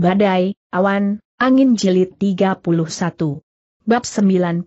Badai, Awan, Angin Jilid 31. Bab 90.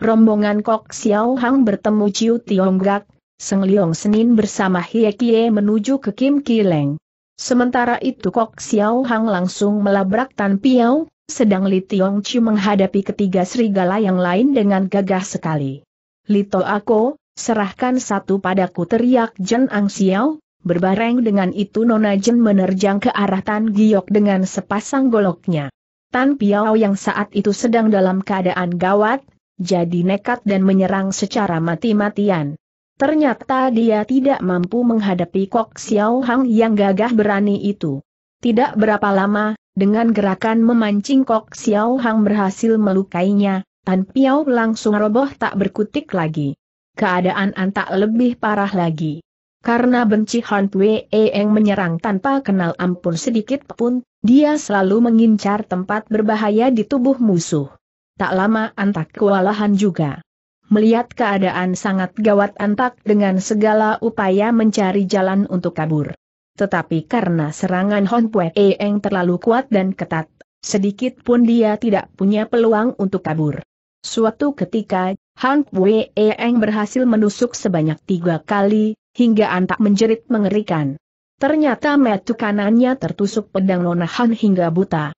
Rombongan Kok Xiao Hang bertemu Ciu Tionggak, Seng Leong Senin bersama Hie Kie menuju ke Kim Kileng. Sementara itu Kok Xiao Hang langsung melabrak Tan Piao, sedang Li Tiong Ciu menghadapi ketiga serigala yang lain dengan gagah sekali. Lito Ako, serahkan satu padaku teriak Jen Ang Xiao, Berbareng dengan itu Nona Jen menerjang ke arah Tan Giok dengan sepasang goloknya. Tan Piao yang saat itu sedang dalam keadaan gawat, jadi nekat dan menyerang secara mati-matian. Ternyata dia tidak mampu menghadapi Kok Xiao Hang yang gagah berani itu. Tidak berapa lama, dengan gerakan memancing Kok Xiao Hang berhasil melukainya, Tan Piao langsung roboh tak berkutik lagi. Keadaan antak lebih parah lagi. Karena benci Han Wei Eng menyerang tanpa kenal ampun sedikit pun, dia selalu mengincar tempat berbahaya di tubuh musuh. Tak lama Antak kewalahan juga. Melihat keadaan sangat gawat Antak dengan segala upaya mencari jalan untuk kabur. Tetapi karena serangan Hon Pue Eng terlalu kuat dan ketat, sedikit pun dia tidak punya peluang untuk kabur. Suatu ketika, Han Pue Eng berhasil menusuk sebanyak tiga kali, hingga antak menjerit mengerikan. Ternyata metu kanannya tertusuk pedang nonahan hingga buta.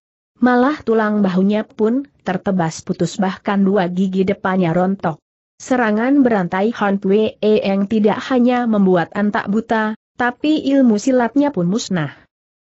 Malah tulang bahunya pun tertebas putus bahkan dua gigi depannya rontok. Serangan berantai Han Pue Eng tidak hanya membuat antak buta, tapi ilmu silatnya pun musnah.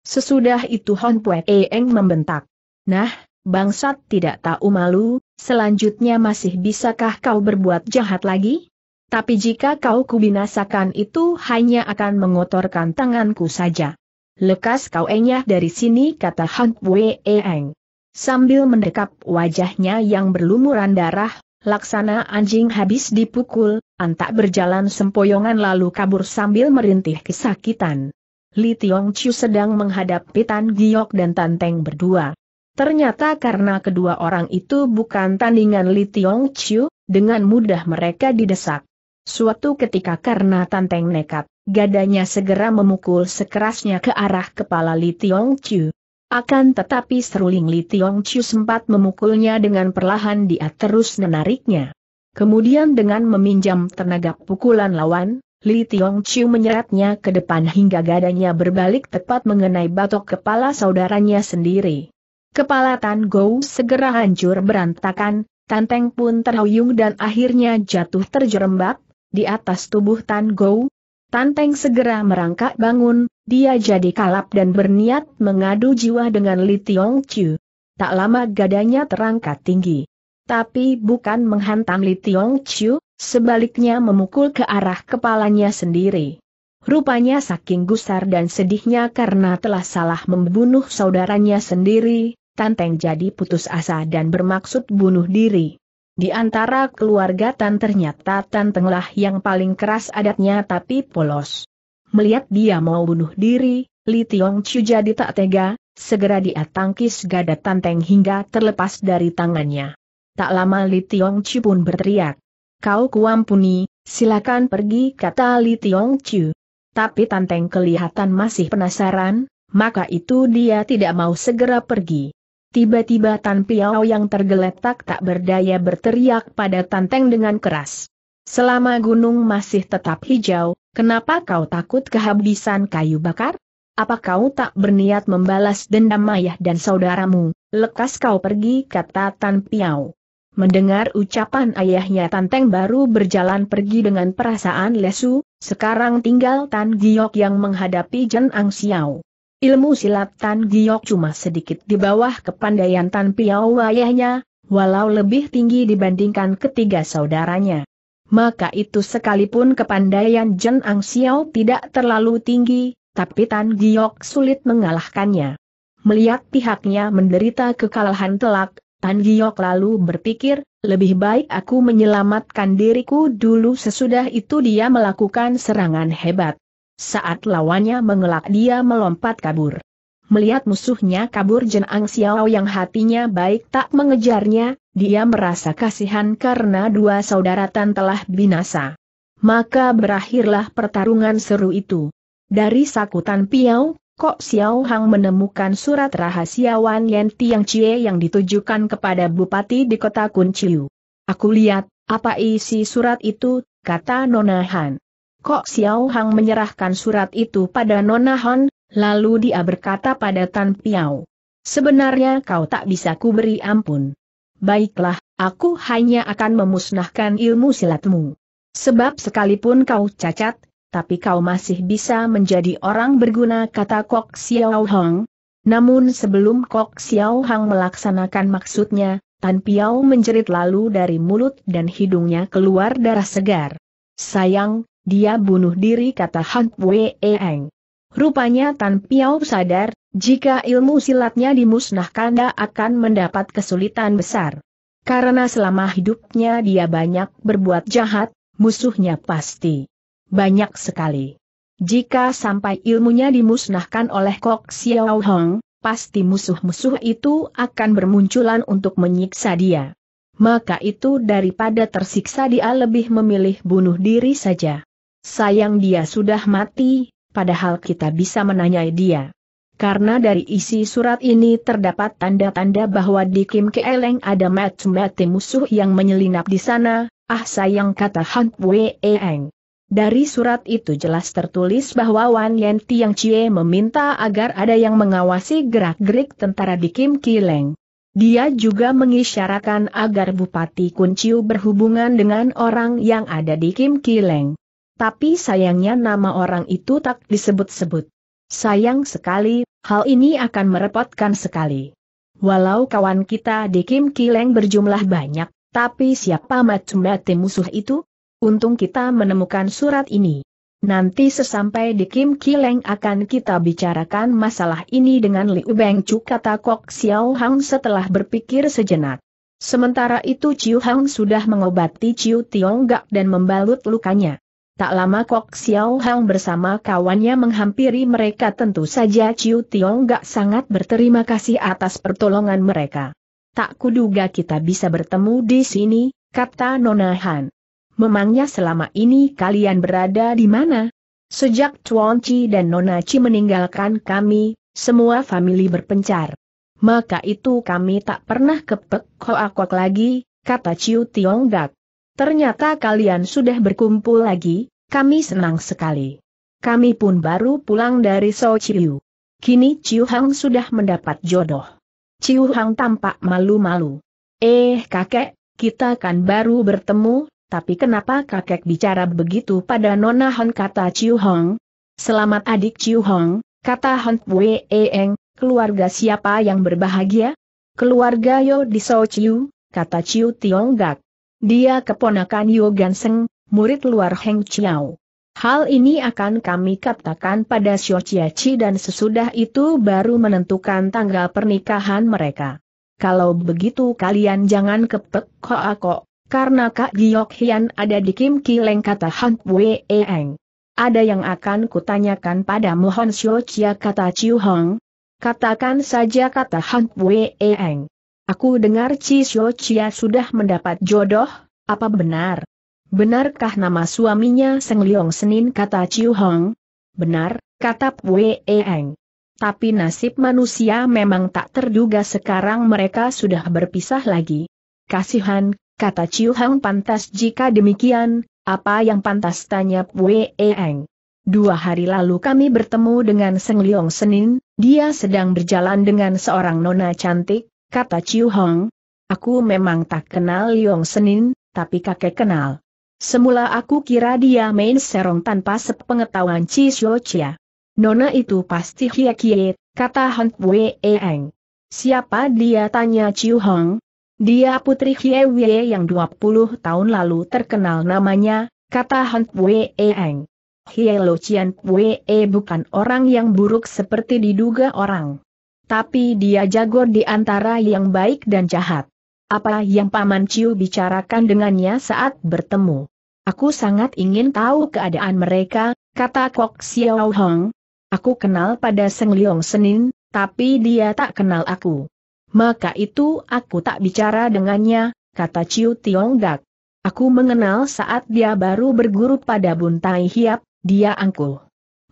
Sesudah itu Han Pue Eng membentak. Nah, bangsat tidak tahu malu, selanjutnya masih bisakah kau berbuat jahat lagi? Tapi jika kau kubinasakan itu hanya akan mengotorkan tanganku saja. Lekas kau enyah dari sini kata Han Wei Eng. Sambil mendekap wajahnya yang berlumuran darah, laksana anjing habis dipukul, antak berjalan sempoyongan lalu kabur sambil merintih kesakitan. Li Tiong Chiu sedang menghadap Tan Giok dan Tan Teng berdua. Ternyata karena kedua orang itu bukan tandingan Li Tiong Chiu, dengan mudah mereka didesak. Suatu ketika karena Tanteng nekat, gadanya segera memukul sekerasnya ke arah kepala Li Tiong Chiu. Akan tetapi seruling Li Tiong Chiu sempat memukulnya dengan perlahan dia terus menariknya. Kemudian dengan meminjam tenaga pukulan lawan, Li Tiong Chiu menyeretnya ke depan hingga gadanya berbalik tepat mengenai batok kepala saudaranya sendiri. Kepala Tan Gou segera hancur berantakan, Tanteng pun terhuyung dan akhirnya jatuh terjerembab, di atas tubuh Tan Gou. Tan Teng segera merangkak bangun, dia jadi kalap dan berniat mengadu jiwa dengan Li Tiong Chiu. Tak lama gadanya terangkat tinggi. Tapi bukan menghantam Li Tiong Chiu, sebaliknya memukul ke arah kepalanya sendiri. Rupanya saking gusar dan sedihnya karena telah salah membunuh saudaranya sendiri, Tanteng jadi putus asa dan bermaksud bunuh diri. Di antara keluarga Tan ternyata Tan Tenglah yang paling keras adatnya tapi polos. Melihat dia mau bunuh diri, Li Tiong Chu jadi tak tega, segera dia tangkis gada tanteng hingga terlepas dari tangannya. Tak lama Li Tiong Chu pun berteriak. Kau kuampuni, silakan pergi kata Li Tiong Chu. Tapi Tanteng kelihatan masih penasaran, maka itu dia tidak mau segera pergi. Tiba-tiba Tan Piao yang tergeletak tak berdaya berteriak pada Tanteng dengan keras. Selama gunung masih tetap hijau, kenapa kau takut kehabisan kayu bakar? Apa kau tak berniat membalas dendam ayah dan saudaramu? Lekas kau pergi kata Tan Piao. Mendengar ucapan ayahnya Tanteng baru berjalan pergi dengan perasaan lesu, sekarang tinggal Tan Giok yang menghadapi Jen Ang Xiao. Ilmu silat Tan Giok cuma sedikit di bawah kepandaian Tan Piao ayahnya, walau lebih tinggi dibandingkan ketiga saudaranya. Maka itu sekalipun kepandaian Jen Ang Xiao tidak terlalu tinggi, tapi Tan Giok sulit mengalahkannya. Melihat pihaknya menderita kekalahan telak, Tan Giok lalu berpikir, lebih baik aku menyelamatkan diriku dulu sesudah itu dia melakukan serangan hebat. Saat lawannya mengelak dia melompat kabur. Melihat musuhnya kabur Jenang Xiao yang hatinya baik tak mengejarnya, dia merasa kasihan karena dua saudara telah binasa. Maka berakhirlah pertarungan seru itu. Dari sakutan piao, Kok Xiao Hang menemukan surat rahasia Wan Yen Tiang Chie yang ditujukan kepada Bupati di kota Kunciu. Aku lihat, apa isi surat itu, kata Nona Han. Kok Xiao Hang menyerahkan surat itu pada Nona Han, lalu dia berkata pada Tan Piao. Sebenarnya kau tak bisa kuberi ampun. Baiklah, aku hanya akan memusnahkan ilmu silatmu. Sebab sekalipun kau cacat, tapi kau masih bisa menjadi orang berguna kata Kok Xiao Hang. Namun sebelum Kok Xiao Hang melaksanakan maksudnya, Tan Piao menjerit lalu dari mulut dan hidungnya keluar darah segar. Sayang, dia bunuh diri kata Han Wei Eng. Rupanya Tan Piao sadar, jika ilmu silatnya dimusnahkan dia akan mendapat kesulitan besar. Karena selama hidupnya dia banyak berbuat jahat, musuhnya pasti banyak sekali. Jika sampai ilmunya dimusnahkan oleh Kok Xiao Hong, pasti musuh-musuh itu akan bermunculan untuk menyiksa dia. Maka itu daripada tersiksa dia lebih memilih bunuh diri saja. Sayang dia sudah mati, padahal kita bisa menanyai dia. Karena dari isi surat ini terdapat tanda-tanda bahwa di Kim Keeleng ada macam-macam musuh yang menyelinap di sana, ah sayang kata Han Wei Eng. Dari surat itu jelas tertulis bahwa Wan Yen Tiang Chie meminta agar ada yang mengawasi gerak-gerik tentara di Kim Keeleng. Dia juga mengisyaratkan agar Bupati Kunciu berhubungan dengan orang yang ada di Kim Kileng tapi sayangnya nama orang itu tak disebut-sebut. Sayang sekali, hal ini akan merepotkan sekali. Walau kawan kita di Kim Kileng berjumlah banyak, tapi siapa macam-macam musuh itu? Untung kita menemukan surat ini. Nanti sesampai di Kim Kileng akan kita bicarakan masalah ini dengan Liu Beng Chu kata Kok Xiao Hang setelah berpikir sejenak. Sementara itu Ciu Hang sudah mengobati Ciu Tiong Gak dan membalut lukanya. Tak lama Kok Xiao Hang bersama kawannya menghampiri mereka tentu saja Ciu Tiong gak sangat berterima kasih atas pertolongan mereka. Tak kuduga kita bisa bertemu di sini, kata Nona Han. Memangnya selama ini kalian berada di mana? Sejak Chuan Chi dan Nona Chi meninggalkan kami, semua famili berpencar. Maka itu kami tak pernah kepek kok Hoa lagi, kata Ciu Tiong Gak. Ternyata kalian sudah berkumpul lagi, kami senang sekali. Kami pun baru pulang dari So Chiu. Kini Chiu Hang sudah mendapat jodoh. Chiu Hang tampak malu-malu. Eh kakek, kita kan baru bertemu, tapi kenapa kakek bicara begitu pada Nona Han kata Chiu Hang? Selamat adik Chiu Hang, kata Han Wei Eng, keluarga siapa yang berbahagia? Keluarga Yo di So Chiu, kata Chiu Tiong Gak. Dia keponakan Yogan Ganseng, murid luar Heng Chiao. Hal ini akan kami katakan pada Xiao Chiachi dan sesudah itu baru menentukan tanggal pernikahan mereka. Kalau begitu kalian jangan kepek koa aku, karena Kak Giok Hian ada di Kim Kileng kata Hank Wei Eng. Ada yang akan kutanyakan pada Mohon Xiao Chia kata Chiu Hong. Katakan saja kata Han Wei Eng. Aku dengar Chi Xiao Chia sudah mendapat jodoh, apa benar? Benarkah nama suaminya Seng Liong Senin kata Chiu Hong? Benar, kata Wei Eng. Tapi nasib manusia memang tak terduga sekarang mereka sudah berpisah lagi. Kasihan, kata Chiu Hong pantas jika demikian, apa yang pantas tanya Wei Eng. Dua hari lalu kami bertemu dengan Seng Liong Senin, dia sedang berjalan dengan seorang nona cantik, kata Chiu Hong. Aku memang tak kenal Yong Senin, tapi kakek kenal. Semula aku kira dia main serong tanpa sepengetahuan Chi Xiu Chia. Nona itu pasti Hia kie, kata Han Wei Eng. Siapa dia tanya Chiu Hong? Dia putri Hie Wei yang 20 tahun lalu terkenal namanya, kata Han Wei Eng. Hie Lo Cian Wei bukan orang yang buruk seperti diduga orang. Tapi dia jago di antara yang baik dan jahat. Apa yang Paman Ciu bicarakan dengannya saat bertemu? Aku sangat ingin tahu keadaan mereka, kata Kok Xiao Hong. Aku kenal pada Seng Liong Senin, tapi dia tak kenal aku. Maka itu aku tak bicara dengannya, kata Ciu Tiong Dak. Aku mengenal saat dia baru berguru pada Bun Tai Hiap, dia angkuh.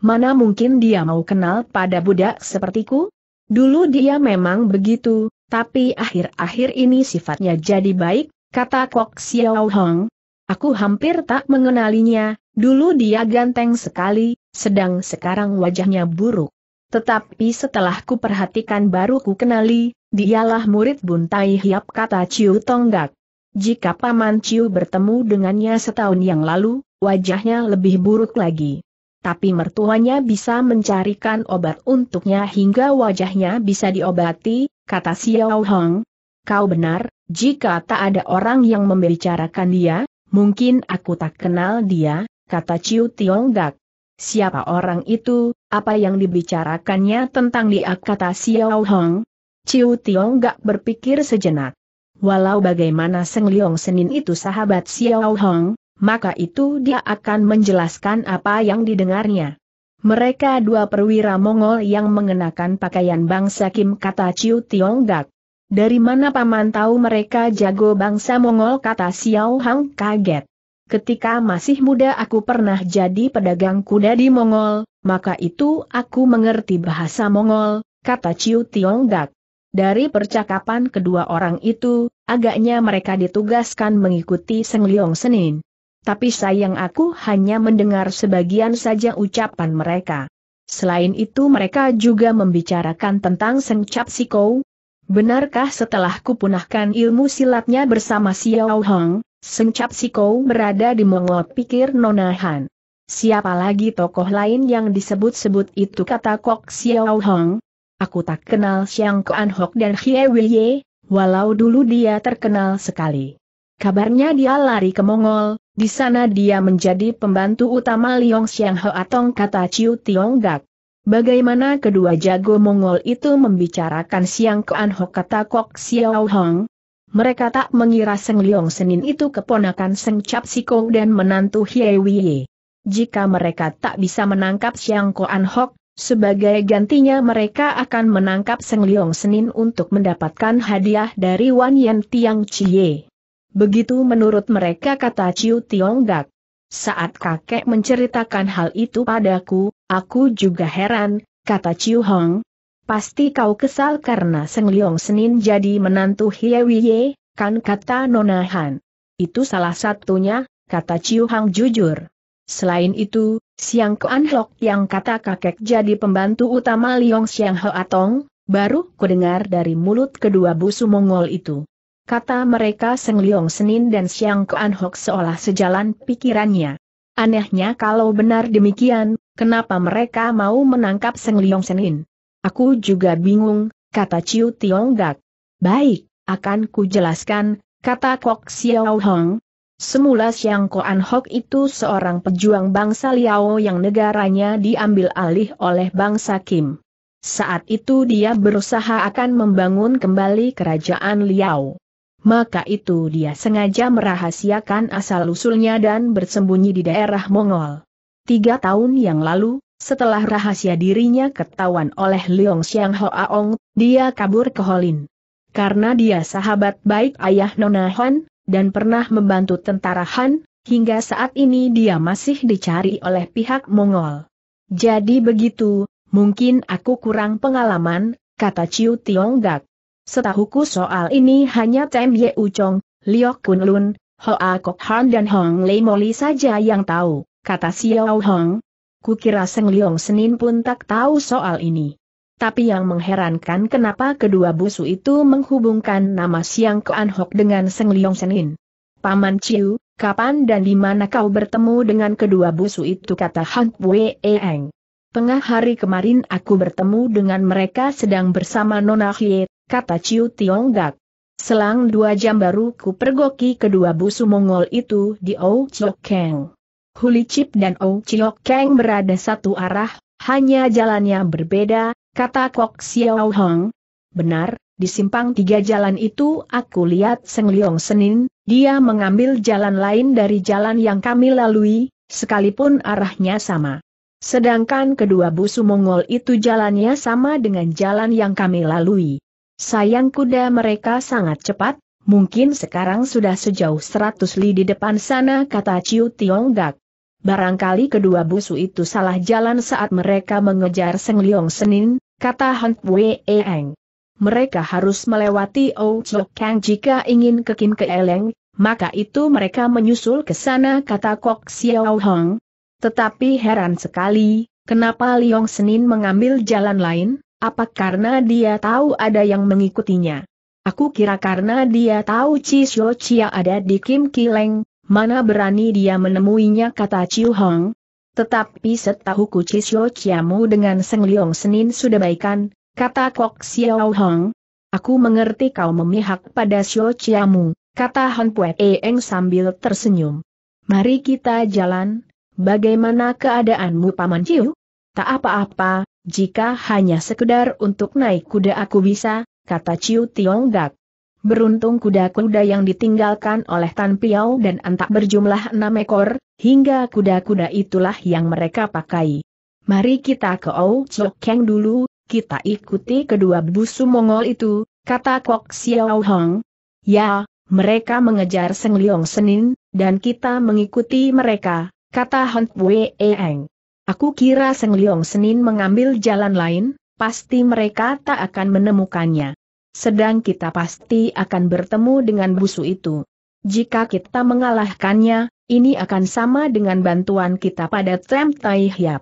Mana mungkin dia mau kenal pada budak sepertiku? Dulu dia memang begitu, tapi akhir-akhir ini sifatnya jadi baik, kata Kok Xiao Hong. Aku hampir tak mengenalinya, dulu dia ganteng sekali, sedang sekarang wajahnya buruk. Tetapi setelah ku perhatikan baru ku kenali, dialah murid buntai hiap kata Ciu Tonggak. Jika Paman Ciu bertemu dengannya setahun yang lalu, wajahnya lebih buruk lagi tapi mertuanya bisa mencarikan obat untuknya hingga wajahnya bisa diobati, kata Xiao Hong. Kau benar, jika tak ada orang yang membicarakan dia, mungkin aku tak kenal dia, kata Tiong Gak. Siapa orang itu, apa yang dibicarakannya tentang dia kata Xiao Hong. Tiong Gak berpikir sejenak. Walau bagaimana Seng Leong Senin itu sahabat Xiao Hong, maka itu dia akan menjelaskan apa yang didengarnya. Mereka dua perwira Mongol yang mengenakan pakaian bangsa Kim kata Ciu Tionggak. Dari mana paman tahu mereka jago bangsa Mongol kata Xiao Hang kaget. Ketika masih muda aku pernah jadi pedagang kuda di Mongol, maka itu aku mengerti bahasa Mongol, kata Ciu Tionggak. Dari percakapan kedua orang itu, agaknya mereka ditugaskan mengikuti Seng Leong Senin. Tapi sayang aku hanya mendengar sebagian saja ucapan mereka. Selain itu mereka juga membicarakan tentang Sencap Sikou. Benarkah setelah kupunahkan ilmu silatnya bersama Xiao Hong, Sencap Sikou berada di Mongol pikir Nonahan. Siapa lagi tokoh lain yang disebut-sebut itu kata Kok Xiao Hong? Aku tak kenal Xiang Kuan Hok dan Hie Wei Ye, walau dulu dia terkenal sekali. Kabarnya dia lari ke Mongol, di sana dia menjadi pembantu utama Liong Xiang Atong kata Ciu Tiong Gak. Bagaimana kedua jago Mongol itu membicarakan Siang Kuan Ho kata Kok Xiao Hong? Mereka tak mengira Seng Liong Senin itu keponakan Seng Cap Sikong dan menantu Hie Wiye. Jika mereka tak bisa menangkap Siang Kuan Ho, sebagai gantinya mereka akan menangkap Seng Liong Senin untuk mendapatkan hadiah dari Wan Yan Tiang Chie. Begitu menurut mereka kata Ciu Tionggak. Saat kakek menceritakan hal itu padaku, aku juga heran, kata Ciu Hong. Pasti kau kesal karena Seng Leong Senin jadi menantu Hiewiye, kan kata Nona Han. Itu salah satunya, kata Ciu Hong jujur. Selain itu, Siang Kuan Lok yang kata kakek jadi pembantu utama Leong Siang Tong, baru kudengar dari mulut kedua busu Mongol itu kata mereka Seng Liong Senin dan Siang Kuan Hok seolah sejalan pikirannya. Anehnya kalau benar demikian, kenapa mereka mau menangkap Seng Liong Senin? Aku juga bingung, kata Ciu Tiong Gak. Baik, akan ku jelaskan, kata Kok Xiao Hong. Semula Siang Kuan Hok itu seorang pejuang bangsa Liao yang negaranya diambil alih oleh bangsa Kim. Saat itu dia berusaha akan membangun kembali kerajaan Liao maka itu dia sengaja merahasiakan asal-usulnya dan bersembunyi di daerah Mongol. Tiga tahun yang lalu, setelah rahasia dirinya ketahuan oleh Leong Xiang Hoaong, dia kabur ke Holin. Karena dia sahabat baik ayah Nona Han, dan pernah membantu tentara Han, hingga saat ini dia masih dicari oleh pihak Mongol. Jadi begitu, mungkin aku kurang pengalaman, kata Ciu Tiong Gak. Setahuku soal ini hanya Tem Ye Uchong, Liok Kun Lun, Hoa Kok Han dan Hong Lei Moli saja yang tahu, kata Xiao Hong. Kukira Seng Liong Senin pun tak tahu soal ini. Tapi yang mengherankan kenapa kedua busu itu menghubungkan nama Siang Kuan Hok dengan Seng Liong Senin. Paman Chiu, kapan dan di mana kau bertemu dengan kedua busu itu kata Han Wei Eng. Tengah hari kemarin aku bertemu dengan mereka sedang bersama Nona Hiet kata Ciu Tiongkok. Selang dua jam baru ku pergoki kedua busu Mongol itu di Ou Chiok Keng. Huli Chip dan Ou Chiok Keng berada satu arah, hanya jalannya berbeda, kata Kok Xiao Hong. Benar, di simpang tiga jalan itu aku lihat Seng Leong Senin, dia mengambil jalan lain dari jalan yang kami lalui, sekalipun arahnya sama. Sedangkan kedua busu Mongol itu jalannya sama dengan jalan yang kami lalui. Sayang kuda mereka sangat cepat, mungkin sekarang sudah sejauh 100 li di depan sana kata Ciu Gak. Barangkali kedua busu itu salah jalan saat mereka mengejar Seng Liong Senin, kata Han Pue Eng. Mereka harus melewati Ou Chok Kang jika ingin ke Kim Ke Eleng, maka itu mereka menyusul ke sana kata Kok Xiao Hong. Tetapi heran sekali, kenapa Liong Senin mengambil jalan lain? Apa karena dia tahu ada yang mengikutinya? Aku kira karena dia tahu Chi Xiu Chia ada di Kim Kileng, mana berani dia menemuinya kata Chiu Hong. Tetapi setahuku Chi Xiu Chiamu dengan Seng Leong Senin sudah baikan, kata Kok Xiao Hong. Aku mengerti kau memihak pada Xiu Chiamu, kata Han Pue Eng sambil tersenyum. Mari kita jalan, bagaimana keadaanmu Paman Chiu? Tak apa-apa, jika hanya sekedar untuk naik kuda aku bisa, kata Ciu Tiong Gak. Beruntung kuda-kuda yang ditinggalkan oleh Tan Piao dan Antak berjumlah enam ekor, hingga kuda-kuda itulah yang mereka pakai. Mari kita ke Ou Chok Keng dulu, kita ikuti kedua busu Mongol itu, kata Kok Xiao Hong. Ya, mereka mengejar Seng Leong Senin, dan kita mengikuti mereka, kata Hunt Wei Eng. Aku kira Seng Leong Senin mengambil jalan lain, pasti mereka tak akan menemukannya. Sedang kita pasti akan bertemu dengan busu itu. Jika kita mengalahkannya, ini akan sama dengan bantuan kita pada Tem Tai Hiap.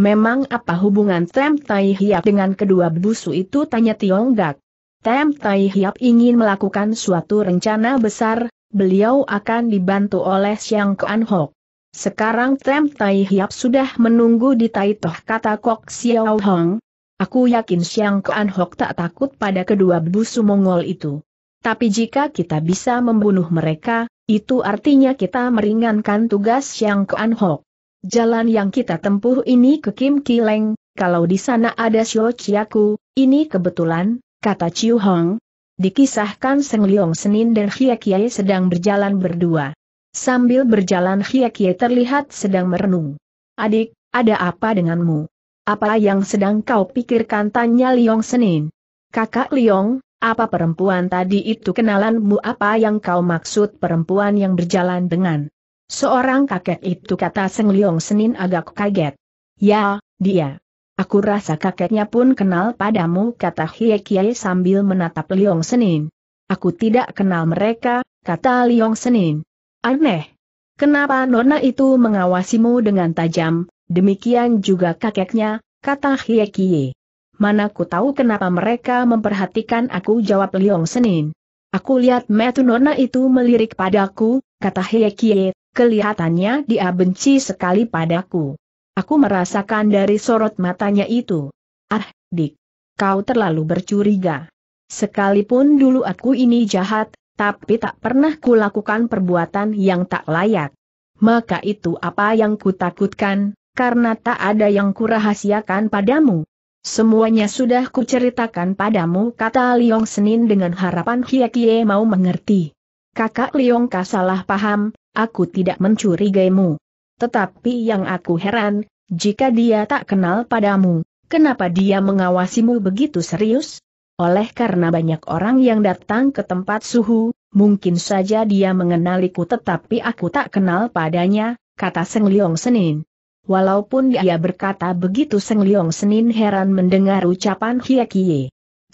Memang apa hubungan Tem Tai Hiap dengan kedua busu itu tanya Gak. Tem Tai Hiap ingin melakukan suatu rencana besar, beliau akan dibantu oleh Siang Kuan Hok. Sekarang Tem Tai Hiap sudah menunggu di Tai Toh kata Kok Xiao Hong. Aku yakin Siang Kean Hok tak takut pada kedua busu Mongol itu. Tapi jika kita bisa membunuh mereka, itu artinya kita meringankan tugas Siang Kean Hok. Jalan yang kita tempuh ini ke Kim Kileng, kalau di sana ada Xiao Chiaku, ini kebetulan, kata Chiu Hong. Dikisahkan Seng Leong Senin dan Hia Kiai sedang berjalan berdua. Sambil berjalan Hyekie terlihat sedang merenung. Adik, ada apa denganmu? Apa yang sedang kau pikirkan tanya Liong Senin? Kakak Liong, apa perempuan tadi itu kenalanmu apa yang kau maksud perempuan yang berjalan dengan? Seorang kakek itu kata Seng Liong Senin agak kaget. Ya, dia. Aku rasa kakeknya pun kenal padamu kata Hyekie sambil menatap Liong Senin. Aku tidak kenal mereka, kata Liong Senin. Aneh. Kenapa nona itu mengawasimu dengan tajam, demikian juga kakeknya, kata Hiekie. Mana ku tahu kenapa mereka memperhatikan aku jawab Liong Senin. Aku lihat metu nona itu melirik padaku, kata Hiekie, kelihatannya dia benci sekali padaku. Aku merasakan dari sorot matanya itu. Ah, dik. Kau terlalu bercuriga. Sekalipun dulu aku ini jahat, tapi tak pernah kulakukan perbuatan yang tak layak. Maka itu apa yang kutakutkan, karena tak ada yang kurahasiakan padamu. Semuanya sudah kuceritakan padamu kata Liong Senin dengan harapan Hie Kie mau mengerti. Kakak Liong kasalah paham, aku tidak mencurigaimu. Tetapi yang aku heran, jika dia tak kenal padamu, kenapa dia mengawasimu begitu serius? Oleh karena banyak orang yang datang ke tempat suhu, mungkin saja dia mengenaliku tetapi aku tak kenal padanya, kata Seng Liong Senin. Walaupun dia berkata begitu Seng Liong Senin heran mendengar ucapan Hiakie. Kie.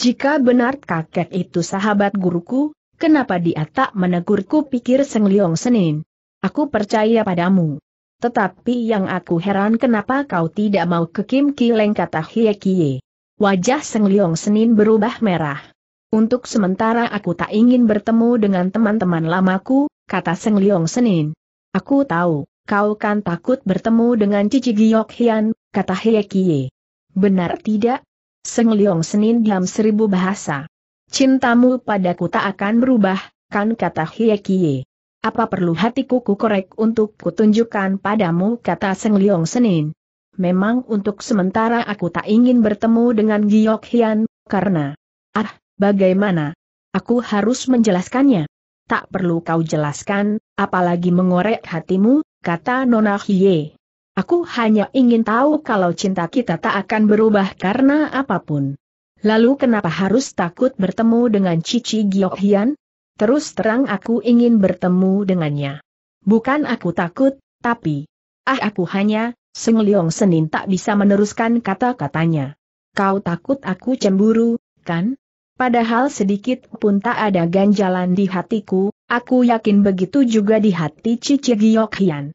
Jika benar kakek itu sahabat guruku, kenapa dia tak menegurku pikir Seng Liong Senin. Aku percaya padamu. Tetapi yang aku heran kenapa kau tidak mau ke Kim Kileng kata Hie Kie. Wajah Seng Liong Senin berubah merah. Untuk sementara aku tak ingin bertemu dengan teman-teman lamaku, kata Seng Liong Senin. Aku tahu, kau kan takut bertemu dengan Cici Giok Hian, kata Hye Kie. Benar tidak? Seng Liong Senin dalam seribu bahasa. Cintamu padaku tak akan berubah, kan kata Hye Kie. Apa perlu hatiku kukorek untuk kutunjukkan padamu kata Seng Liong Senin memang untuk sementara aku tak ingin bertemu dengan Giok Hian, karena... Ah, bagaimana? Aku harus menjelaskannya. Tak perlu kau jelaskan, apalagi mengorek hatimu, kata Nona Hye. Aku hanya ingin tahu kalau cinta kita tak akan berubah karena apapun. Lalu kenapa harus takut bertemu dengan Cici Giok Hian? Terus terang aku ingin bertemu dengannya. Bukan aku takut, tapi... Ah aku hanya Seng Liong Senin tak bisa meneruskan kata-katanya. Kau takut aku cemburu, kan? Padahal sedikit pun tak ada ganjalan di hatiku, aku yakin begitu juga di hati Cici Giyok Hian.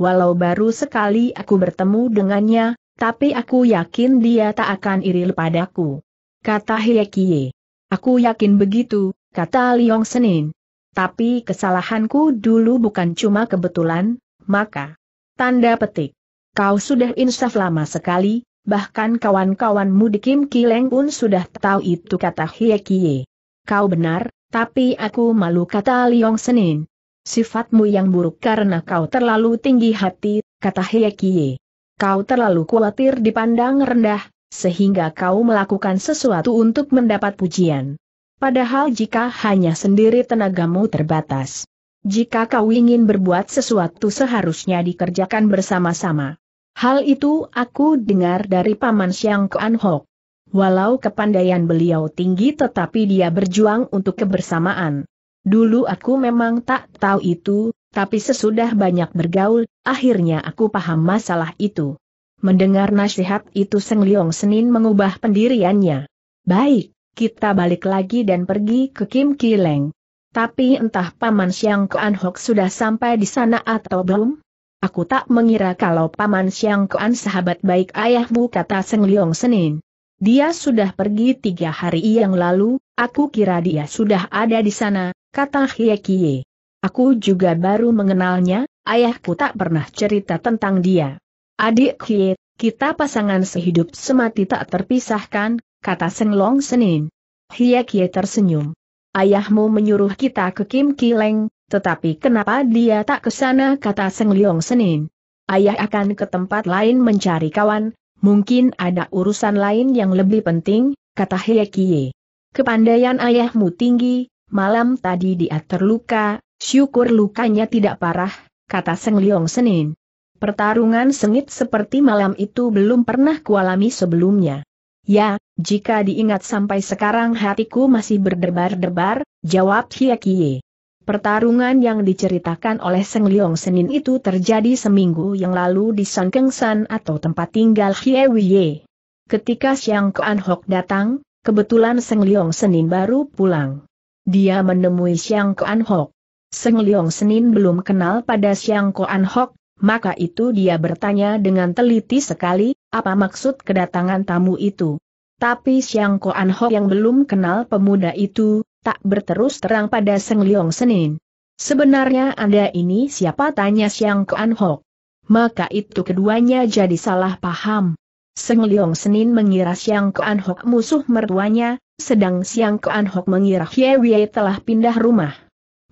Walau baru sekali aku bertemu dengannya, tapi aku yakin dia tak akan iri padaku. Kata Hiekie. Aku yakin begitu, kata Liong Senin. Tapi kesalahanku dulu bukan cuma kebetulan, maka. Tanda petik. Kau sudah insaf lama sekali, bahkan kawan-kawanmu di Kim Kileng pun sudah tahu itu kata Kie. Kau benar, tapi aku malu kata Liong Senin. Sifatmu yang buruk karena kau terlalu tinggi hati, kata Kie. Kau terlalu khawatir dipandang rendah, sehingga kau melakukan sesuatu untuk mendapat pujian. Padahal jika hanya sendiri tenagamu terbatas. Jika kau ingin berbuat sesuatu seharusnya dikerjakan bersama-sama. Hal itu aku dengar dari Paman Siang Kuan Hok. Walau kepandaian beliau tinggi tetapi dia berjuang untuk kebersamaan. Dulu aku memang tak tahu itu, tapi sesudah banyak bergaul, akhirnya aku paham masalah itu. Mendengar nasihat itu Seng Leong Senin mengubah pendiriannya. Baik, kita balik lagi dan pergi ke Kim Kileng. Tapi entah Paman Siang Kuan Hok sudah sampai di sana atau belum? Aku tak mengira kalau Paman Siang Kuan sahabat baik ayahmu kata Seng Liong Senin. Dia sudah pergi tiga hari yang lalu, aku kira dia sudah ada di sana, kata Hye Kie. Aku juga baru mengenalnya, ayahku tak pernah cerita tentang dia. Adik Hye, kita pasangan sehidup semati tak terpisahkan, kata Seng Long Senin. Hye Kie tersenyum. Ayahmu menyuruh kita ke Kim Kileng, tetapi kenapa dia tak ke sana kata Seng Liong Senin. Ayah akan ke tempat lain mencari kawan, mungkin ada urusan lain yang lebih penting, kata Kie. Kepandaian ayahmu tinggi, malam tadi dia terluka, syukur lukanya tidak parah, kata Seng Liong Senin. Pertarungan sengit seperti malam itu belum pernah kualami sebelumnya. Ya, jika diingat sampai sekarang hatiku masih berdebar-debar, jawab Kie. Pertarungan yang diceritakan oleh Seng Leong Senin itu terjadi seminggu yang lalu di San Keng San atau tempat tinggal Hie Hiewiye. Ketika Siang Kuan Hok datang, kebetulan Seng Leong Senin baru pulang. Dia menemui Siang Kuan Hok. Seng Leong Senin belum kenal pada Siang Kuan Hok, maka itu dia bertanya dengan teliti sekali, apa maksud kedatangan tamu itu. Tapi Siang Kuan Hok yang belum kenal pemuda itu, tak berterus terang pada Seng Leong Senin. Sebenarnya Anda ini siapa tanya Siang Kuan Hok? Maka itu keduanya jadi salah paham. Seng Leong Senin mengira Siang Kuan Hok musuh mertuanya, sedang Siang Kuan Hok mengira Hye Wei telah pindah rumah.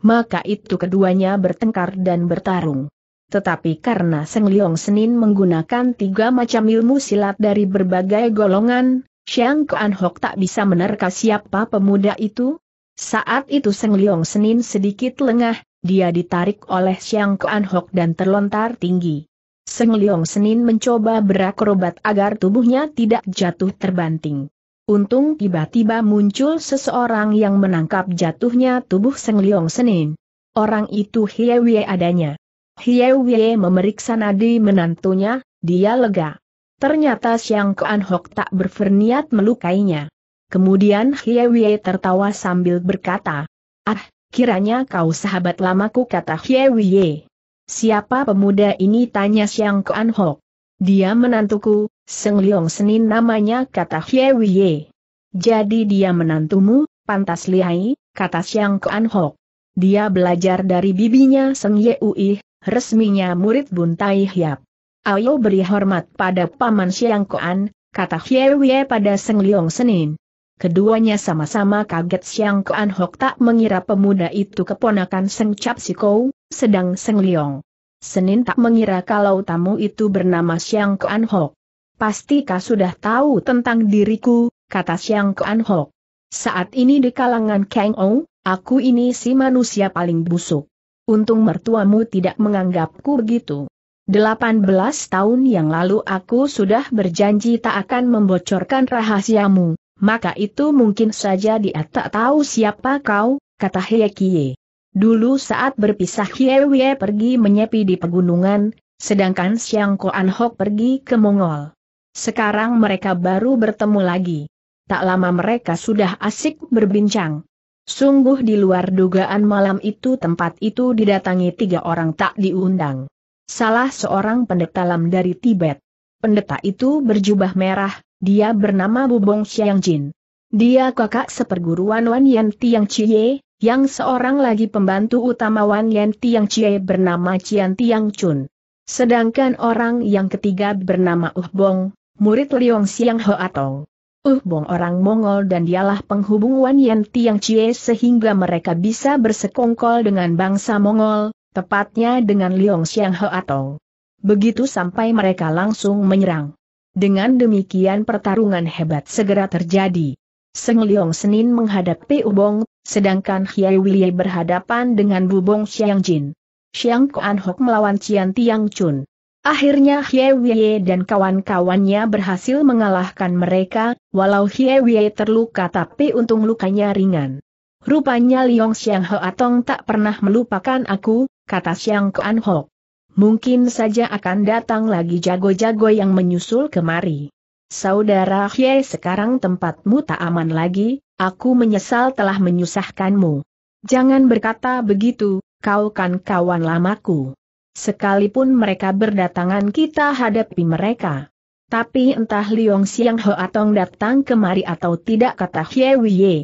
Maka itu keduanya bertengkar dan bertarung. Tetapi karena Seng Leong Senin menggunakan tiga macam ilmu silat dari berbagai golongan, Siang Kuan Hok tak bisa menerka siapa pemuda itu, saat itu Seng Leong Senin sedikit lengah, dia ditarik oleh Xiang Kuan Hok dan terlontar tinggi. Seng Leong Senin mencoba berakrobat agar tubuhnya tidak jatuh terbanting. Untung tiba-tiba muncul seseorang yang menangkap jatuhnya tubuh Seng Leong Senin. Orang itu Wie adanya. Wie memeriksa nadi menantunya, dia lega. Ternyata Xiang Kuan Hok tak berferniat melukainya. Kemudian Wie tertawa sambil berkata, Ah, kiranya kau sahabat lamaku kata Wie. Siapa pemuda ini tanya Siang Kuan Hok. Dia menantuku, Seng Liong Senin namanya kata Wie. Jadi dia menantumu, pantas lihai, kata Siang Kuan Hok. Dia belajar dari bibinya Seng Ye Ui, resminya murid Buntai Hiap. Ayo beri hormat pada Paman Siang Kuan, kata Wie pada Seng Liong Senin. Keduanya sama-sama kaget Siang Kuan Hok tak mengira pemuda itu keponakan Seng Cap Sikou, sedang Seng Liong. Senin tak mengira kalau tamu itu bernama Siang Kuan Hok. Pastikah sudah tahu tentang diriku, kata Siang Kuan Hok. Saat ini di kalangan Kang Ou, aku ini si manusia paling busuk. Untung mertuamu tidak menganggapku begitu. 18 tahun yang lalu aku sudah berjanji tak akan membocorkan rahasiamu, maka itu mungkin saja dia tak tahu siapa kau, kata Hye Kie. Dulu saat berpisah Hye Wie pergi menyepi di pegunungan, sedangkan Ko Koan Hok pergi ke Mongol. Sekarang mereka baru bertemu lagi. Tak lama mereka sudah asik berbincang. Sungguh di luar dugaan malam itu tempat itu didatangi tiga orang tak diundang. Salah seorang pendeta lam dari Tibet. Pendeta itu berjubah merah, dia bernama Bubong Xiang Jin. Dia kakak seperguruan Wan Yan Tiang Chie, yang seorang lagi pembantu utama Wan Yan Tiang Chie bernama Cian Tiang Chun. Sedangkan orang yang ketiga bernama Uh Bong, murid Liong Xiang Ho Atong. Uh Bong orang Mongol dan dialah penghubung Wan Yan Tiang Chie sehingga mereka bisa bersekongkol dengan bangsa Mongol, tepatnya dengan Liong Xiang Ho Atong. Begitu sampai mereka langsung menyerang. Dengan demikian pertarungan hebat segera terjadi. Seng Leong Senin menghadapi Ubong, sedangkan Hiai Wye berhadapan dengan Bubong Xiang Jin. Xiang Kuan Hok melawan Cian Tiang Chun. Akhirnya Hye Wei dan kawan-kawannya berhasil mengalahkan mereka, walau Hye Wei terluka tapi untung lukanya ringan. Rupanya Liong Xiang Ho Atong tak pernah melupakan aku, kata Xiang Kuan Hok mungkin saja akan datang lagi jago-jago yang menyusul kemari. Saudara Hye sekarang tempatmu tak aman lagi, aku menyesal telah menyusahkanmu. Jangan berkata begitu, kau kan kawan lamaku. Sekalipun mereka berdatangan kita hadapi mereka. Tapi entah Liong Siang Ho Atong datang kemari atau tidak kata Hye Wiye.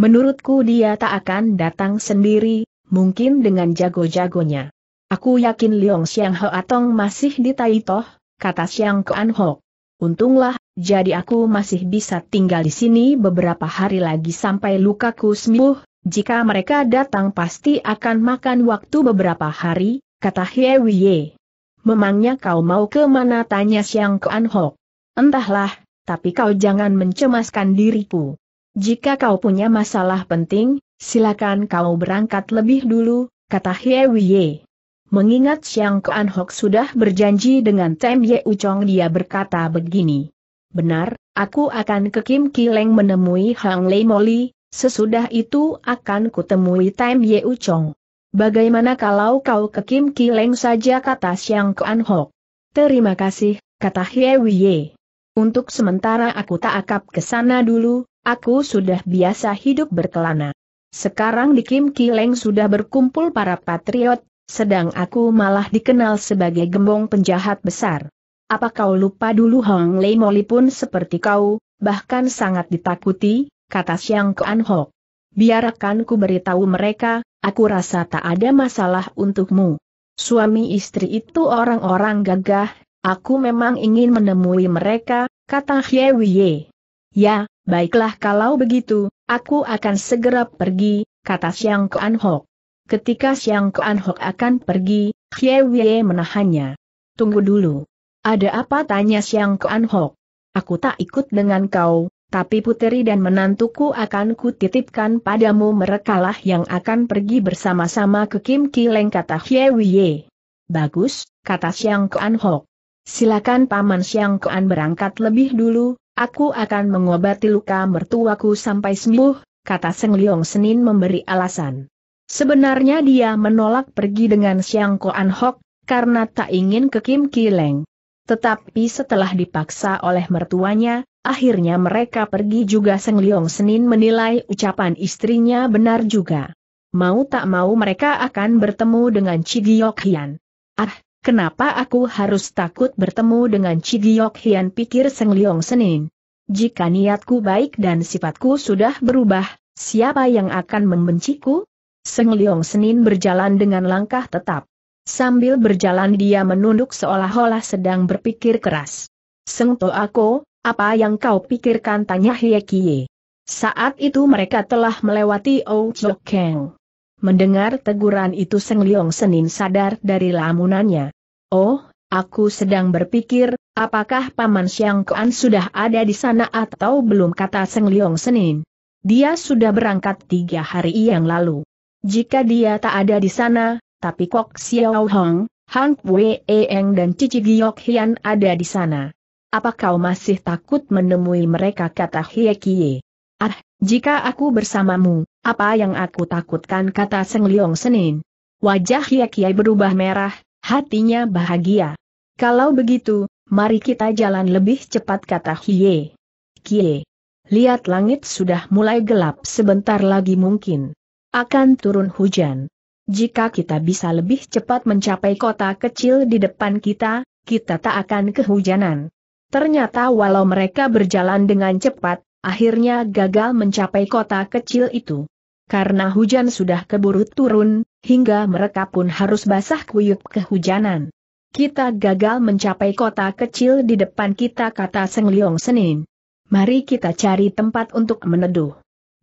Menurutku dia tak akan datang sendiri, mungkin dengan jago-jagonya. Aku yakin Liong Xiang Ho Atong masih di Taitoh, kata Xiang Kuan Ho. Untunglah, jadi aku masih bisa tinggal di sini beberapa hari lagi sampai lukaku sembuh, jika mereka datang pasti akan makan waktu beberapa hari, kata Hye Wiye. Memangnya kau mau ke mana tanya Xiang Kuan Ho? Entahlah, tapi kau jangan mencemaskan diriku. Jika kau punya masalah penting, silakan kau berangkat lebih dulu, kata Hye Wiye. Mengingat Siang Kuan Hok sudah berjanji dengan Tem Ye Uchong dia berkata begini. Benar, aku akan ke Kim Kileng menemui Hang Lei Moli, sesudah itu akan kutemui Tem Ye Uchong. Bagaimana kalau kau ke Kim Kileng saja kata Siang Kuan Hok. Terima kasih, kata Hye Wiye. Untuk sementara aku tak akap ke sana dulu, aku sudah biasa hidup berkelana. Sekarang di Kim Kileng sudah berkumpul para patriot, sedang aku malah dikenal sebagai gembong penjahat besar. Apa kau lupa dulu Hong Lei Moli pun seperti kau, bahkan sangat ditakuti, kata Xiang Kuan Hok. Biarkan ku beritahu mereka, aku rasa tak ada masalah untukmu. Suami istri itu orang-orang gagah, aku memang ingin menemui mereka, kata Hye Wiye. Ya, baiklah kalau begitu, aku akan segera pergi, kata Xiang Kuan Hok. Ketika Siang Kuan Hok akan pergi, Hye Wei menahannya. Tunggu dulu. Ada apa tanya Siang Kuan Hok? Aku tak ikut dengan kau, tapi puteri dan menantuku akan kutitipkan padamu merekalah yang akan pergi bersama-sama ke Kim Kileng kata Hye Wei. Bagus, kata Siang Kuan Hok. Silakan Paman Siang Kuan berangkat lebih dulu, aku akan mengobati luka mertuaku sampai sembuh, kata Seng Liong Senin memberi alasan. Sebenarnya dia menolak pergi dengan Xiang Koan Hok, karena tak ingin ke Kim Kileng. Tetapi setelah dipaksa oleh mertuanya, akhirnya mereka pergi juga Seng Leong Senin menilai ucapan istrinya benar juga. Mau tak mau mereka akan bertemu dengan Cigiok Hian. Ah, Kenapa aku harus takut bertemu dengan Cigiok Hian pikir Seng Leong Senin? Jika niatku baik dan sifatku sudah berubah, siapa yang akan membenciku? Seng Leong Senin berjalan dengan langkah tetap. Sambil berjalan dia menunduk seolah-olah sedang berpikir keras. Seng To Ako, apa yang kau pikirkan tanya Hye Kie. Saat itu mereka telah melewati Ou Chok Keng. Mendengar teguran itu Seng Leong Senin sadar dari lamunannya. Oh, aku sedang berpikir, apakah Paman Siang Kuan sudah ada di sana atau belum kata Seng Leong Senin. Dia sudah berangkat tiga hari yang lalu. Jika dia tak ada di sana, tapi Kok Xiao Hong, Han Wei Eng dan Cici Giok Hian ada di sana. Apa kau masih takut menemui mereka kata Hie Kie? Ah, jika aku bersamamu, apa yang aku takutkan kata Seng Leong Senin. Wajah Hie Kie berubah merah, hatinya bahagia. Kalau begitu, mari kita jalan lebih cepat kata Hie. Kie. Lihat langit sudah mulai gelap sebentar lagi mungkin akan turun hujan. Jika kita bisa lebih cepat mencapai kota kecil di depan kita, kita tak akan kehujanan. Ternyata walau mereka berjalan dengan cepat, akhirnya gagal mencapai kota kecil itu. Karena hujan sudah keburu turun, hingga mereka pun harus basah kuyup kehujanan. Kita gagal mencapai kota kecil di depan kita kata Seng Leong Senin. Mari kita cari tempat untuk meneduh.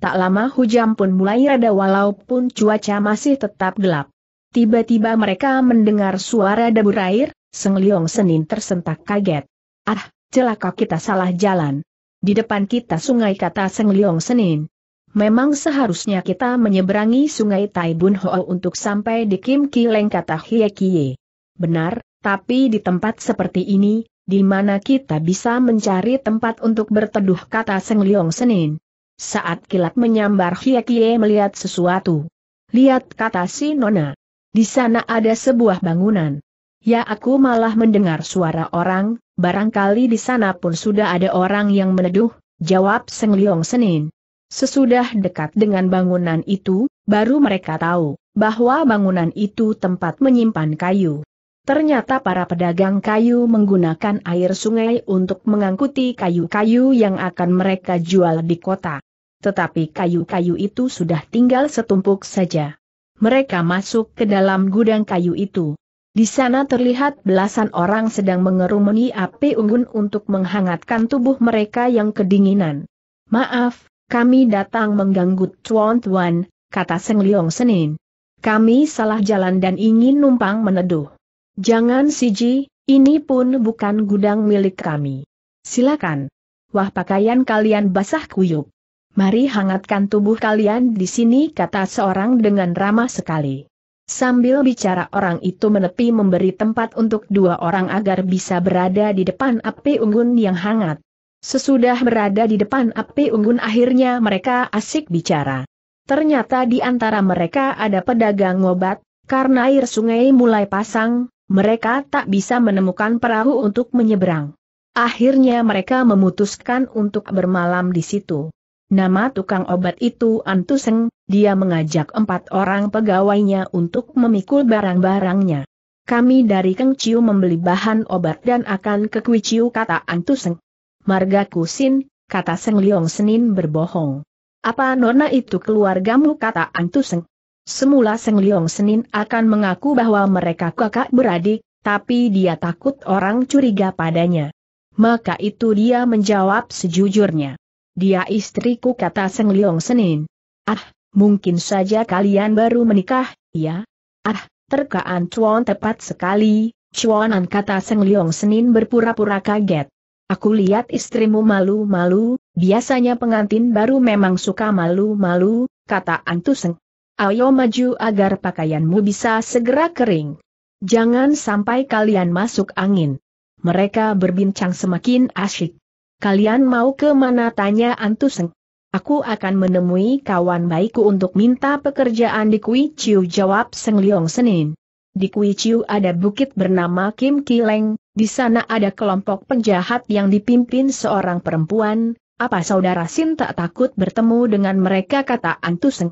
Tak lama hujan pun mulai reda walaupun cuaca masih tetap gelap. Tiba-tiba mereka mendengar suara debur air, Seng Leong Senin tersentak kaget. Ah, celaka kita salah jalan. Di depan kita sungai kata Seng Leong Senin. Memang seharusnya kita menyeberangi sungai Taibun Ho untuk sampai di Kim Kileng kata Hie Kie. Benar, tapi di tempat seperti ini, di mana kita bisa mencari tempat untuk berteduh kata Seng Leong Senin. Saat kilat menyambar Hiekie melihat sesuatu. Lihat kata si Nona. Di sana ada sebuah bangunan. Ya aku malah mendengar suara orang, barangkali di sana pun sudah ada orang yang meneduh, jawab Seng Leong Senin. Sesudah dekat dengan bangunan itu, baru mereka tahu bahwa bangunan itu tempat menyimpan kayu. Ternyata para pedagang kayu menggunakan air sungai untuk mengangkuti kayu-kayu yang akan mereka jual di kota. Tetapi kayu-kayu itu sudah tinggal setumpuk saja. Mereka masuk ke dalam gudang kayu itu. Di sana terlihat belasan orang sedang mengerumuni api unggun untuk menghangatkan tubuh mereka yang kedinginan. Maaf, kami datang mengganggu tuan-tuan, kata Seng Leong Senin. Kami salah jalan dan ingin numpang meneduh. Jangan Siji, ini pun bukan gudang milik kami. Silakan. Wah pakaian kalian basah kuyup. Mari hangatkan tubuh kalian di sini kata seorang dengan ramah sekali. Sambil bicara orang itu menepi memberi tempat untuk dua orang agar bisa berada di depan api unggun yang hangat. Sesudah berada di depan api unggun akhirnya mereka asik bicara. Ternyata di antara mereka ada pedagang obat, karena air sungai mulai pasang, mereka tak bisa menemukan perahu untuk menyeberang. Akhirnya mereka memutuskan untuk bermalam di situ. Nama tukang obat itu Antuseng, dia mengajak empat orang pegawainya untuk memikul barang-barangnya. Kami dari Chiu membeli bahan obat dan akan ke Chiu kata Antuseng. Marga Kusin, kata Seng Liong Senin berbohong. Apa nona itu keluargamu kata Antuseng? Semula Seng Liong Senin akan mengaku bahwa mereka kakak beradik, tapi dia takut orang curiga padanya. Maka itu dia menjawab sejujurnya. Dia istriku kata Seng Liong Senin. Ah, mungkin saja kalian baru menikah, ya? Ah, terkaan Chuan tepat sekali, Chuanan kata Seng Liong Senin berpura-pura kaget. Aku lihat istrimu malu-malu, biasanya pengantin baru memang suka malu-malu, kata Antuseng. Ayo maju agar pakaianmu bisa segera kering. Jangan sampai kalian masuk angin. Mereka berbincang semakin asyik. Kalian mau ke mana tanya Antuseng? Aku akan menemui kawan baikku untuk minta pekerjaan di Kui Chiu jawab Seng Leong Senin. Di Kui Chiu ada bukit bernama Kim Kileng, di sana ada kelompok penjahat yang dipimpin seorang perempuan, apa saudara Sin tak takut bertemu dengan mereka kata Antuseng.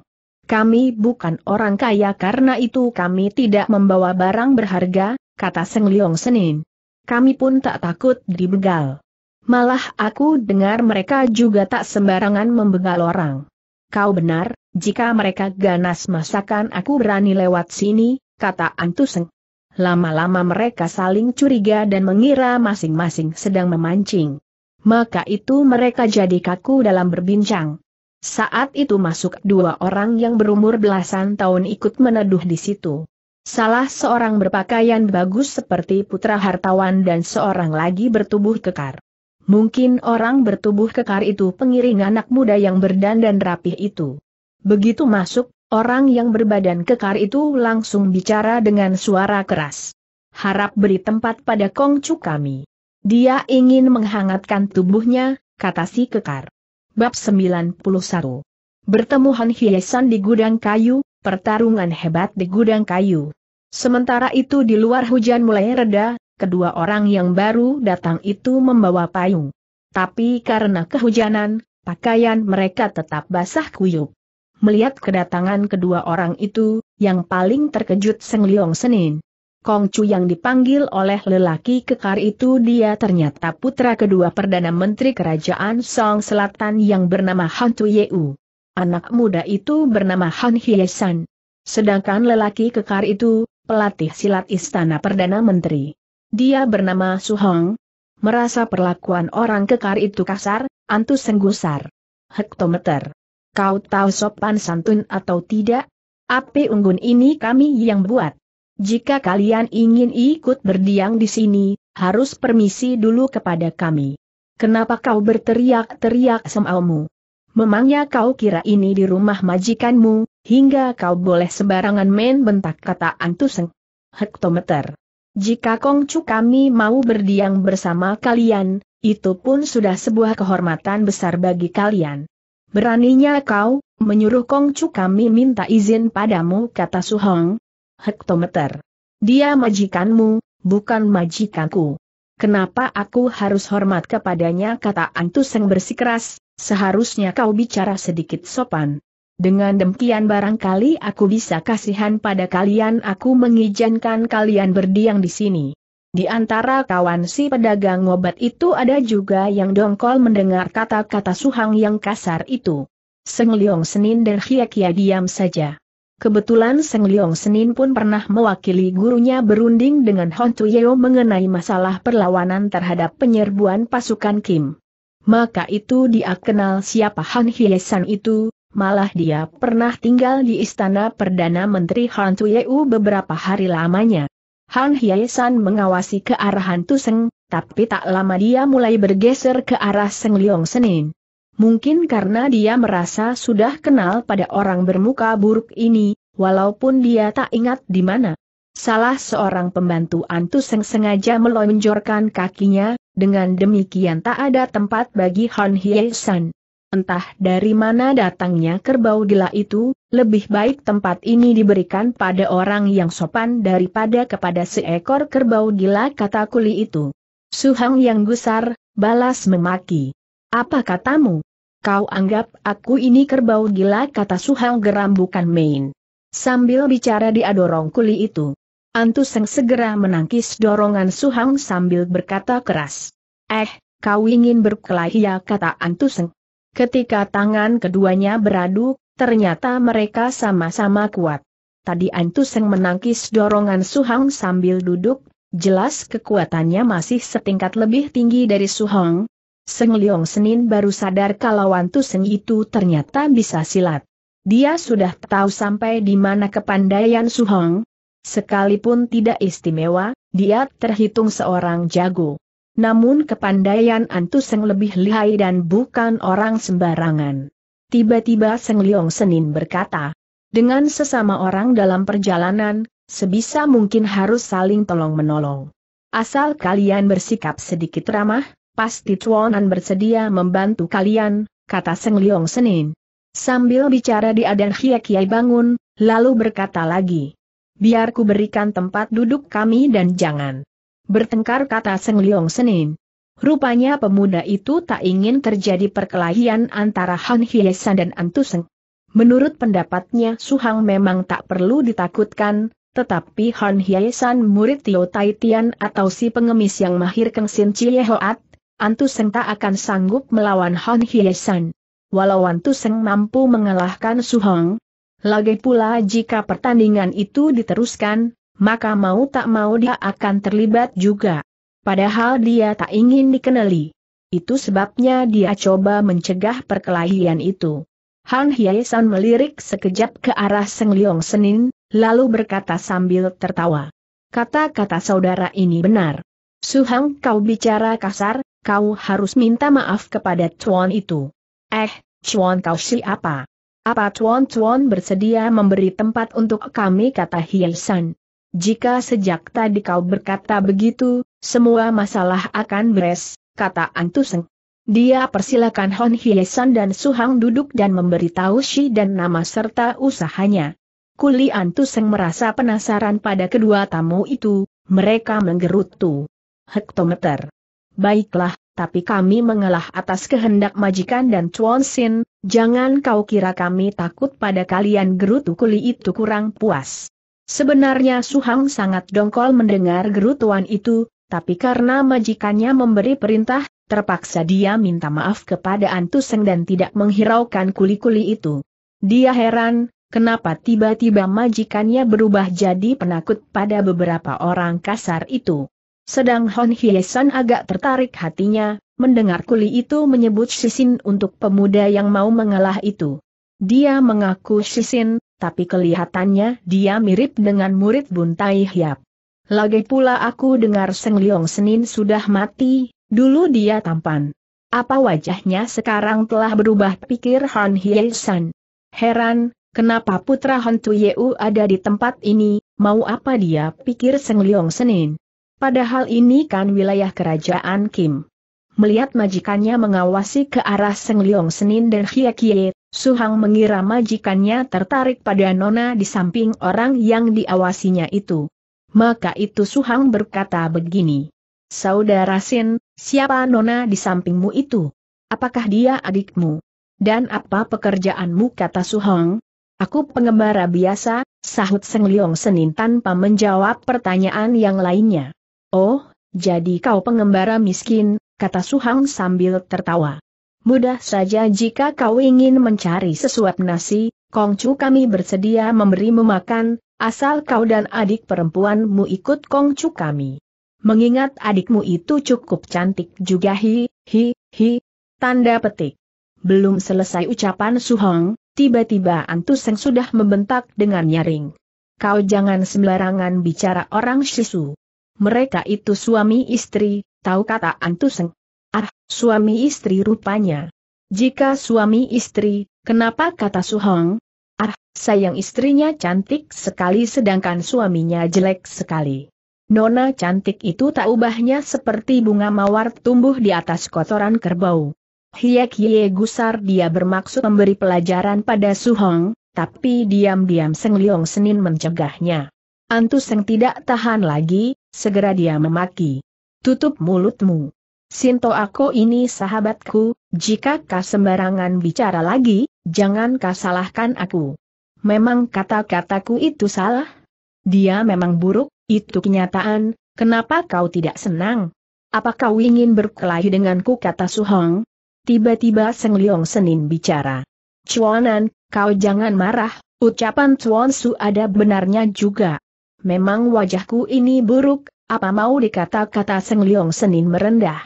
Kami bukan orang kaya karena itu kami tidak membawa barang berharga, kata Seng Leong Senin. Kami pun tak takut dibegal. Malah aku dengar mereka juga tak sembarangan membegal orang. Kau benar, jika mereka ganas masakan aku berani lewat sini, kata Antuseng. Lama-lama mereka saling curiga dan mengira masing-masing sedang memancing. Maka itu mereka jadi kaku dalam berbincang. Saat itu masuk dua orang yang berumur belasan tahun ikut meneduh di situ. Salah seorang berpakaian bagus seperti putra hartawan dan seorang lagi bertubuh kekar. Mungkin orang bertubuh kekar itu pengiring anak muda yang berdandan rapih itu. Begitu masuk, orang yang berbadan kekar itu langsung bicara dengan suara keras. Harap beri tempat pada kongcu kami. Dia ingin menghangatkan tubuhnya, kata si kekar. Bab 91 Bertemu Han Hiesan di gudang kayu, pertarungan hebat di gudang kayu. Sementara itu di luar hujan mulai reda, kedua orang yang baru datang itu membawa payung. Tapi karena kehujanan, pakaian mereka tetap basah kuyup. Melihat kedatangan kedua orang itu, yang paling terkejut Seng Liong Senin. Kong Chu yang dipanggil oleh lelaki kekar itu dia ternyata putra kedua Perdana Menteri Kerajaan Song Selatan yang bernama Han Tu Yeu. Anak muda itu bernama Han Hyesan. Sedangkan lelaki kekar itu, pelatih silat istana Perdana Menteri. Dia bernama Su Hong. Merasa perlakuan orang kekar itu kasar, antus senggusar. Hektometer. Kau tahu sopan santun atau tidak? Api unggun ini kami yang buat. Jika kalian ingin ikut berdiam di sini, harus permisi dulu kepada kami. Kenapa kau berteriak-teriak semaumu? Memangnya kau kira ini di rumah majikanmu, hingga kau boleh sembarangan main bentak kata Antuseng? Hektometer. Jika Kongcu kami mau berdiam bersama kalian, itu pun sudah sebuah kehormatan besar bagi kalian. Beraninya kau, menyuruh Kongcu kami minta izin padamu kata Suhong, hektometer. Dia majikanmu, bukan majikanku. Kenapa aku harus hormat kepadanya kata Antus yang bersikeras, seharusnya kau bicara sedikit sopan. Dengan demikian barangkali aku bisa kasihan pada kalian aku mengizinkan kalian berdiam di sini. Di antara kawan si pedagang obat itu ada juga yang dongkol mendengar kata-kata suhang yang kasar itu. Seng Leong Senin dan Hiakia diam saja. Kebetulan Seng Leong Senin pun pernah mewakili gurunya berunding dengan Hon Yeo mengenai masalah perlawanan terhadap penyerbuan pasukan Kim. Maka itu dia kenal siapa Han San itu, malah dia pernah tinggal di istana Perdana Menteri Han Yeo beberapa hari lamanya. Han San mengawasi ke arah Han Tuseng, tapi tak lama dia mulai bergeser ke arah Seng Leong Senin. Mungkin karena dia merasa sudah kenal pada orang bermuka buruk ini, walaupun dia tak ingat di mana. Salah seorang pembantu Antuseng sengaja melonjorkan kakinya, dengan demikian tak ada tempat bagi Han Hye San. Entah dari mana datangnya kerbau gila itu, lebih baik tempat ini diberikan pada orang yang sopan daripada kepada seekor kerbau gila kata kuli itu. Suhang yang gusar, balas memaki. Apa katamu? Kau anggap aku ini kerbau gila kata Suhang geram bukan main. Sambil bicara dia dorong kuli itu. Antuseng segera menangkis dorongan Suhang sambil berkata keras. Eh, kau ingin berkelahi ya kata Antuseng. Ketika tangan keduanya beradu, ternyata mereka sama-sama kuat. Tadi Antuseng menangkis dorongan Suhang sambil duduk, jelas kekuatannya masih setingkat lebih tinggi dari Suhang, Seng Liong Senin baru sadar kalau Wantu Seng itu ternyata bisa silat. Dia sudah tahu sampai di mana kepandaian Su Hong. Sekalipun tidak istimewa, dia terhitung seorang jago. Namun kepandaian Antu Seng lebih lihai dan bukan orang sembarangan. Tiba-tiba Seng Liong Senin berkata, dengan sesama orang dalam perjalanan, sebisa mungkin harus saling tolong-menolong. Asal kalian bersikap sedikit ramah, pasti Chuanan bersedia membantu kalian, kata Seng Liong Senin. Sambil bicara di adan Hia Kiai bangun, lalu berkata lagi. Biar ku berikan tempat duduk kami dan jangan bertengkar kata Seng Liong Senin. Rupanya pemuda itu tak ingin terjadi perkelahian antara Han San dan Antuseng. Menurut pendapatnya Suhang memang tak perlu ditakutkan, tetapi Han San murid Tio Tai Tian atau si pengemis yang mahir Keng Sin hoat. Antu Seng tak akan sanggup melawan Hon Hye Walau Antu Seng mampu mengalahkan Su Hong, lagi pula jika pertandingan itu diteruskan, maka mau tak mau dia akan terlibat juga. Padahal dia tak ingin dikenali. Itu sebabnya dia coba mencegah perkelahian itu. Han Hye melirik sekejap ke arah Seng Leong Senin, lalu berkata sambil tertawa. Kata-kata saudara ini benar. Suhang kau bicara kasar, kau harus minta maaf kepada Chuan itu. Eh, Chuan kau siapa? Apa Chuan Chuan bersedia memberi tempat untuk kami kata Hiesan? Jika sejak tadi kau berkata begitu, semua masalah akan beres, kata Antuseng. Dia persilakan Hon Hiesan dan Suhang duduk dan memberitahu Shi dan nama serta usahanya. Kuli Antuseng merasa penasaran pada kedua tamu itu, mereka menggerutu. Hektometer baiklah, tapi kami mengalah atas kehendak majikan dan Chuan Sin, jangan kau kira kami takut pada kalian gerutu kuli itu kurang puas. Sebenarnya Suhang sangat dongkol mendengar gerutuan itu, tapi karena majikannya memberi perintah, terpaksa dia minta maaf kepada Antuseng dan tidak menghiraukan kuli-kuli itu. Dia heran, kenapa tiba-tiba majikannya berubah jadi penakut pada beberapa orang kasar itu. Sedang Hon Hyesan agak tertarik hatinya, mendengar kuli itu menyebut Sisin untuk pemuda yang mau mengalah itu. Dia mengaku Sisin, tapi kelihatannya dia mirip dengan murid Buntai Hyap Lagi pula aku dengar Seng Leong Senin sudah mati, dulu dia tampan. Apa wajahnya sekarang telah berubah pikir Han Hyesan. Heran, kenapa putra Han Tuyeu ada di tempat ini, mau apa dia pikir Seng Leong Senin. Padahal ini kan wilayah kerajaan Kim. Melihat majikannya mengawasi ke arah Seng Leong Senin dan Hia Kie, Suhang mengira majikannya tertarik pada Nona di samping orang yang diawasinya itu. Maka itu Suhang berkata begini. Saudara Sin, siapa Nona di sampingmu itu? Apakah dia adikmu? Dan apa pekerjaanmu kata Suhang? Aku pengembara biasa, sahut Seng Leong Senin tanpa menjawab pertanyaan yang lainnya. Oh, jadi kau pengembara miskin, kata Suhang sambil tertawa. Mudah saja jika kau ingin mencari sesuap nasi, Kongcu kami bersedia memberimu makan, asal kau dan adik perempuanmu ikut Kongcu kami. Mengingat adikmu itu cukup cantik juga hi, hi, hi. Tanda petik. Belum selesai ucapan Suhong, tiba-tiba Antuseng sudah membentak dengan nyaring. Kau jangan sembarangan bicara orang Shisu. Mereka itu suami istri, tahu kata Antuseng. Ah, suami istri rupanya. Jika suami istri, kenapa kata Suhong? Ah, sayang istrinya cantik sekali sedangkan suaminya jelek sekali. Nona cantik itu tak ubahnya seperti bunga mawar tumbuh di atas kotoran kerbau. Hiek Ye Gusar dia bermaksud memberi pelajaran pada Suhong, tapi diam-diam Seng Liong Senin mencegahnya. Antuseng tidak tahan lagi, segera dia memaki. Tutup mulutmu. Sinto aku ini sahabatku, jika kau sembarangan bicara lagi, jangan kau salahkan aku. Memang kata-kataku itu salah? Dia memang buruk, itu kenyataan, kenapa kau tidak senang? Apa kau ingin berkelahi denganku kata Su Hong. Tiba-tiba Seng Leong Senin bicara. Chuanan, kau jangan marah, ucapan Chuan Su ada benarnya juga memang wajahku ini buruk, apa mau dikata-kata Seng Leong Senin merendah.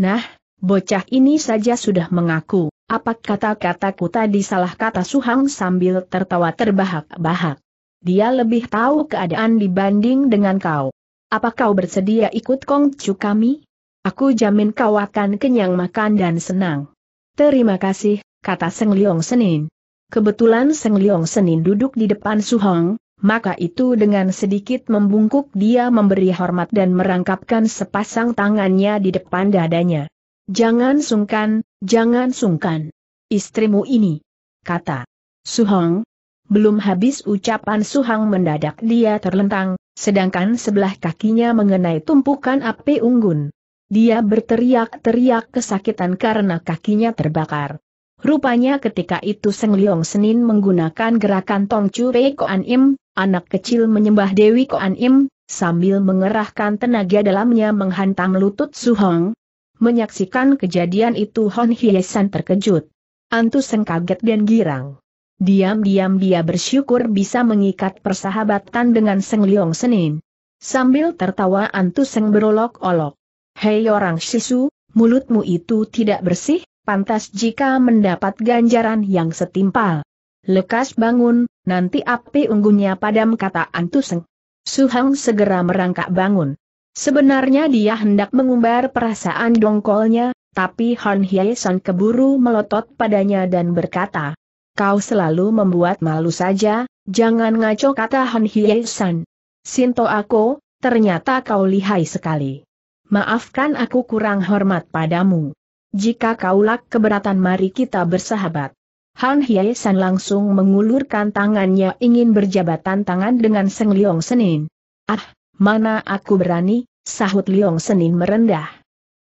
Nah, bocah ini saja sudah mengaku, apa kata-kataku tadi salah kata Suhang sambil tertawa terbahak-bahak. Dia lebih tahu keadaan dibanding dengan kau. Apa kau bersedia ikut kongcu kami? Aku jamin kau akan kenyang makan dan senang. Terima kasih, kata Seng Leong Senin. Kebetulan Seng Leong Senin duduk di depan Suhong, maka itu dengan sedikit membungkuk dia memberi hormat dan merangkapkan sepasang tangannya di depan dadanya. Jangan sungkan, jangan sungkan. Istrimu ini, kata Su-hong. Belum habis ucapan Su-hong mendadak dia terlentang, sedangkan sebelah kakinya mengenai tumpukan api unggun. Dia berteriak-teriak kesakitan karena kakinya terbakar. Rupanya ketika itu Seng Leong Senin menggunakan gerakan Tong Cure Koan Im, anak kecil menyembah Dewi Koan Im, sambil mengerahkan tenaga dalamnya menghantam lutut Su Hong. Menyaksikan kejadian itu Hon Hyesan terkejut. Antu Seng kaget dan girang. Diam-diam dia bersyukur bisa mengikat persahabatan dengan Seng Leong Senin. Sambil tertawa Antu Seng berolok-olok. Hei orang sisu, mulutmu itu tidak bersih, pantas jika mendapat ganjaran yang setimpal. Lekas bangun, nanti api unggunnya padam kata Antuseng. Suhang segera merangkak bangun. Sebenarnya dia hendak mengumbar perasaan dongkolnya, tapi Han Hyeson keburu melotot padanya dan berkata, Kau selalu membuat malu saja, jangan ngaco kata Han Hyeson. Sinto aku, ternyata kau lihai sekali. Maafkan aku kurang hormat padamu. Jika kaulak keberatan mari kita bersahabat. Han Hye San langsung mengulurkan tangannya ingin berjabatan tangan dengan Seng Leong Senin. Ah, mana aku berani, sahut Liong Senin merendah.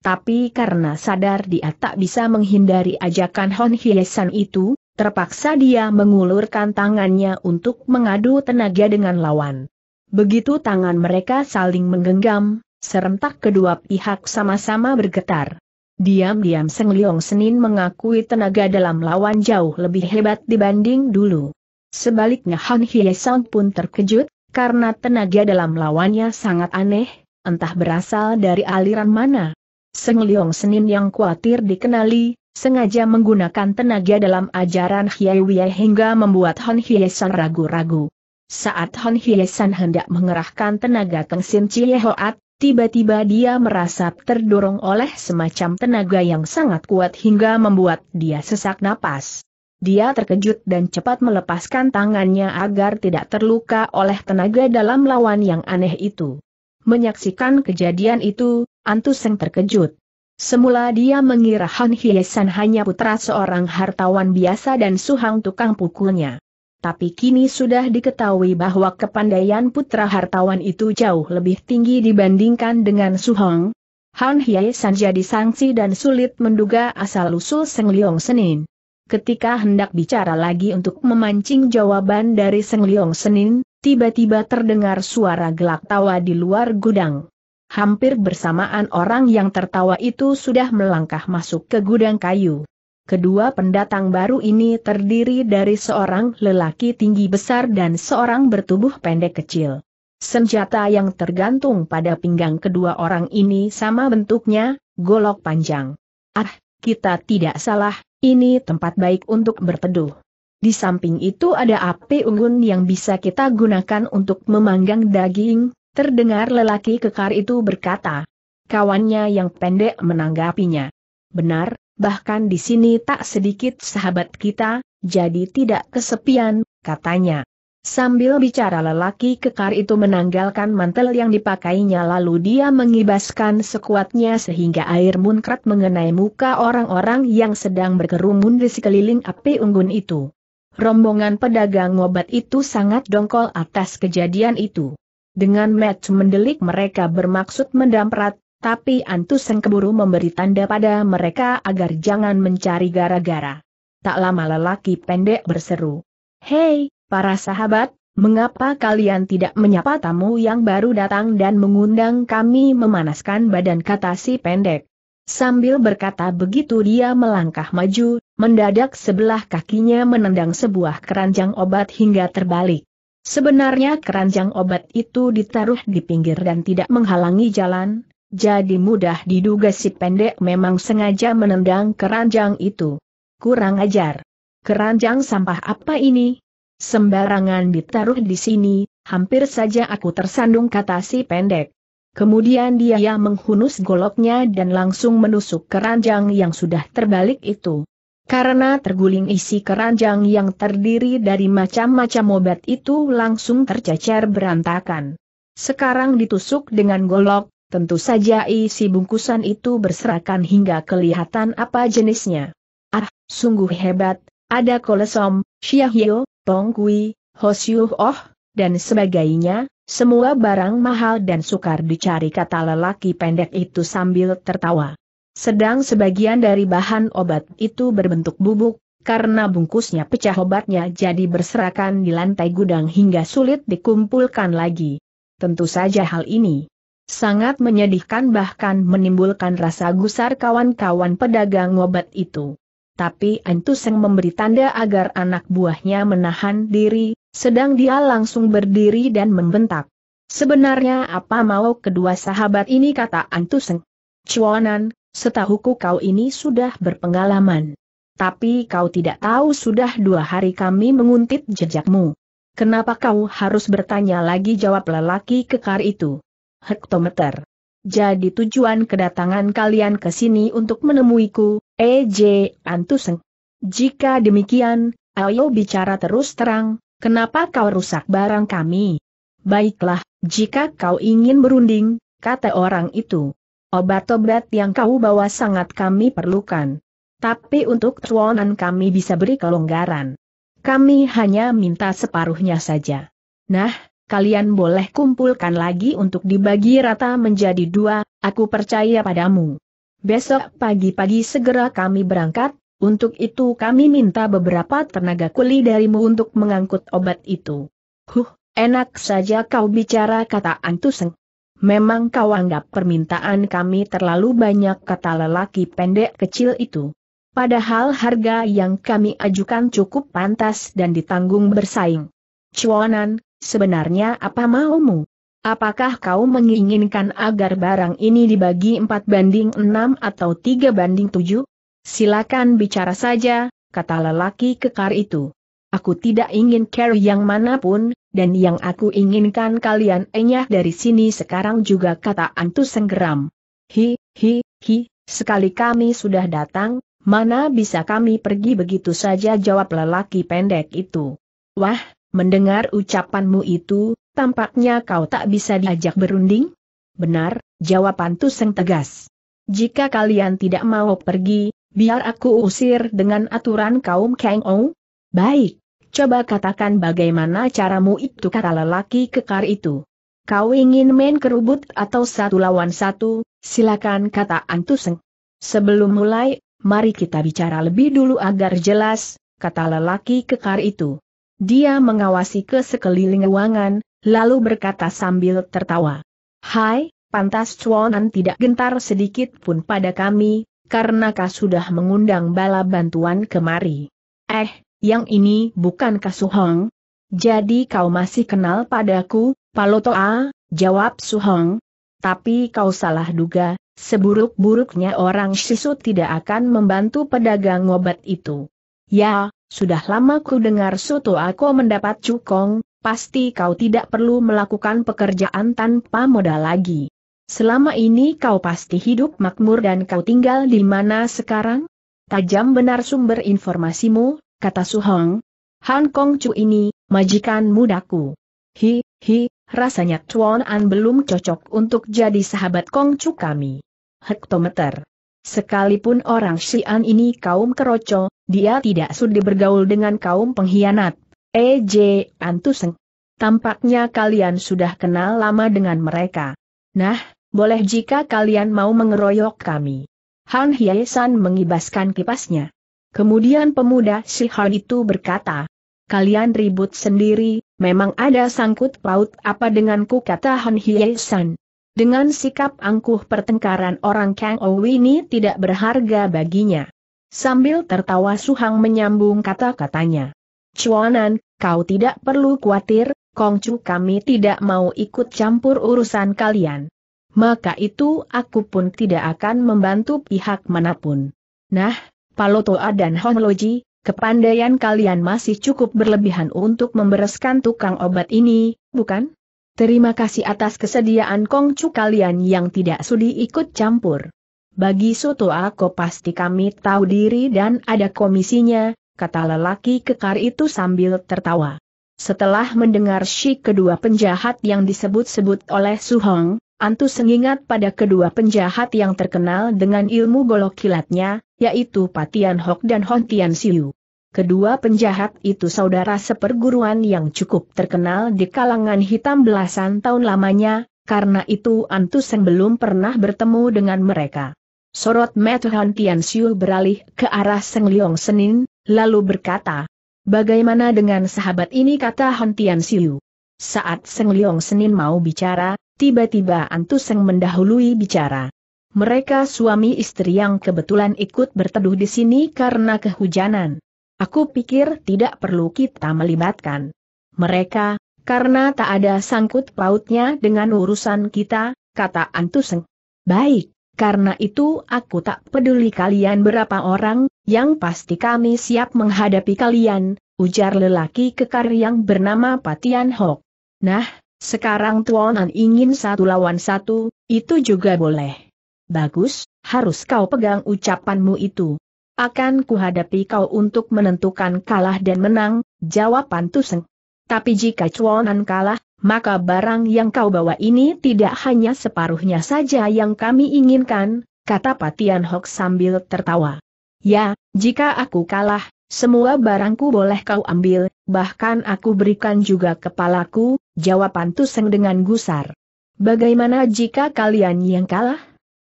Tapi karena sadar dia tak bisa menghindari ajakan Han Hye San itu, terpaksa dia mengulurkan tangannya untuk mengadu tenaga dengan lawan. Begitu tangan mereka saling menggenggam, serentak kedua pihak sama-sama bergetar. Diam-diam Seng Liong Senin mengakui tenaga dalam lawan jauh lebih hebat dibanding dulu. Sebaliknya Han Hye pun terkejut, karena tenaga dalam lawannya sangat aneh, entah berasal dari aliran mana. Seng Liong Senin yang khawatir dikenali, sengaja menggunakan tenaga dalam ajaran Hiawie hingga membuat Han Hyesan ragu-ragu. Saat Han Hyesan hendak mengerahkan tenaga Teng Sin Chie Hoat, Tiba-tiba dia merasa terdorong oleh semacam tenaga yang sangat kuat hingga membuat dia sesak napas. Dia terkejut dan cepat melepaskan tangannya agar tidak terluka oleh tenaga dalam lawan yang aneh itu. Menyaksikan kejadian itu, Antuseng terkejut. Semula dia mengira Han Hiesan hanya putra seorang hartawan biasa dan suhang tukang pukulnya. Tapi kini sudah diketahui bahwa kepandaian putra hartawan itu jauh lebih tinggi dibandingkan dengan Suhong. Han Hye San jadi sanksi dan sulit menduga asal-usul Seng Leong Senin. Ketika hendak bicara lagi untuk memancing jawaban dari Seng Leong Senin, tiba-tiba terdengar suara gelak tawa di luar gudang. Hampir bersamaan orang yang tertawa itu sudah melangkah masuk ke gudang kayu. Kedua pendatang baru ini terdiri dari seorang lelaki tinggi besar dan seorang bertubuh pendek kecil. Senjata yang tergantung pada pinggang kedua orang ini sama bentuknya, golok panjang. Ah, kita tidak salah, ini tempat baik untuk berteduh. Di samping itu ada api unggun yang bisa kita gunakan untuk memanggang daging, terdengar lelaki kekar itu berkata. Kawannya yang pendek menanggapinya. Benar, bahkan di sini tak sedikit sahabat kita, jadi tidak kesepian, katanya. Sambil bicara lelaki kekar itu menanggalkan mantel yang dipakainya lalu dia mengibaskan sekuatnya sehingga air munkrat mengenai muka orang-orang yang sedang berkerumun di sekeliling api unggun itu. Rombongan pedagang obat itu sangat dongkol atas kejadian itu. Dengan match mendelik mereka bermaksud mendamprat, tapi Antus keburu memberi tanda pada mereka agar jangan mencari gara-gara. Tak lama lelaki pendek berseru. Hei, para sahabat, mengapa kalian tidak menyapa tamu yang baru datang dan mengundang kami memanaskan badan kata si pendek? Sambil berkata begitu dia melangkah maju, mendadak sebelah kakinya menendang sebuah keranjang obat hingga terbalik. Sebenarnya keranjang obat itu ditaruh di pinggir dan tidak menghalangi jalan, jadi mudah diduga si pendek memang sengaja menendang keranjang itu. Kurang ajar. Keranjang sampah apa ini? Sembarangan ditaruh di sini, hampir saja aku tersandung kata si pendek. Kemudian dia yang menghunus goloknya dan langsung menusuk keranjang yang sudah terbalik itu. Karena terguling isi keranjang yang terdiri dari macam-macam obat itu langsung tercecer berantakan. Sekarang ditusuk dengan golok, Tentu saja isi bungkusan itu berserakan hingga kelihatan apa jenisnya. Ah, sungguh hebat, ada kolesom, syahyo, Tongkui, hosyuh Oh, dan sebagainya, semua barang mahal dan sukar dicari kata lelaki pendek itu sambil tertawa. Sedang sebagian dari bahan obat itu berbentuk bubuk, karena bungkusnya pecah obatnya jadi berserakan di lantai gudang hingga sulit dikumpulkan lagi. Tentu saja hal ini sangat menyedihkan bahkan menimbulkan rasa gusar kawan-kawan pedagang obat itu. Tapi Antuseng memberi tanda agar anak buahnya menahan diri, sedang dia langsung berdiri dan membentak. Sebenarnya apa mau kedua sahabat ini kata Antuseng? Cuanan, setahuku kau ini sudah berpengalaman. Tapi kau tidak tahu sudah dua hari kami menguntit jejakmu. Kenapa kau harus bertanya lagi jawab lelaki kekar itu? hektometer. Jadi tujuan kedatangan kalian ke sini untuk menemuiku, E.J. Antuseng. Jika demikian, ayo bicara terus terang, kenapa kau rusak barang kami? Baiklah, jika kau ingin berunding, kata orang itu. Obat-obat yang kau bawa sangat kami perlukan. Tapi untuk tuanan kami bisa beri kelonggaran. Kami hanya minta separuhnya saja. Nah, kalian boleh kumpulkan lagi untuk dibagi rata menjadi dua, aku percaya padamu. Besok pagi-pagi segera kami berangkat, untuk itu kami minta beberapa tenaga kuli darimu untuk mengangkut obat itu. Huh, enak saja kau bicara kata Antuseng. Memang kau anggap permintaan kami terlalu banyak kata lelaki pendek kecil itu. Padahal harga yang kami ajukan cukup pantas dan ditanggung bersaing. Cuanan, Sebenarnya apa maumu? Apakah kau menginginkan agar barang ini dibagi 4 banding 6 atau 3 banding 7? Silakan bicara saja, kata lelaki kekar itu. Aku tidak ingin care yang manapun, dan yang aku inginkan kalian enyah dari sini sekarang juga kata Antu Senggeram. Hi, hi, hi, sekali kami sudah datang, mana bisa kami pergi begitu saja jawab lelaki pendek itu. Wah, Mendengar ucapanmu itu, tampaknya kau tak bisa diajak berunding? Benar, jawaban Tuseng tegas. Jika kalian tidak mau pergi, biar aku usir dengan aturan kaum Kang Ou? Baik, coba katakan bagaimana caramu itu kata lelaki kekar itu. Kau ingin main kerubut atau satu lawan satu, silakan kata Antuseng. Sebelum mulai, mari kita bicara lebih dulu agar jelas, kata lelaki kekar itu. Dia mengawasi ke sekeliling ruangan, lalu berkata sambil tertawa. Hai, pantas cuanan tidak gentar sedikit pun pada kami, karena kau sudah mengundang bala bantuan kemari. Eh, yang ini bukan Hong? Jadi kau masih kenal padaku, Palotoa, jawab Suhong. Tapi kau salah duga, seburuk-buruknya orang Sisu tidak akan membantu pedagang obat itu. Ya, sudah lama ku dengar Soto aku mendapat cukong, pasti kau tidak perlu melakukan pekerjaan tanpa modal lagi. Selama ini kau pasti hidup makmur dan kau tinggal di mana sekarang? Tajam benar sumber informasimu, kata Suhong. Han Kong Chu ini, majikan mudaku. Hi, hi, rasanya Chuan An belum cocok untuk jadi sahabat Kong Chu kami. Hektometer Sekalipun orang Xi'an ini kaum keroco, dia tidak sudi bergaul dengan kaum pengkhianat. E.J. Eh, antuseng. Tampaknya kalian sudah kenal lama dengan mereka. Nah, boleh jika kalian mau mengeroyok kami. Han Hyesan mengibaskan kipasnya. Kemudian pemuda Shihan itu berkata, Kalian ribut sendiri, memang ada sangkut paut apa denganku kata Han Hyesan. Dengan sikap angkuh pertengkaran orang Kang Owi ini tidak berharga baginya. Sambil tertawa Suhang menyambung kata-katanya. Chuanan, kau tidak perlu khawatir, Kongcu kami tidak mau ikut campur urusan kalian. Maka itu aku pun tidak akan membantu pihak manapun. Nah, Palotoa dan Honloji, kepandaian kalian masih cukup berlebihan untuk membereskan tukang obat ini, bukan? Terima kasih atas kesediaan Kongcu kalian yang tidak sudi ikut campur. Bagi Soto aku pasti kami tahu diri dan ada komisinya, kata lelaki kekar itu sambil tertawa. Setelah mendengar si kedua penjahat yang disebut-sebut oleh Su Hong, Antu mengingat pada kedua penjahat yang terkenal dengan ilmu golok kilatnya, yaitu Patian Hok dan Hon Tian Siu. Kedua penjahat itu saudara seperguruan yang cukup terkenal di kalangan hitam belasan tahun lamanya, karena itu Antusen belum pernah bertemu dengan mereka. Sorot Mata Han Xiu beralih ke arah Seng Leong Senin, lalu berkata, Bagaimana dengan sahabat ini kata Han Xiu? Saat Seng Leong Senin mau bicara, tiba-tiba Antuseng mendahului bicara. Mereka suami istri yang kebetulan ikut berteduh di sini karena kehujanan. Aku pikir tidak perlu kita melibatkan mereka, karena tak ada sangkut pautnya dengan urusan kita, kata Antuseng. Baik, karena itu aku tak peduli kalian berapa orang, yang pasti kami siap menghadapi kalian, ujar lelaki kekar yang bernama Patian Hok. Nah, sekarang tuanan ingin satu lawan satu, itu juga boleh. Bagus, harus kau pegang ucapanmu itu. Akan kuhadapi kau untuk menentukan kalah dan menang, jawab Pantuseng. Tapi jika Chuanan kalah, maka barang yang kau bawa ini tidak hanya separuhnya saja yang kami inginkan, kata Patian Hok sambil tertawa. Ya, jika aku kalah, semua barangku boleh kau ambil, bahkan aku berikan juga kepalaku, jawab Pantuseng dengan gusar. Bagaimana jika kalian yang kalah?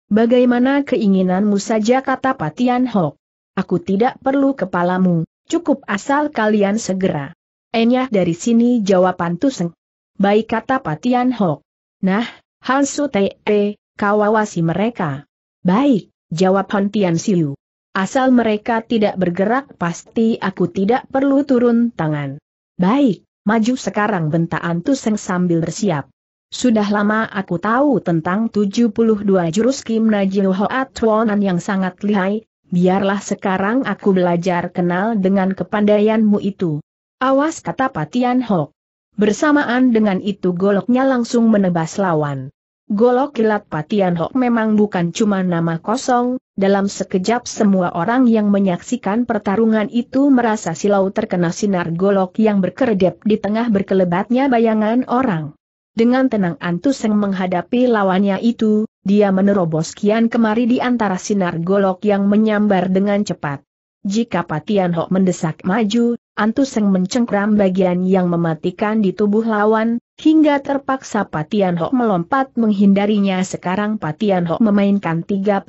Bagaimana keinginanmu saja kata Patian Hok. Aku tidak perlu kepalamu, cukup asal kalian segera. Enyah dari sini jawaban Tuseng. Baik kata Patian Hok. Nah, Hansu Te, kau awasi mereka. Baik, jawab Han Tian Siu. Asal mereka tidak bergerak pasti aku tidak perlu turun tangan. Baik, maju sekarang bentaan Tuseng sambil bersiap. Sudah lama aku tahu tentang 72 jurus Kim Najiu Hoat Wonan yang sangat lihai, Biarlah sekarang aku belajar kenal dengan kepandaianmu itu. Awas kata Patian Hok. Bersamaan dengan itu goloknya langsung menebas lawan. Golok kilat Patian Hok memang bukan cuma nama kosong, dalam sekejap semua orang yang menyaksikan pertarungan itu merasa silau terkena sinar golok yang berkedip di tengah berkelebatnya bayangan orang. Dengan tenang Antuseng menghadapi lawannya itu, dia menerobos kian kemari di antara sinar golok yang menyambar dengan cepat. Jika Patian Hok mendesak maju, Antuseng mencengkram bagian yang mematikan di tubuh lawan, hingga terpaksa Patian Hok melompat menghindarinya sekarang Patian Hok memainkan 36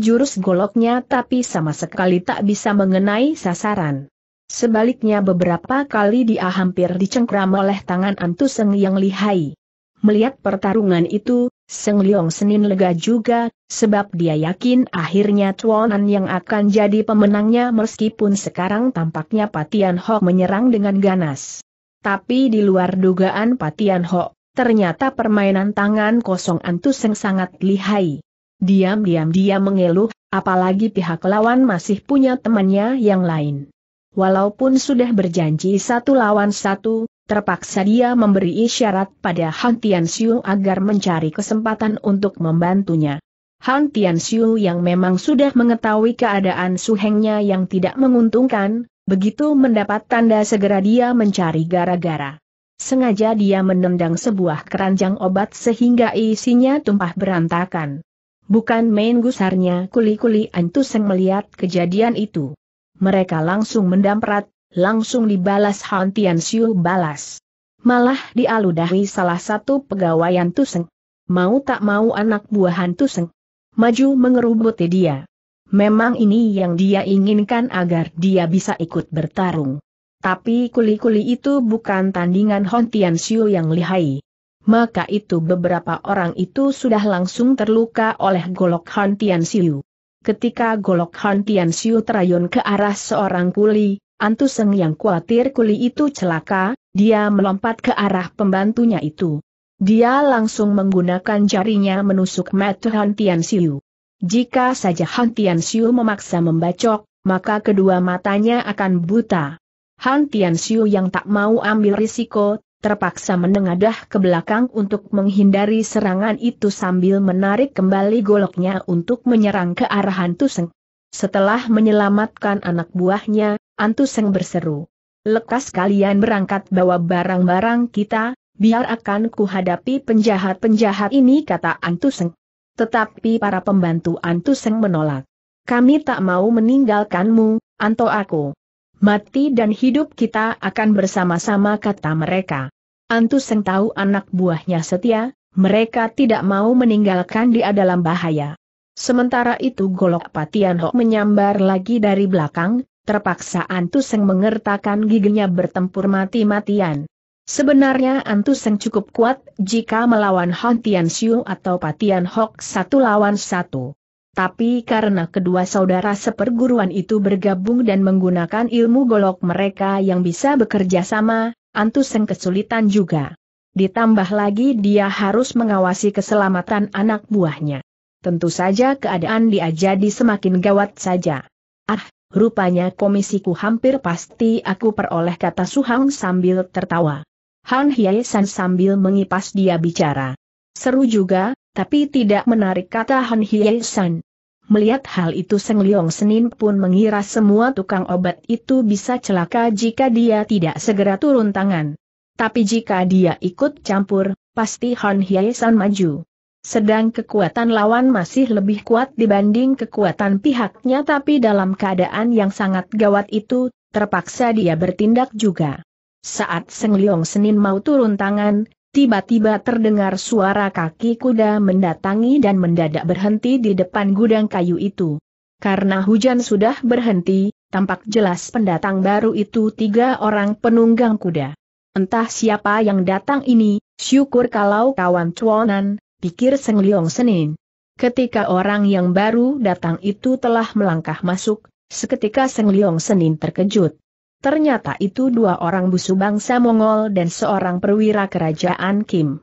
jurus goloknya tapi sama sekali tak bisa mengenai sasaran. Sebaliknya beberapa kali dia hampir dicengkram oleh tangan Antu Seng yang lihai. Melihat pertarungan itu, Seng Leong Senin lega juga, sebab dia yakin akhirnya Chuanan yang akan jadi pemenangnya meskipun sekarang tampaknya Patian Ho menyerang dengan ganas. Tapi di luar dugaan Patian Ho, ternyata permainan tangan kosong Antu Seng sangat lihai. Diam-diam dia mengeluh, apalagi pihak lawan masih punya temannya yang lain. Walaupun sudah berjanji satu lawan satu, terpaksa dia memberi isyarat pada Han Tian agar mencari kesempatan untuk membantunya. Han Tian yang memang sudah mengetahui keadaan suhengnya yang tidak menguntungkan, begitu mendapat tanda segera dia mencari gara-gara. Sengaja dia menendang sebuah keranjang obat sehingga isinya tumpah berantakan. Bukan main gusarnya kuli-kuli Antuseng melihat kejadian itu mereka langsung mendamprat, langsung dibalas Han Tian Xiu balas. Malah dialudahi salah satu pegawai yang Tuseng. Mau tak mau anak buah Han Tuseng. Maju mengerubuti dia. Memang ini yang dia inginkan agar dia bisa ikut bertarung. Tapi kuli-kuli itu bukan tandingan Han Tian Xiu yang lihai. Maka itu beberapa orang itu sudah langsung terluka oleh golok Han Tian Xiu. Ketika golok Han Tian Xiu terayun ke arah seorang kuli, Antuseng yang khawatir kuli itu celaka, dia melompat ke arah pembantunya itu. Dia langsung menggunakan jarinya menusuk mata Han Tian Xiu. Jika saja Han Tian Xiu memaksa membacok, maka kedua matanya akan buta. Han Tian Xiu yang tak mau ambil risiko, terpaksa menengadah ke belakang untuk menghindari serangan itu sambil menarik kembali goloknya untuk menyerang ke arah Antuseng. Setelah menyelamatkan anak buahnya, Antuseng berseru. Lekas kalian berangkat bawa barang-barang kita, biar akan kuhadapi penjahat-penjahat ini kata Antuseng. Tetapi para pembantu Antuseng menolak. Kami tak mau meninggalkanmu, Anto aku. Mati dan hidup kita akan bersama-sama kata mereka. Antuseng tahu anak buahnya setia, mereka tidak mau meninggalkan dia dalam bahaya. Sementara itu Golok Patianho menyambar lagi dari belakang, terpaksa Antuseng mengertakkan giginya bertempur mati-matian. Sebenarnya Antuseng cukup kuat jika melawan Han Tian Xiu atau Patian Hok satu lawan satu. Tapi karena kedua saudara seperguruan itu bergabung dan menggunakan ilmu golok mereka yang bisa bekerja sama, Antuseng kesulitan juga. Ditambah lagi dia harus mengawasi keselamatan anak buahnya. Tentu saja keadaan dia jadi semakin gawat saja. Ah, rupanya komisiku hampir pasti aku peroleh kata Suhang sambil tertawa. Han Hyesan sambil mengipas dia bicara. Seru juga, tapi tidak menarik kata Han Hye San. Melihat hal itu Seng Leong Senin pun mengira semua tukang obat itu bisa celaka jika dia tidak segera turun tangan. Tapi jika dia ikut campur, pasti Han Hye San maju. Sedang kekuatan lawan masih lebih kuat dibanding kekuatan pihaknya tapi dalam keadaan yang sangat gawat itu, terpaksa dia bertindak juga. Saat Seng Leong Senin mau turun tangan, Tiba-tiba terdengar suara kaki kuda mendatangi dan mendadak berhenti di depan gudang kayu itu. Karena hujan sudah berhenti, tampak jelas pendatang baru itu tiga orang penunggang kuda. Entah siapa yang datang ini, syukur kalau kawan cuanan, pikir Seng Leong Senin. Ketika orang yang baru datang itu telah melangkah masuk, seketika Seng Leong Senin terkejut. Ternyata itu dua orang busu bangsa Mongol dan seorang perwira kerajaan Kim.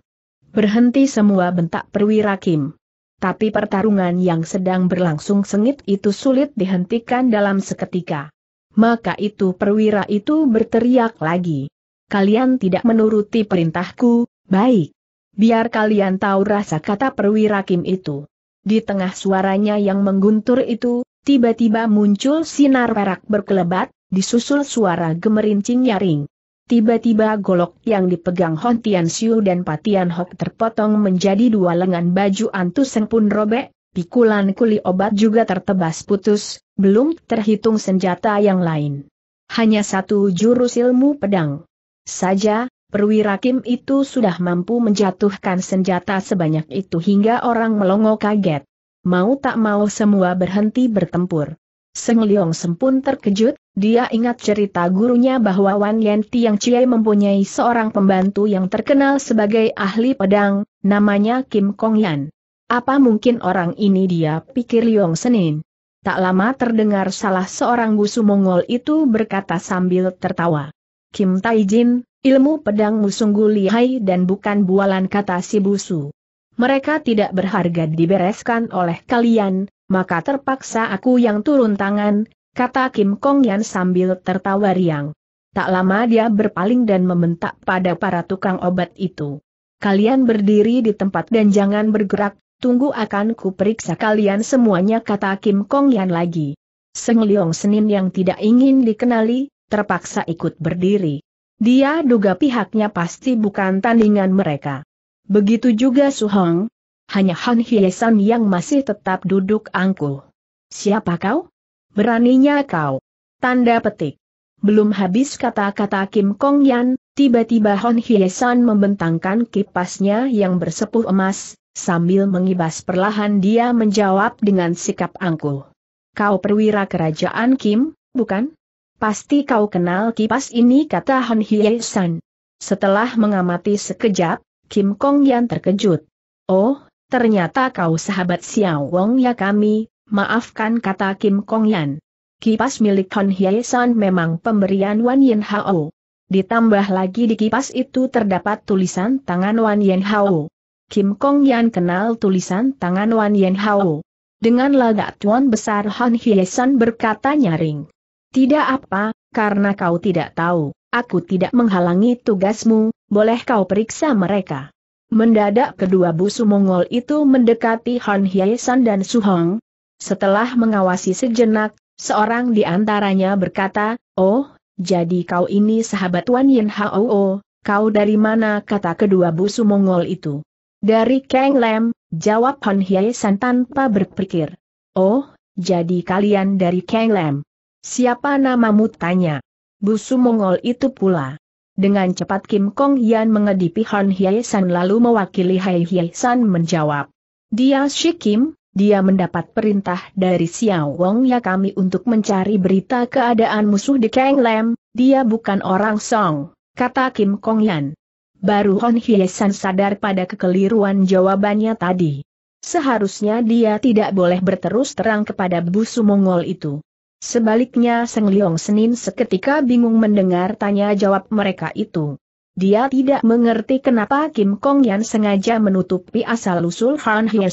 Berhenti semua bentak perwira Kim. Tapi pertarungan yang sedang berlangsung sengit itu sulit dihentikan dalam seketika. Maka itu perwira itu berteriak lagi. Kalian tidak menuruti perintahku, baik. Biar kalian tahu rasa kata perwira Kim itu. Di tengah suaranya yang mengguntur itu, tiba-tiba muncul sinar perak berkelebat, disusul suara gemerincing nyaring. Tiba-tiba golok yang dipegang Hon Tian Siu dan Patian Hok terpotong menjadi dua lengan baju Antu Seng pun robek, pikulan kuli obat juga tertebas putus, belum terhitung senjata yang lain. Hanya satu jurus ilmu pedang. Saja, perwira Kim itu sudah mampu menjatuhkan senjata sebanyak itu hingga orang melongo kaget. Mau tak mau semua berhenti bertempur. Seng Leong Sempun terkejut, dia ingat cerita gurunya bahwa Wan Yen Tiang Chie mempunyai seorang pembantu yang terkenal sebagai ahli pedang, namanya Kim Kong Yan. Apa mungkin orang ini dia pikir Leong Senin? Tak lama terdengar salah seorang busu Mongol itu berkata sambil tertawa. Kim Tai Jin, ilmu pedangmu sungguh lihai dan bukan bualan kata si busu. Mereka tidak berharga dibereskan oleh kalian, maka terpaksa aku yang turun tangan, kata Kim Kong Yan sambil tertawa riang. Tak lama dia berpaling dan membentak pada para tukang obat itu. Kalian berdiri di tempat dan jangan bergerak, tunggu akan kuperiksa kalian semuanya kata Kim Kong Yan lagi. Seng Leong Senin yang tidak ingin dikenali, terpaksa ikut berdiri. Dia duga pihaknya pasti bukan tandingan mereka. Begitu juga Su Hong, hanya Han Hyesan yang masih tetap duduk angkuh. Siapa kau? Beraninya kau. Tanda petik. Belum habis kata-kata Kim Kong Yan, tiba-tiba Han Hyesan membentangkan kipasnya yang bersepuh emas, sambil mengibas perlahan dia menjawab dengan sikap angkuh. Kau perwira kerajaan Kim, bukan? Pasti kau kenal kipas ini kata Han Hyesan. Setelah mengamati sekejap, Kim Kong Yan terkejut. Oh, ternyata kau sahabat Xiao Wong ya kami, maafkan kata Kim Kong Yan. Kipas milik Hon Hye San memang pemberian Wan Yen Hao. Ditambah lagi di kipas itu terdapat tulisan tangan Wan Yen Hao. Kim Kong Yan kenal tulisan tangan Wan Yen Hao. Dengan lagak tuan besar Hon Han San berkata nyaring. Tidak apa, karena kau tidak tahu, aku tidak menghalangi tugasmu, boleh kau periksa mereka. Mendadak kedua busu Mongol itu mendekati Han Hyesan dan Su Hong. Setelah mengawasi sejenak, seorang di antaranya berkata, Oh, jadi kau ini sahabat Wan Yin Hao, oh, kau dari mana kata kedua busu Mongol itu? Dari Kang Lam, jawab Han Hyesan tanpa berpikir. Oh, jadi kalian dari Kang Lam. Siapa namamu tanya? Busu Mongol itu pula. Dengan cepat Kim Kong Yan mengedipi Han Hye San lalu mewakili Hai Hye San menjawab. Dia Shikim, Kim, dia mendapat perintah dari Xiao Wong ya kami untuk mencari berita keadaan musuh di Kang Lam, dia bukan orang Song, kata Kim Kong Yan. Baru Han Hye San sadar pada kekeliruan jawabannya tadi. Seharusnya dia tidak boleh berterus terang kepada busu Mongol itu. Sebaliknya Seng Liong Senin seketika bingung mendengar tanya jawab mereka itu. Dia tidak mengerti kenapa Kim Kong Yan sengaja menutupi asal-usul Han Hye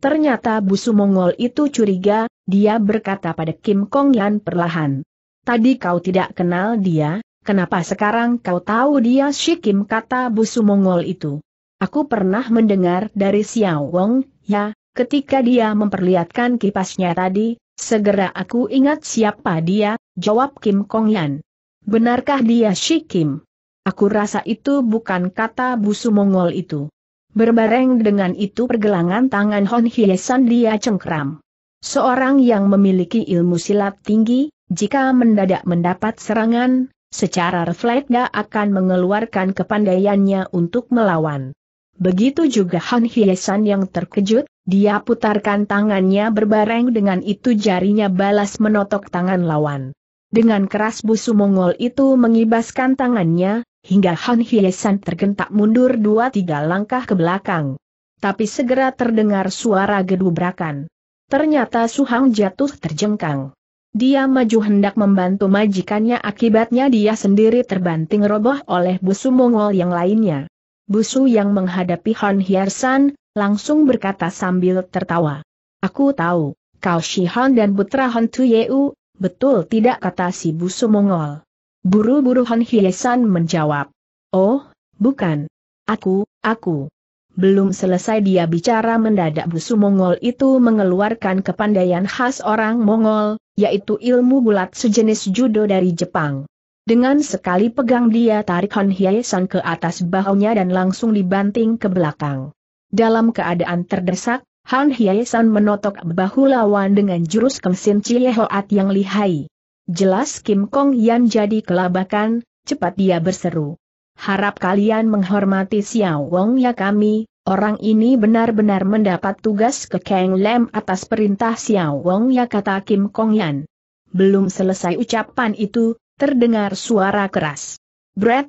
Ternyata busu Mongol itu curiga, dia berkata pada Kim Kong Yan perlahan. Tadi kau tidak kenal dia, kenapa sekarang kau tahu dia si Kim kata busu Mongol itu. Aku pernah mendengar dari Xiao Wong, ya, ketika dia memperlihatkan kipasnya tadi, Segera aku ingat siapa dia, jawab Kim Kong Yan. Benarkah dia Shi Kim? Aku rasa itu bukan kata busu Mongol itu. Berbareng dengan itu pergelangan tangan Hon Hiesan dia cengkram. Seorang yang memiliki ilmu silat tinggi, jika mendadak mendapat serangan, secara refleks dia akan mengeluarkan kepandaiannya untuk melawan. Begitu juga Han Hiesan yang terkejut, dia putarkan tangannya berbareng dengan itu jarinya balas menotok tangan lawan. Dengan keras busu Mongol itu mengibaskan tangannya, hingga Han Hyesan tergentak mundur dua tiga langkah ke belakang. Tapi segera terdengar suara gedubrakan. Ternyata Suhang jatuh terjengkang. Dia maju hendak membantu majikannya akibatnya dia sendiri terbanting roboh oleh busu Mongol yang lainnya. Busu yang menghadapi Han Hiersan, langsung berkata sambil tertawa. Aku tahu, kau Shi Han dan putra Han Tuyeu, betul tidak kata si Busu Mongol. Buru-buru Han Hiersan menjawab. Oh, bukan. Aku, aku. Belum selesai dia bicara mendadak busu Mongol itu mengeluarkan kepandaian khas orang Mongol, yaitu ilmu bulat sejenis judo dari Jepang. Dengan sekali pegang dia tarik Hon Hyesan ke atas bahunya dan langsung dibanting ke belakang. Dalam keadaan terdesak, Han Hyesan menotok bahu lawan dengan jurus kemsin Cie Hoat yang lihai. Jelas Kim Kong Yan jadi kelabakan, cepat dia berseru. Harap kalian menghormati Xiao Wong ya kami, orang ini benar-benar mendapat tugas ke Kang Lem atas perintah Xiao Wong ya kata Kim Kong Yan. Belum selesai ucapan itu, terdengar suara keras. Brett,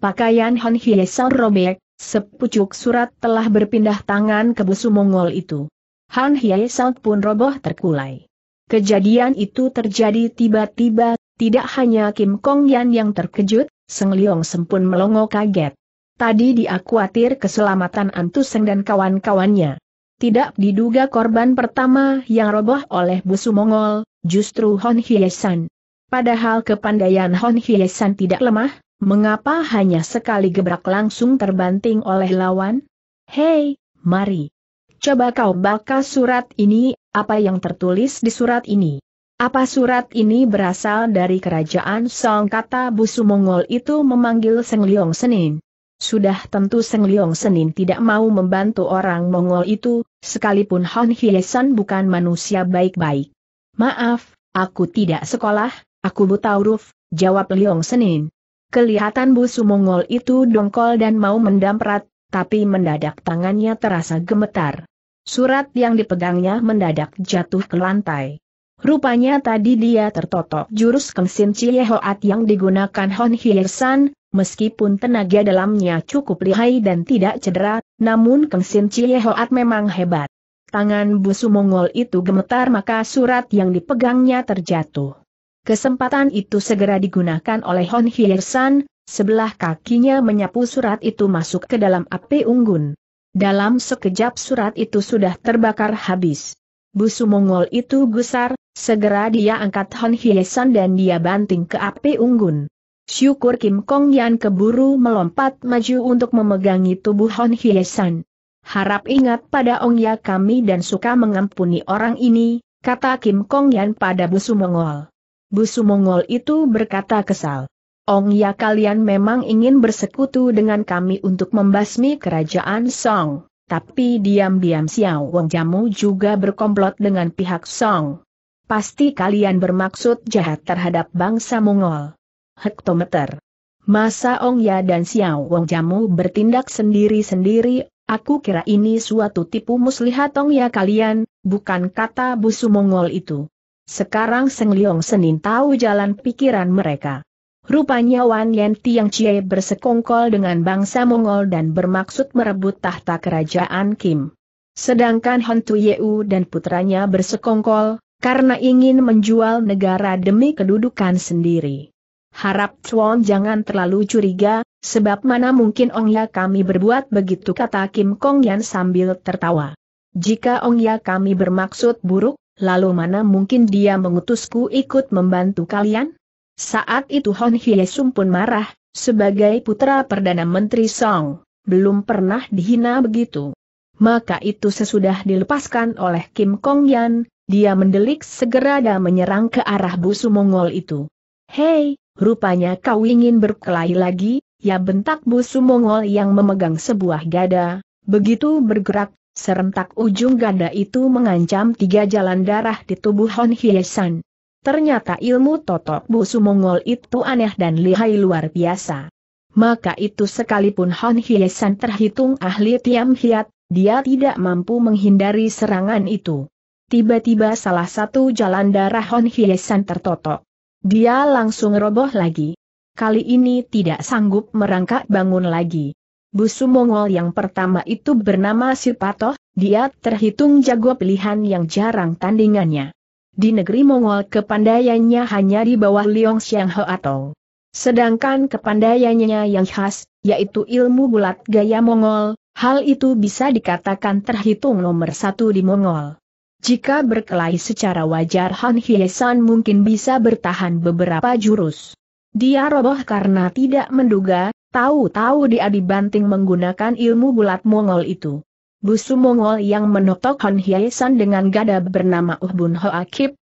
pakaian Han Hiesel robek, sepucuk surat telah berpindah tangan ke busu Mongol itu. Han Hiesel pun roboh terkulai. Kejadian itu terjadi tiba-tiba, tidak hanya Kim Kong Yan yang terkejut, Seng Leong sempun melongo kaget. Tadi dia khawatir keselamatan Antuseng dan kawan-kawannya. Tidak diduga korban pertama yang roboh oleh busu Mongol, justru Hon Hiesan. Padahal kepandaian Hon Hyesan tidak lemah, mengapa hanya sekali gebrak langsung terbanting oleh lawan? Hei, mari. Coba kau baca surat ini, apa yang tertulis di surat ini? Apa surat ini berasal dari kerajaan Song kata busu Mongol itu memanggil Seng Liong Senin. Sudah tentu Seng Liong Senin tidak mau membantu orang Mongol itu, sekalipun Hon Hyesan bukan manusia baik-baik. Maaf, aku tidak sekolah, Aku buta huruf, jawab Liong Senin. Kelihatan busu Mongol itu dongkol dan mau mendamprat, tapi mendadak tangannya terasa gemetar. Surat yang dipegangnya mendadak jatuh ke lantai. Rupanya tadi dia tertotok jurus Kengsin Ciehoat yang digunakan Hon Hiersan, meskipun tenaga dalamnya cukup lihai dan tidak cedera, namun Kengsin Ciehoat memang hebat. Tangan busu Mongol itu gemetar maka surat yang dipegangnya terjatuh. Kesempatan itu segera digunakan oleh Hon Hiersan, sebelah kakinya menyapu surat itu masuk ke dalam api unggun. Dalam sekejap surat itu sudah terbakar habis. Busu Mongol itu gusar, segera dia angkat Hon Hiesan dan dia banting ke api unggun. Syukur Kim Kong Yan keburu melompat maju untuk memegangi tubuh Hon Hiesan. Harap ingat pada Ong Ya kami dan suka mengampuni orang ini, kata Kim Kong Yan pada Busu Mongol. Busu Mongol itu berkata kesal. Ong ya kalian memang ingin bersekutu dengan kami untuk membasmi kerajaan Song, tapi diam-diam Xiao Wong Jamu juga berkomplot dengan pihak Song. Pasti kalian bermaksud jahat terhadap bangsa Mongol. Hektometer. Masa Ong Ya dan Xiao Wong Jamu bertindak sendiri-sendiri, aku kira ini suatu tipu muslihat Ong Ya kalian, bukan kata busu Mongol itu. Sekarang Seng Leong Senin tahu jalan pikiran mereka. Rupanya Wan Yen Tiang Chie bersekongkol dengan bangsa Mongol dan bermaksud merebut tahta kerajaan Kim. Sedangkan Hon Tu Yeu dan putranya bersekongkol, karena ingin menjual negara demi kedudukan sendiri. Harap Chuan jangan terlalu curiga, sebab mana mungkin Ong Ya kami berbuat begitu kata Kim Kong Yan sambil tertawa. Jika Ong Ya kami bermaksud buruk, lalu mana mungkin dia mengutusku ikut membantu kalian? Saat itu Hon Hyesum pun marah, sebagai putra Perdana Menteri Song, belum pernah dihina begitu. Maka itu sesudah dilepaskan oleh Kim Kong Yan, dia mendelik segera dan menyerang ke arah busu Mongol itu. Hei, rupanya kau ingin berkelahi lagi, ya bentak busu Mongol yang memegang sebuah gada, begitu bergerak Serentak ujung ganda itu mengancam tiga jalan darah di tubuh Hon Hyesan. Ternyata ilmu totok busu Mongol itu aneh dan lihai luar biasa. Maka itu sekalipun Hon Hyesan terhitung ahli Tiam Hiat, dia tidak mampu menghindari serangan itu. Tiba-tiba salah satu jalan darah Hon Hyesan tertotok. Dia langsung roboh lagi. Kali ini tidak sanggup merangkak bangun lagi. Busu Mongol yang pertama itu bernama Sipatoh, dia terhitung jago pilihan yang jarang tandingannya. Di negeri Mongol kepandaiannya hanya di bawah Liong Xiang Ho atau. Sedangkan kepandaiannya yang khas, yaitu ilmu bulat gaya Mongol, hal itu bisa dikatakan terhitung nomor satu di Mongol. Jika berkelahi secara wajar Han Hyesan mungkin bisa bertahan beberapa jurus. Dia roboh karena tidak menduga, Tahu-tahu dia dibanting menggunakan ilmu bulat Mongol itu. Busu Mongol yang menotok Han Hyesan dengan gada bernama Uh Bun Ho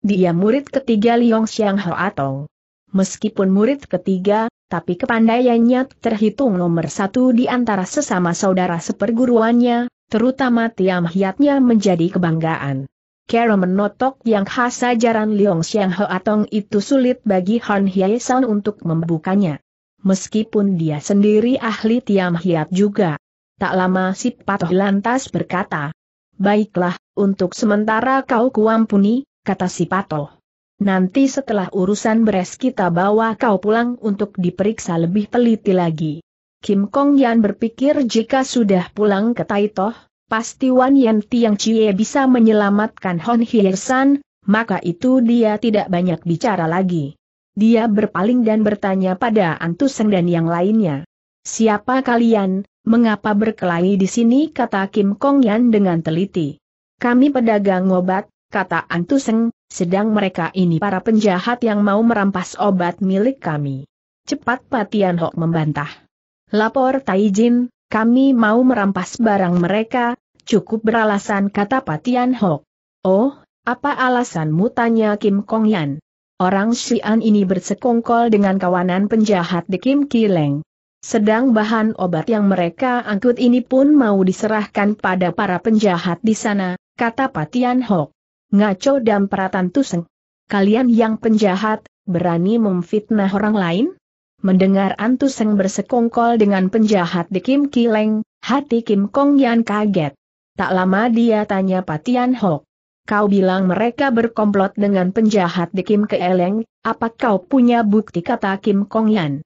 dia murid ketiga Liong Xiang Ho Atong. Meskipun murid ketiga, tapi kepandaiannya terhitung nomor satu di antara sesama saudara seperguruannya, terutama Tiam Hiatnya menjadi kebanggaan. Kero menotok yang khas ajaran Liong Xiang Ho Atong itu sulit bagi Han Hyesan untuk membukanya meskipun dia sendiri ahli tiam hiat juga. Tak lama si patuh lantas berkata, Baiklah, untuk sementara kau kuampuni, kata si patuh. Nanti setelah urusan beres kita bawa kau pulang untuk diperiksa lebih teliti lagi. Kim Kong Yan berpikir jika sudah pulang ke Taitoh, pasti Wan Yan Tiang Chie bisa menyelamatkan Hon Hye San, maka itu dia tidak banyak bicara lagi. Dia berpaling dan bertanya pada Antuseng dan yang lainnya. Siapa kalian, mengapa berkelahi di sini kata Kim Kong Yan dengan teliti. Kami pedagang obat, kata Antuseng, sedang mereka ini para penjahat yang mau merampas obat milik kami. Cepat Patian Hok membantah. Lapor Taijin, kami mau merampas barang mereka, cukup beralasan kata Patian Hok. Oh, apa alasanmu tanya Kim Kong Yan? Orang Xi'an ini bersekongkol dengan kawanan penjahat di Kim Kileng. Sedang bahan obat yang mereka angkut ini pun mau diserahkan pada para penjahat di sana, kata Patian Hok. Ngaco dan peratan tuseng. Kalian yang penjahat, berani memfitnah orang lain? Mendengar Antuseng bersekongkol dengan penjahat di Kim Kileng, hati Kim Kong Yan kaget. Tak lama dia tanya Patian Hok kau bilang mereka berkomplot dengan penjahat di Kim Keeleng, apa kau punya bukti kata Kim Kong Yan?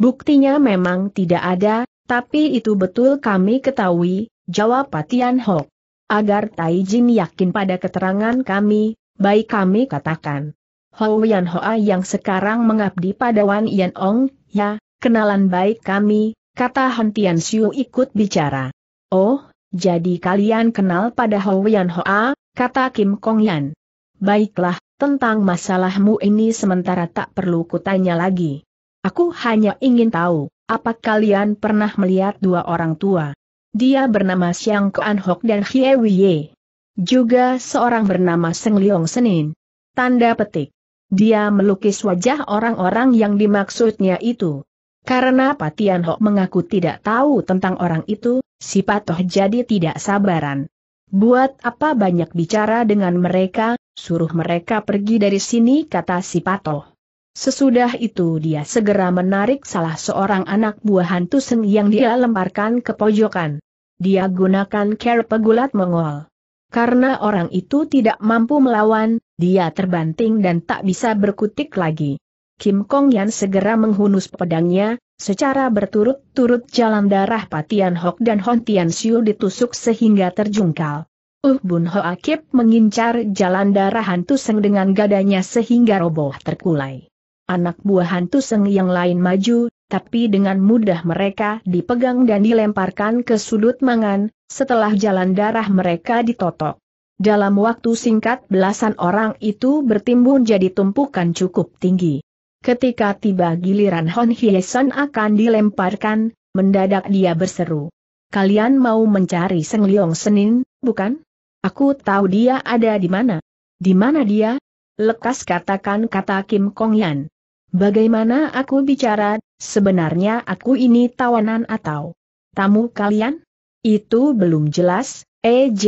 Buktinya memang tidak ada, tapi itu betul kami ketahui, jawab Patian Hok. Agar Tai Jin yakin pada keterangan kami, baik kami katakan. Hou Yan Hoa yang sekarang mengabdi pada Wan Yan Ong, ya, kenalan baik kami, kata Han Tian Xiu ikut bicara. Oh, jadi kalian kenal pada Hou Yan Hoa, kata Kim Kong Yan. Baiklah, tentang masalahmu ini sementara tak perlu kutanya lagi. Aku hanya ingin tahu, apa kalian pernah melihat dua orang tua? Dia bernama Xiang Kuan Hok dan Hye Wiye. Juga seorang bernama Seng Leong Senin. Tanda petik. Dia melukis wajah orang-orang yang dimaksudnya itu. Karena Patian Hok mengaku tidak tahu tentang orang itu, si Patoh jadi tidak sabaran. Buat apa banyak bicara dengan mereka, suruh mereka pergi dari sini kata si pato Sesudah itu dia segera menarik salah seorang anak buah hantu seng yang dia lemparkan ke pojokan. Dia gunakan care pegulat mengol. Karena orang itu tidak mampu melawan, dia terbanting dan tak bisa berkutik lagi. Kim Kong Yan segera menghunus pedangnya, Secara berturut-turut jalan darah Patian Hok dan Hon Tian Siu ditusuk sehingga terjungkal. Uh Bun Ho Akib mengincar jalan darah hantu seng dengan gadanya sehingga roboh terkulai. Anak buah hantu seng yang lain maju, tapi dengan mudah mereka dipegang dan dilemparkan ke sudut mangan, setelah jalan darah mereka ditotok. Dalam waktu singkat belasan orang itu bertimbun jadi tumpukan cukup tinggi. Ketika tiba giliran Hon Hyesan akan dilemparkan, mendadak dia berseru. Kalian mau mencari Seng Leong Senin, bukan? Aku tahu dia ada di mana. Di mana dia? Lekas katakan kata Kim Kong Yan. Bagaimana aku bicara, sebenarnya aku ini tawanan atau tamu kalian? Itu belum jelas, E.J.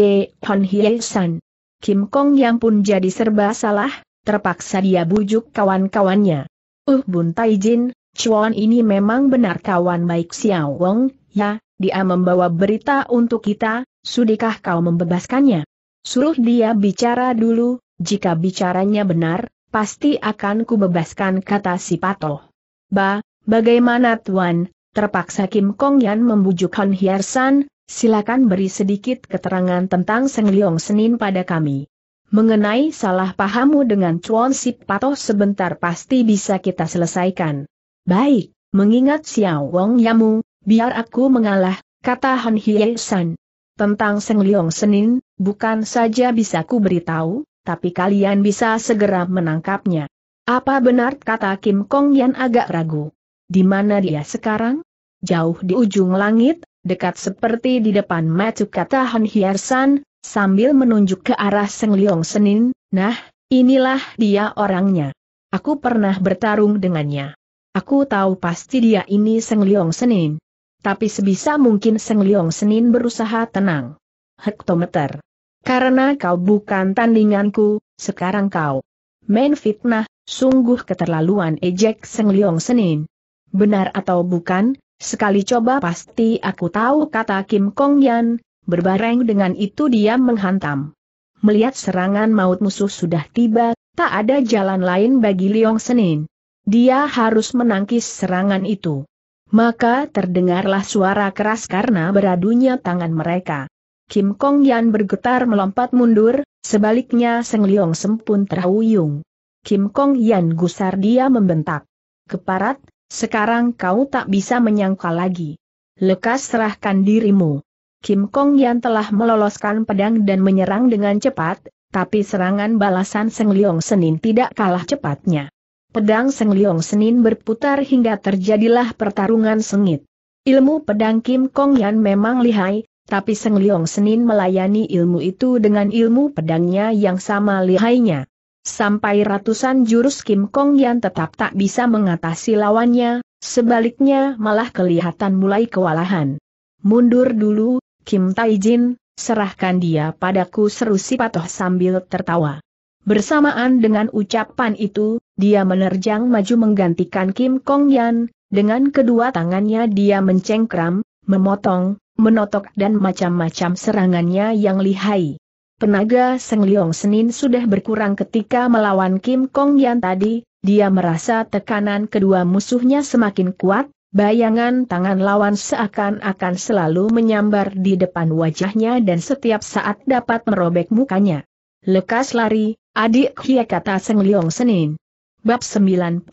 Hon Hyesan. Kim Kong Yang pun jadi serba salah, terpaksa dia bujuk kawan-kawannya. Uh Bun Tai Jin, Chuan ini memang benar kawan baik Xiao Wong, ya, dia membawa berita untuk kita, sudikah kau membebaskannya? Suruh dia bicara dulu, jika bicaranya benar, pasti akan kubebaskan kata si Pato. Ba, bagaimana Tuan? Terpaksa Kim Kong Yan membujuk Han Hiersan, silakan beri sedikit keterangan tentang Seng Leong Senin pada kami. Mengenai salah pahammu dengan Chuan Sip Pato sebentar pasti bisa kita selesaikan. Baik, mengingat Xiao Wong Yamu, biar aku mengalah, kata Han Hye San. Tentang Seng Leong Senin, bukan saja bisa ku beritahu, tapi kalian bisa segera menangkapnya. Apa benar kata Kim Kong Yan agak ragu? Di mana dia sekarang? Jauh di ujung langit, dekat seperti di depan matu kata Han Hye sambil menunjuk ke arah Seng Liong Senin, nah, inilah dia orangnya. Aku pernah bertarung dengannya. Aku tahu pasti dia ini Seng Liong Senin. Tapi sebisa mungkin Seng Liong Senin berusaha tenang. Hektometer. Karena kau bukan tandinganku, sekarang kau main fitnah, sungguh keterlaluan ejek Seng Liong Senin. Benar atau bukan, sekali coba pasti aku tahu kata Kim Kong Yan, Berbareng dengan itu dia menghantam. Melihat serangan maut musuh sudah tiba, tak ada jalan lain bagi Liong Senin. Dia harus menangkis serangan itu. Maka terdengarlah suara keras karena beradunya tangan mereka. Kim Kong Yan bergetar melompat mundur, sebaliknya Seng Liong Sempun terhuyung. Kim Kong Yan gusar dia membentak. Keparat, sekarang kau tak bisa menyangka lagi. Lekas serahkan dirimu. Kim Kong Yan telah meloloskan pedang dan menyerang dengan cepat, tapi serangan balasan Seng Liong Senin tidak kalah cepatnya. Pedang Seng Liong Senin berputar hingga terjadilah pertarungan sengit. Ilmu pedang Kim Kong Yan memang lihai, tapi Seng Liong Senin melayani ilmu itu dengan ilmu pedangnya yang sama lihainya. Sampai ratusan jurus Kim Kong Yan tetap tak bisa mengatasi lawannya, sebaliknya malah kelihatan mulai kewalahan. Mundur dulu, Kim Taijin, serahkan dia padaku seru si patoh sambil tertawa. Bersamaan dengan ucapan itu, dia menerjang maju menggantikan Kim Kong Yan, dengan kedua tangannya dia mencengkram, memotong, menotok dan macam-macam serangannya yang lihai. Penaga Seng Leong Senin sudah berkurang ketika melawan Kim Kong Yan tadi, dia merasa tekanan kedua musuhnya semakin kuat, Bayangan tangan lawan seakan-akan selalu menyambar di depan wajahnya dan setiap saat dapat merobek mukanya. Lekas lari, adik Hia kata Seng Liong Senin. Bab 92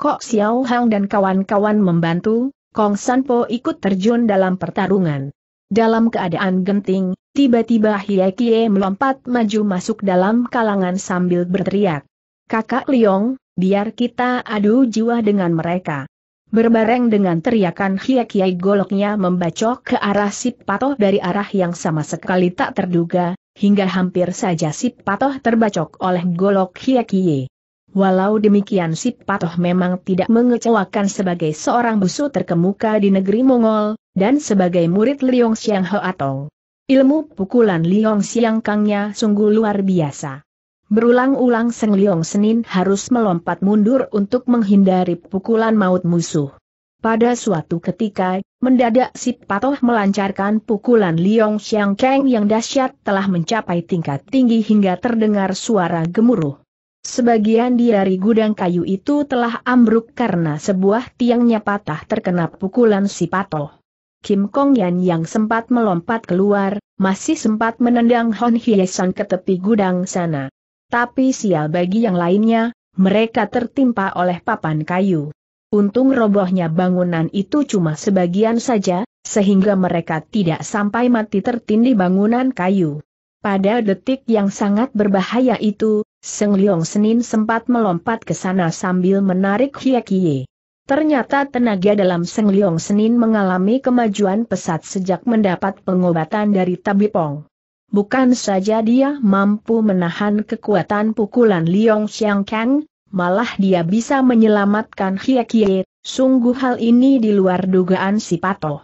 Kok Xiao Hang dan kawan-kawan membantu, Kong San Po ikut terjun dalam pertarungan. Dalam keadaan genting, tiba-tiba Hia Kie melompat maju masuk dalam kalangan sambil berteriak. Kakak Liong, biar kita adu jiwa dengan mereka. Berbareng dengan teriakan Hia Kiai goloknya membacok ke arah Sip patoh dari arah yang sama sekali tak terduga, hingga hampir saja Sip patoh terbacok oleh golok Hia Kiai. Walau demikian Sip patoh memang tidak mengecewakan sebagai seorang busu terkemuka di negeri Mongol, dan sebagai murid Liong Xiang Atong. Ilmu pukulan Liong Xiang Kangnya sungguh luar biasa. Berulang-ulang Seng Liong Senin harus melompat mundur untuk menghindari pukulan maut musuh. Pada suatu ketika, mendadak si patoh melancarkan pukulan Liong Xiang Kang yang dahsyat telah mencapai tingkat tinggi hingga terdengar suara gemuruh. Sebagian dari gudang kayu itu telah ambruk karena sebuah tiangnya patah terkena pukulan si patoh. Kim Kong Yan yang sempat melompat keluar, masih sempat menendang Hon San ke tepi gudang sana. Tapi sial bagi yang lainnya, mereka tertimpa oleh papan kayu. Untung robohnya bangunan itu cuma sebagian saja, sehingga mereka tidak sampai mati tertindih bangunan kayu. Pada detik yang sangat berbahaya itu, Seng Liong Senin sempat melompat ke sana sambil menarik Kie. Ternyata tenaga dalam Seng Liong Senin mengalami kemajuan pesat sejak mendapat pengobatan dari Tabipong. Bukan saja dia mampu menahan kekuatan pukulan Liong Xiang Kang, malah dia bisa menyelamatkan Hia Kie, sungguh hal ini di luar dugaan si Patoh.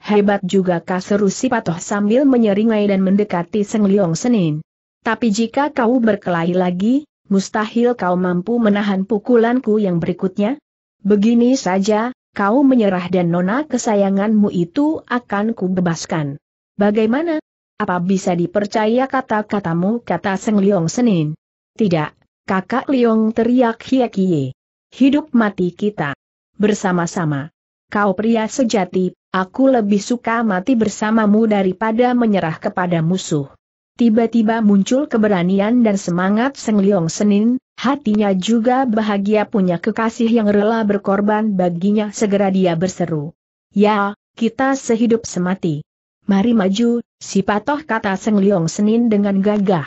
Hebat juga kaseru si Patoh sambil menyeringai dan mendekati Seng Liong Senin. Tapi jika kau berkelahi lagi, mustahil kau mampu menahan pukulanku yang berikutnya? Begini saja, kau menyerah dan nona kesayanganmu itu akan kubebaskan. Bagaimana, apa bisa dipercaya kata-katamu kata Seng Liong Senin? Tidak, kakak Liong teriak hie Hidup mati kita. Bersama-sama. Kau pria sejati, aku lebih suka mati bersamamu daripada menyerah kepada musuh. Tiba-tiba muncul keberanian dan semangat Seng Liong Senin, hatinya juga bahagia punya kekasih yang rela berkorban baginya segera dia berseru. Ya, kita sehidup semati. Mari maju, si patoh kata Seng Liong Senin dengan gagah.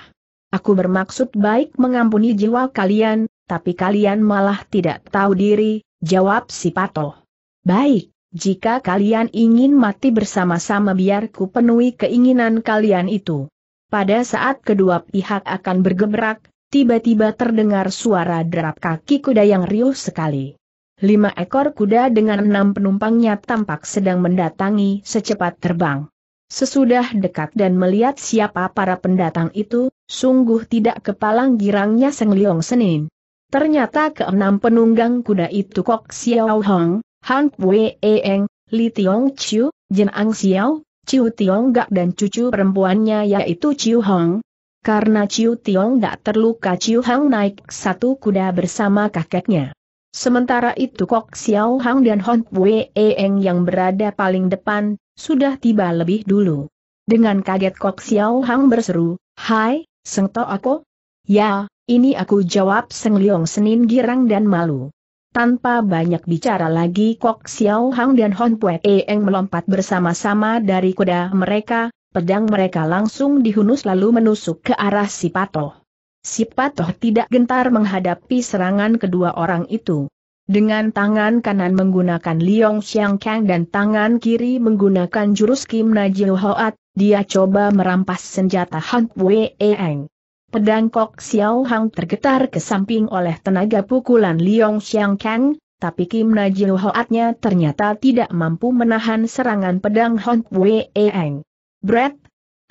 Aku bermaksud baik mengampuni jiwa kalian, tapi kalian malah tidak tahu diri, jawab si patoh. Baik, jika kalian ingin mati bersama-sama biar ku penuhi keinginan kalian itu. Pada saat kedua pihak akan bergemerak, tiba-tiba terdengar suara derap kaki kuda yang riuh sekali. Lima ekor kuda dengan enam penumpangnya tampak sedang mendatangi secepat terbang. Sesudah dekat dan melihat siapa para pendatang itu, sungguh tidak kepalang girangnya Seng Leong Senin. Ternyata keenam penunggang kuda itu Kok Xiao Hong, Han Wei Eng, Li Tiong Chiu, Jin Ang Xiao, Chiu Tiong Gak dan cucu perempuannya yaitu Chiu Hong. Karena Chiu Tiong Gak terluka Chiu Hong naik satu kuda bersama kakeknya. Sementara itu Kok Xiao Hong dan Hon Wei Eng yang berada paling depan, sudah tiba lebih dulu. Dengan kaget Kok Xiao Hang berseru, Hai, Seng To Ako? Ya, ini aku jawab Seng Leong Senin girang dan malu. Tanpa banyak bicara lagi Kok Xiao Hang dan Hon Pue Eng melompat bersama-sama dari kuda mereka, pedang mereka langsung dihunus lalu menusuk ke arah si patoh. Si patoh tidak gentar menghadapi serangan kedua orang itu. Dengan tangan kanan menggunakan Liong Xiang Kang dan tangan kiri menggunakan jurus Kim Najil Hoat, dia coba merampas senjata Han Pue Eng. Pedang Kok Xiao Hang tergetar ke samping oleh tenaga pukulan Liong Xiang Kang, tapi Kim Najil Hoatnya ternyata tidak mampu menahan serangan pedang Han Pue Eng. Brett,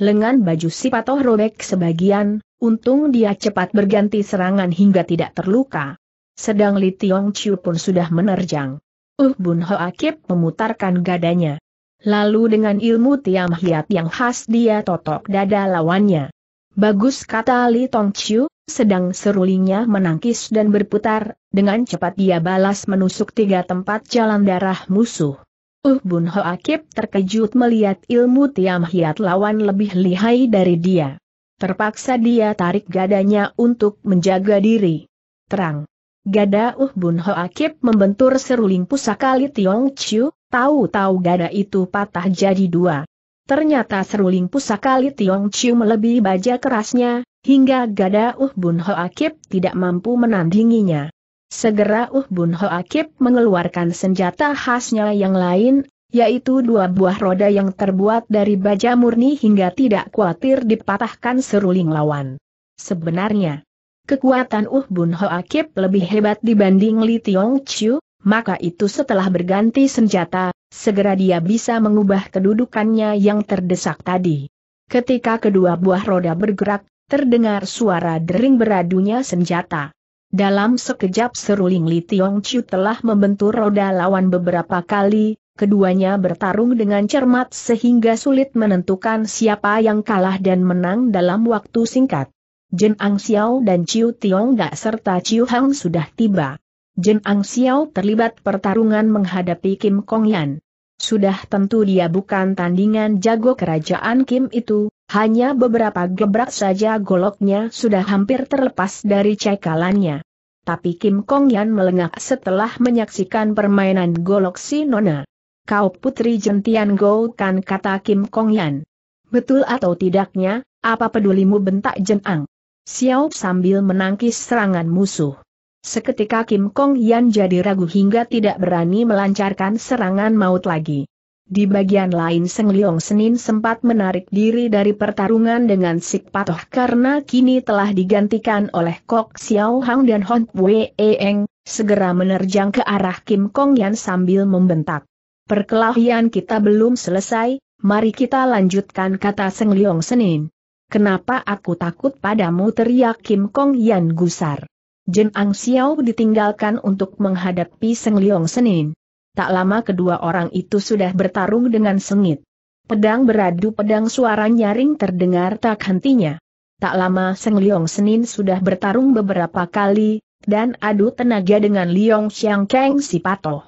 lengan baju Sipatoh robek sebagian, untung dia cepat berganti serangan hingga tidak terluka sedang Li Tiong Chiu pun sudah menerjang. Uh Bun Ho Akip memutarkan gadanya. Lalu dengan ilmu Tiam Hiat yang khas dia totok dada lawannya. Bagus kata Li Tong Chiu, sedang serulingnya menangkis dan berputar, dengan cepat dia balas menusuk tiga tempat jalan darah musuh. Uh Bun Ho Akip terkejut melihat ilmu Tiam Hiat lawan lebih lihai dari dia. Terpaksa dia tarik gadanya untuk menjaga diri. Terang, Gada Uh Bun Ho Akib membentur seruling pusaka Li Tiong Chiu, tahu-tahu gada itu patah jadi dua. Ternyata seruling pusaka Li Tiong Chiu melebihi baja kerasnya, hingga gada Uh Bun Ho Akib tidak mampu menandinginya. Segera Uh Bun Ho Akib mengeluarkan senjata khasnya yang lain, yaitu dua buah roda yang terbuat dari baja murni hingga tidak khawatir dipatahkan seruling lawan. Sebenarnya, kekuatan Uh Bun Ho Akip lebih hebat dibanding Li Tiong Chiu, maka itu setelah berganti senjata, segera dia bisa mengubah kedudukannya yang terdesak tadi. Ketika kedua buah roda bergerak, terdengar suara dering beradunya senjata. Dalam sekejap seruling Li Tiong Chiu telah membentur roda lawan beberapa kali, keduanya bertarung dengan cermat sehingga sulit menentukan siapa yang kalah dan menang dalam waktu singkat. Jen Ang Xiao dan Chiu Tiong Gak serta Chiu Hang sudah tiba. Jen Ang Xiao terlibat pertarungan menghadapi Kim Kong Yan. Sudah tentu dia bukan tandingan jago kerajaan Kim itu, hanya beberapa gebrak saja goloknya sudah hampir terlepas dari cekalannya. Tapi Kim Kong Yan melengak setelah menyaksikan permainan golok si Nona. Kau putri jentian Go kan kata Kim Kong Yan. Betul atau tidaknya, apa pedulimu bentak Ang. Xiao sambil menangkis serangan musuh. Seketika Kim Kong Yan jadi ragu hingga tidak berani melancarkan serangan maut lagi. Di bagian lain Seng Liong Senin sempat menarik diri dari pertarungan dengan Sik Patoh karena kini telah digantikan oleh Kok Xiao Hang dan Hon Wei Eng, segera menerjang ke arah Kim Kong Yan sambil membentak. Perkelahian kita belum selesai, mari kita lanjutkan kata Seng Liong Senin. Kenapa aku takut padamu teriak Kim Kong Yan gusar. Jen Ang Xiao ditinggalkan untuk menghadapi Seng Leong Senin. Tak lama kedua orang itu sudah bertarung dengan sengit. Pedang beradu pedang suara nyaring terdengar tak hentinya. Tak lama Seng Leong Senin sudah bertarung beberapa kali, dan adu tenaga dengan Liong Xiang Kang si patoh.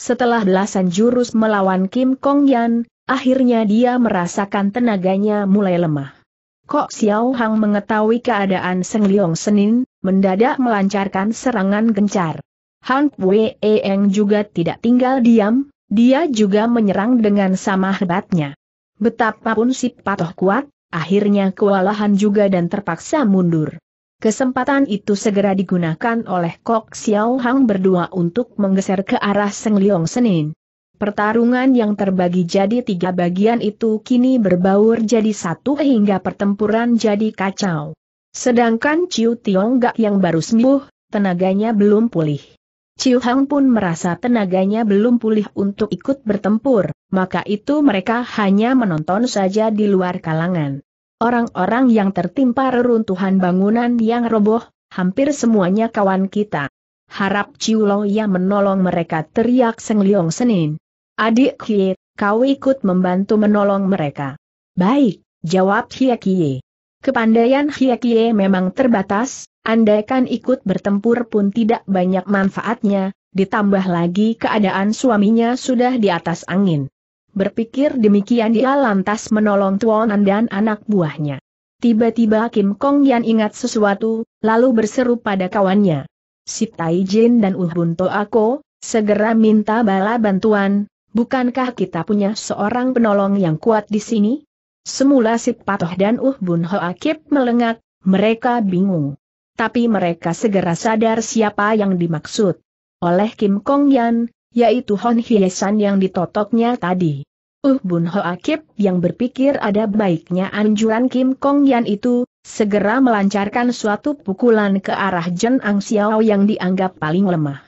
Setelah belasan jurus melawan Kim Kong Yan, akhirnya dia merasakan tenaganya mulai lemah. Kok Xiao Hang mengetahui keadaan Seng Liong Senin, mendadak melancarkan serangan gencar. Han Wei Eng juga tidak tinggal diam, dia juga menyerang dengan sama hebatnya. Betapapun si patoh kuat, akhirnya kewalahan juga dan terpaksa mundur. Kesempatan itu segera digunakan oleh Kok Xiao Hang berdua untuk menggeser ke arah Seng Liong Senin. Pertarungan yang terbagi jadi tiga bagian itu kini berbaur jadi satu hingga pertempuran jadi kacau. Sedangkan Ciu Tiongkok yang baru sembuh, tenaganya belum pulih. Ciu Hang pun merasa tenaganya belum pulih untuk ikut bertempur, maka itu mereka hanya menonton saja di luar kalangan. Orang-orang yang tertimpa reruntuhan bangunan yang roboh, hampir semuanya kawan kita. Harap Ciu Lo yang menolong mereka teriak Seng Liong Senin. Adik Hie, kau ikut membantu menolong mereka. Baik, jawab Hie Kie. Kepandaian Hie Kie memang terbatas, andaikan ikut bertempur pun tidak banyak manfaatnya, ditambah lagi keadaan suaminya sudah di atas angin. Berpikir demikian dia lantas menolong Tuanan dan anak buahnya. Tiba-tiba Kim Kong Yan ingat sesuatu, lalu berseru pada kawannya. Si Tai Jin dan Uhun Ako, segera minta bala bantuan, Bukankah kita punya seorang penolong yang kuat di sini? Semula Sip Patoh dan Uh Bun Ho Akib melengak, mereka bingung. Tapi mereka segera sadar siapa yang dimaksud. Oleh Kim Kong Yan, yaitu Hon Hyesan yang ditotoknya tadi. Uh Bun Ho Akib yang berpikir ada baiknya anjuran Kim Kong Yan itu, segera melancarkan suatu pukulan ke arah Jen Ang Xiao yang dianggap paling lemah.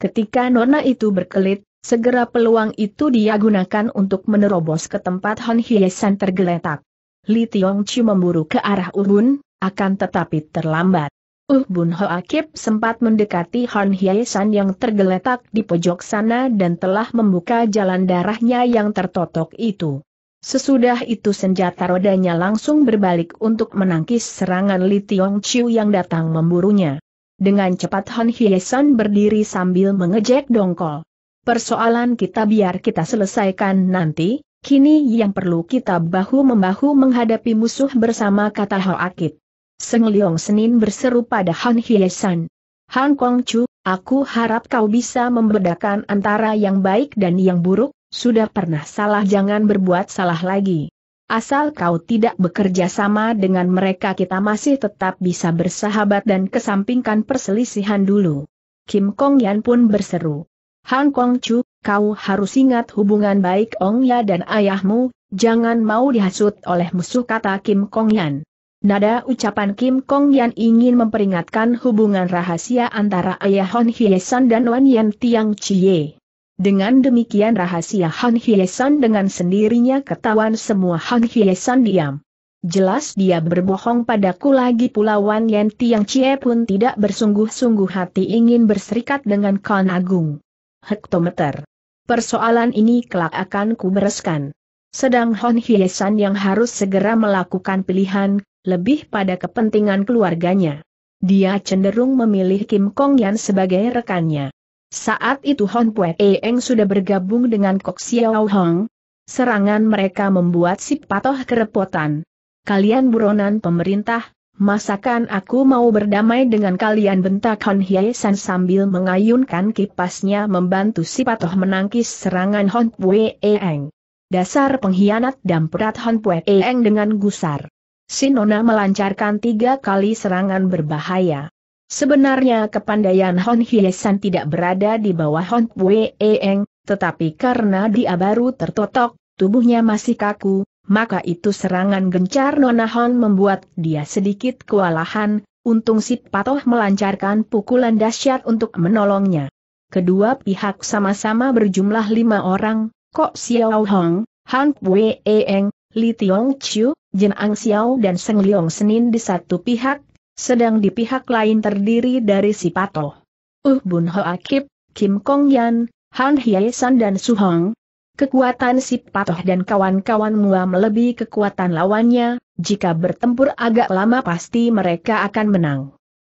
Ketika nona itu berkelit, Segera peluang itu dia gunakan untuk menerobos ke tempat Han Hiesan tergeletak. Li Tiong Chi memburu ke arah Ubun, akan tetapi terlambat. Uh Bun Ho Akip sempat mendekati Han Hiesan yang tergeletak di pojok sana dan telah membuka jalan darahnya yang tertotok itu. Sesudah itu senjata rodanya langsung berbalik untuk menangkis serangan Li Tiong Chiu yang datang memburunya. Dengan cepat Han Hiesan berdiri sambil mengejek dongkol. Persoalan kita biar kita selesaikan nanti, kini yang perlu kita bahu-membahu menghadapi musuh bersama kata Akit. Seng Leong Senin berseru pada Han Hyesan. Han Kong Chu, aku harap kau bisa membedakan antara yang baik dan yang buruk, sudah pernah salah jangan berbuat salah lagi. Asal kau tidak bekerja sama dengan mereka kita masih tetap bisa bersahabat dan kesampingkan perselisihan dulu. Kim Kong Yan pun berseru. Han Kong Chu, kau harus ingat hubungan baik Ong Ya dan ayahmu, jangan mau dihasut oleh musuh kata Kim Kong Yan. Nada ucapan Kim Kong Yan ingin memperingatkan hubungan rahasia antara ayah Hon Hye San dan Wan Yan Tiang Chie. Dengan demikian rahasia Han Hye San dengan sendirinya ketahuan semua Han Hye San diam. Jelas dia berbohong padaku lagi pula Wan Yan Tiang Chie pun tidak bersungguh-sungguh hati ingin berserikat dengan Kan Agung hektometer. Persoalan ini kelak akan kubereskan. Sedang Hon Hiesan yang harus segera melakukan pilihan, lebih pada kepentingan keluarganya. Dia cenderung memilih Kim Kong Yan sebagai rekannya. Saat itu Hon Pue Eng sudah bergabung dengan Kok Xiao Hong. Serangan mereka membuat si patoh kerepotan. Kalian buronan pemerintah, Masakan aku mau berdamai dengan kalian bentak Hon Hyesan sambil mengayunkan kipasnya membantu si patoh menangkis serangan Hon Pue Eng. Dasar pengkhianat dan perat Hon Pue Eng dengan gusar. Sinona melancarkan tiga kali serangan berbahaya. Sebenarnya kepandaian Hon Hyesan tidak berada di bawah Hon Pue Eng, tetapi karena dia baru tertotok, tubuhnya masih kaku, maka itu serangan gencar Nona Hon membuat dia sedikit kewalahan, untung si patoh melancarkan pukulan dahsyat untuk menolongnya. Kedua pihak sama-sama berjumlah lima orang, Kok Xiao Hong, Han Wei Eng, Li Tiong Chiu, Jin Ang Xiao dan Seng Leong Senin di satu pihak, sedang di pihak lain terdiri dari si patoh. Uh Bun Ho Akib, Kim Kong Yan, Han Hye San dan Su Hong, Kekuatan si Patoh dan kawan-kawan mua melebihi kekuatan lawannya, jika bertempur agak lama pasti mereka akan menang.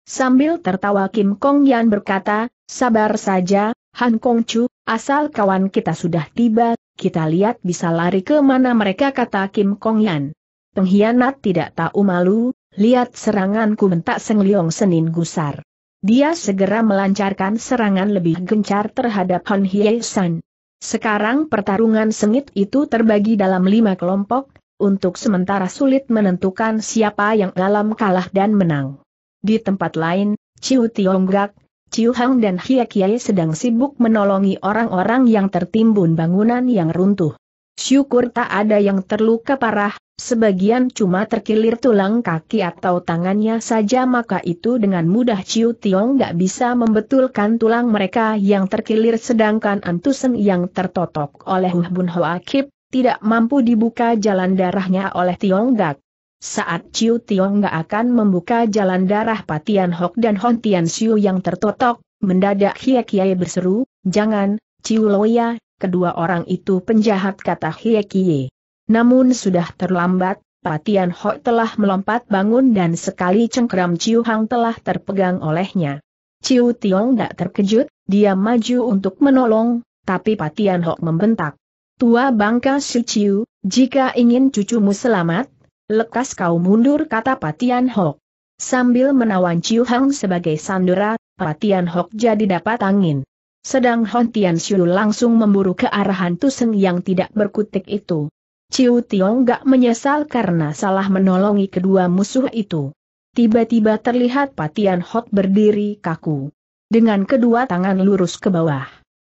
Sambil tertawa Kim Kong Yan berkata, sabar saja, Han Kong Chu, asal kawan kita sudah tiba, kita lihat bisa lari ke mana mereka kata Kim Kong Yan. Pengkhianat tidak tahu malu, lihat seranganku mentak Seng Liong Senin gusar. Dia segera melancarkan serangan lebih gencar terhadap Han Hye San. Sekarang pertarungan sengit itu terbagi dalam lima kelompok, untuk sementara sulit menentukan siapa yang dalam kalah dan menang. Di tempat lain, Ciu Tionggak, Ciu Hang dan Hia Kiai sedang sibuk menolongi orang-orang yang tertimbun bangunan yang runtuh. Syukur tak ada yang terluka parah, Sebagian cuma terkilir tulang kaki atau tangannya saja maka itu dengan mudah Ciu Tiong gak bisa membetulkan tulang mereka yang terkilir sedangkan Antusen yang tertotok oleh Huh Bun Hoa Kip, tidak mampu dibuka jalan darahnya oleh Tiong Gak. Saat Ciu Tiong Gak akan membuka jalan darah Patian Hok dan Hon Tian Siu yang tertotok, mendadak Hie Kiai berseru, jangan, Ciu Loya, kedua orang itu penjahat kata Hie Kiai. Namun sudah terlambat, Patian Ho telah melompat bangun dan sekali cengkeram Ciu Hang telah terpegang olehnya. Ciu Tiong tak terkejut, dia maju untuk menolong, tapi Patian Ho membentak. Tua bangka si Ciu, jika ingin cucumu selamat, lekas kau mundur kata Patian Ho. Sambil menawan Ciu Hang sebagai sandera, Patian Ho jadi dapat angin. Sedang Hon Tian Xiu langsung memburu ke arah hantu seng yang tidak berkutik itu. Ciu Tiong gak menyesal karena salah menolongi kedua musuh itu. Tiba-tiba terlihat Patian Hot berdiri kaku. Dengan kedua tangan lurus ke bawah.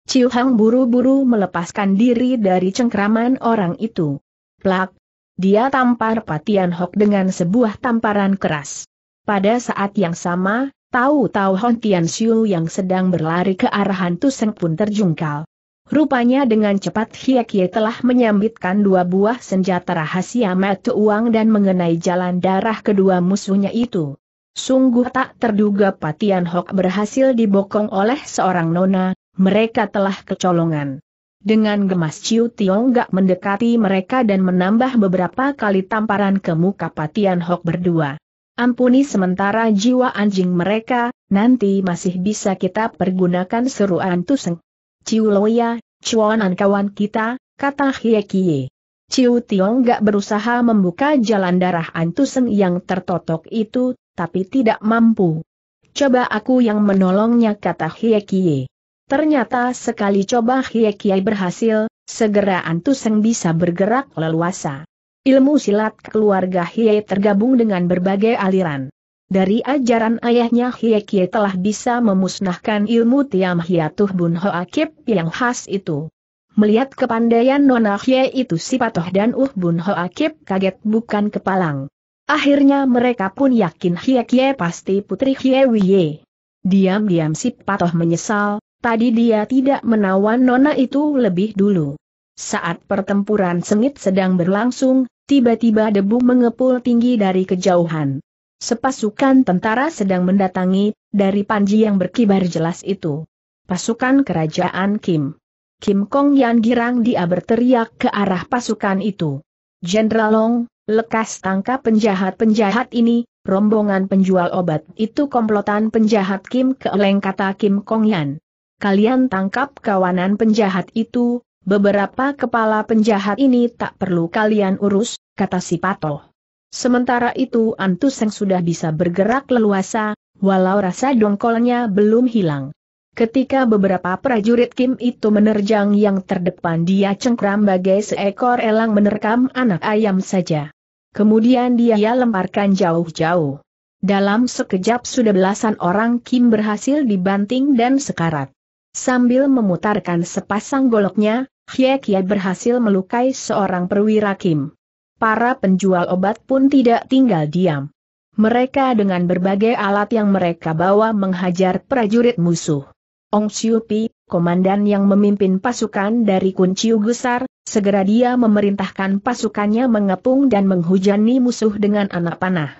Ciu Hang buru-buru melepaskan diri dari cengkraman orang itu. Plak! Dia tampar Patian Hok dengan sebuah tamparan keras. Pada saat yang sama, Tahu-tahu Hon Tian Xiu yang sedang berlari ke arah hantu Seng pun terjungkal. Rupanya dengan cepat Hiekie telah menyambitkan dua buah senjata rahasia metu uang dan mengenai jalan darah kedua musuhnya itu. Sungguh tak terduga Patian Hok berhasil dibokong oleh seorang nona, mereka telah kecolongan. Dengan gemas Ciu Tiong gak mendekati mereka dan menambah beberapa kali tamparan ke muka Patian Hok berdua. Ampuni sementara jiwa anjing mereka, nanti masih bisa kita pergunakan seruan Tuseng. Ciu Ciuloya, cuanan kawan kita, kata Hiekie. Ciu Tiong gak berusaha membuka jalan darah Antuseng yang tertotok itu, tapi tidak mampu. Coba aku yang menolongnya kata Hiekie. Ternyata sekali coba Hiekie berhasil, segera Antuseng bisa bergerak leluasa. Ilmu silat keluarga Hie tergabung dengan berbagai aliran. Dari ajaran ayahnya Hyekie telah bisa memusnahkan ilmu Tiam Hiatuh Bun Akib yang khas itu. Melihat kepandaian Nona Hye itu si Patoh dan Uh Bun Akib kaget bukan kepalang. Akhirnya mereka pun yakin Hyekie pasti putri Hye Wiye. Diam-diam si Patoh menyesal, tadi dia tidak menawan Nona itu lebih dulu. Saat pertempuran sengit sedang berlangsung, tiba-tiba debu mengepul tinggi dari kejauhan. Sepasukan tentara sedang mendatangi, dari panji yang berkibar jelas itu. Pasukan kerajaan Kim. Kim Kong Yan girang dia berteriak ke arah pasukan itu. Jenderal Long, lekas tangkap penjahat-penjahat ini, rombongan penjual obat itu komplotan penjahat Kim Keeleng kata Kim Kong Yan. Kalian tangkap kawanan penjahat itu, beberapa kepala penjahat ini tak perlu kalian urus, kata si Patoh. Sementara itu Antus yang sudah bisa bergerak leluasa, walau rasa dongkolnya belum hilang. Ketika beberapa prajurit Kim itu menerjang yang terdepan dia cengkram bagai seekor elang menerkam anak ayam saja. Kemudian dia lemparkan jauh-jauh. Dalam sekejap sudah belasan orang Kim berhasil dibanting dan sekarat. Sambil memutarkan sepasang goloknya, Hye Kye berhasil melukai seorang perwira Kim para penjual obat pun tidak tinggal diam. Mereka dengan berbagai alat yang mereka bawa menghajar prajurit musuh. Ong Xiupi, komandan yang memimpin pasukan dari Kunciu Gusar, segera dia memerintahkan pasukannya mengepung dan menghujani musuh dengan anak panah.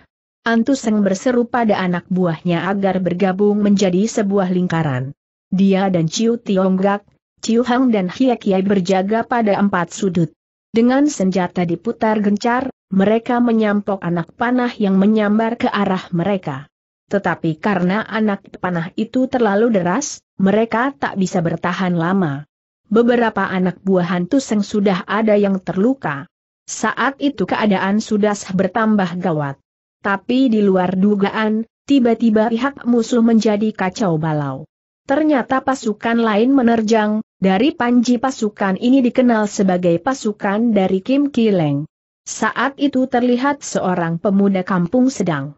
Antuseng berseru pada anak buahnya agar bergabung menjadi sebuah lingkaran. Dia dan Ciu Tiongkok, Ciu Hang dan Hie Kiai berjaga pada empat sudut. Dengan senjata diputar gencar, mereka menyampok anak panah yang menyambar ke arah mereka. Tetapi karena anak panah itu terlalu deras, mereka tak bisa bertahan lama. Beberapa anak buah hantu seng sudah ada yang terluka. Saat itu keadaan sudah bertambah gawat. Tapi di luar dugaan, tiba-tiba pihak musuh menjadi kacau balau. Ternyata pasukan lain menerjang, dari Panji pasukan ini dikenal sebagai pasukan dari Kim Kileng. Saat itu terlihat seorang pemuda kampung sedang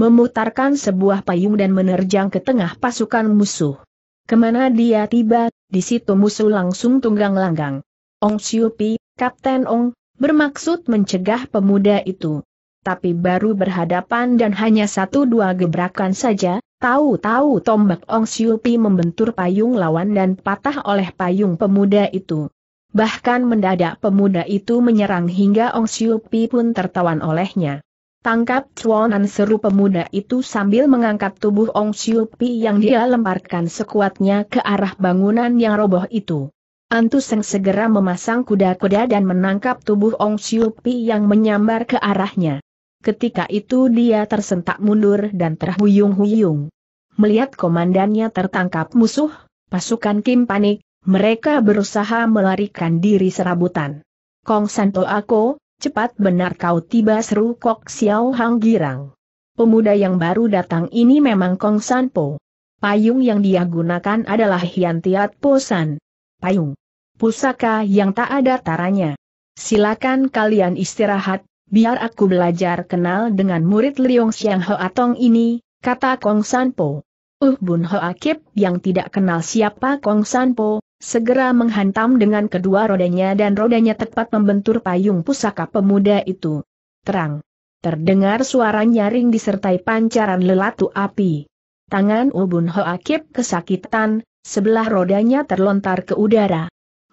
memutarkan sebuah payung dan menerjang ke tengah pasukan musuh. Kemana dia tiba, di situ musuh langsung tunggang langgang. Ong Siupi, Kapten Ong, bermaksud mencegah pemuda itu. Tapi baru berhadapan dan hanya satu dua gebrakan saja, Tahu-tahu tombak Ong Siupi membentur payung lawan dan patah oleh payung pemuda itu. Bahkan mendadak pemuda itu menyerang hingga Ong Siupi pun tertawan olehnya. Tangkap cuanan seru pemuda itu sambil mengangkat tubuh Ong Siupi yang dia lemparkan sekuatnya ke arah bangunan yang roboh itu. Antu Seng segera memasang kuda-kuda dan menangkap tubuh Ong Siupi yang menyambar ke arahnya. Ketika itu dia tersentak mundur dan terhuyung-huyung. Melihat komandannya tertangkap musuh, pasukan Kim panik, mereka berusaha melarikan diri serabutan. Kong Santo Ako, cepat benar kau tiba seru Kok Xiao Hang Girang. Pemuda yang baru datang ini memang Kong Sanpo. Payung yang dia gunakan adalah Hian Tiat Posan. Payung. Pusaka yang tak ada taranya. Silakan kalian istirahat biar aku belajar kenal dengan murid Liong Xiang Hoa Tong ini, kata Kong Sanpo. Uh Bun Hoa Kip yang tidak kenal siapa Kong Sanpo, segera menghantam dengan kedua rodanya dan rodanya tepat membentur payung pusaka pemuda itu. Terang. Terdengar suara nyaring disertai pancaran lelatu api. Tangan Ubun Akib kesakitan, sebelah rodanya terlontar ke udara.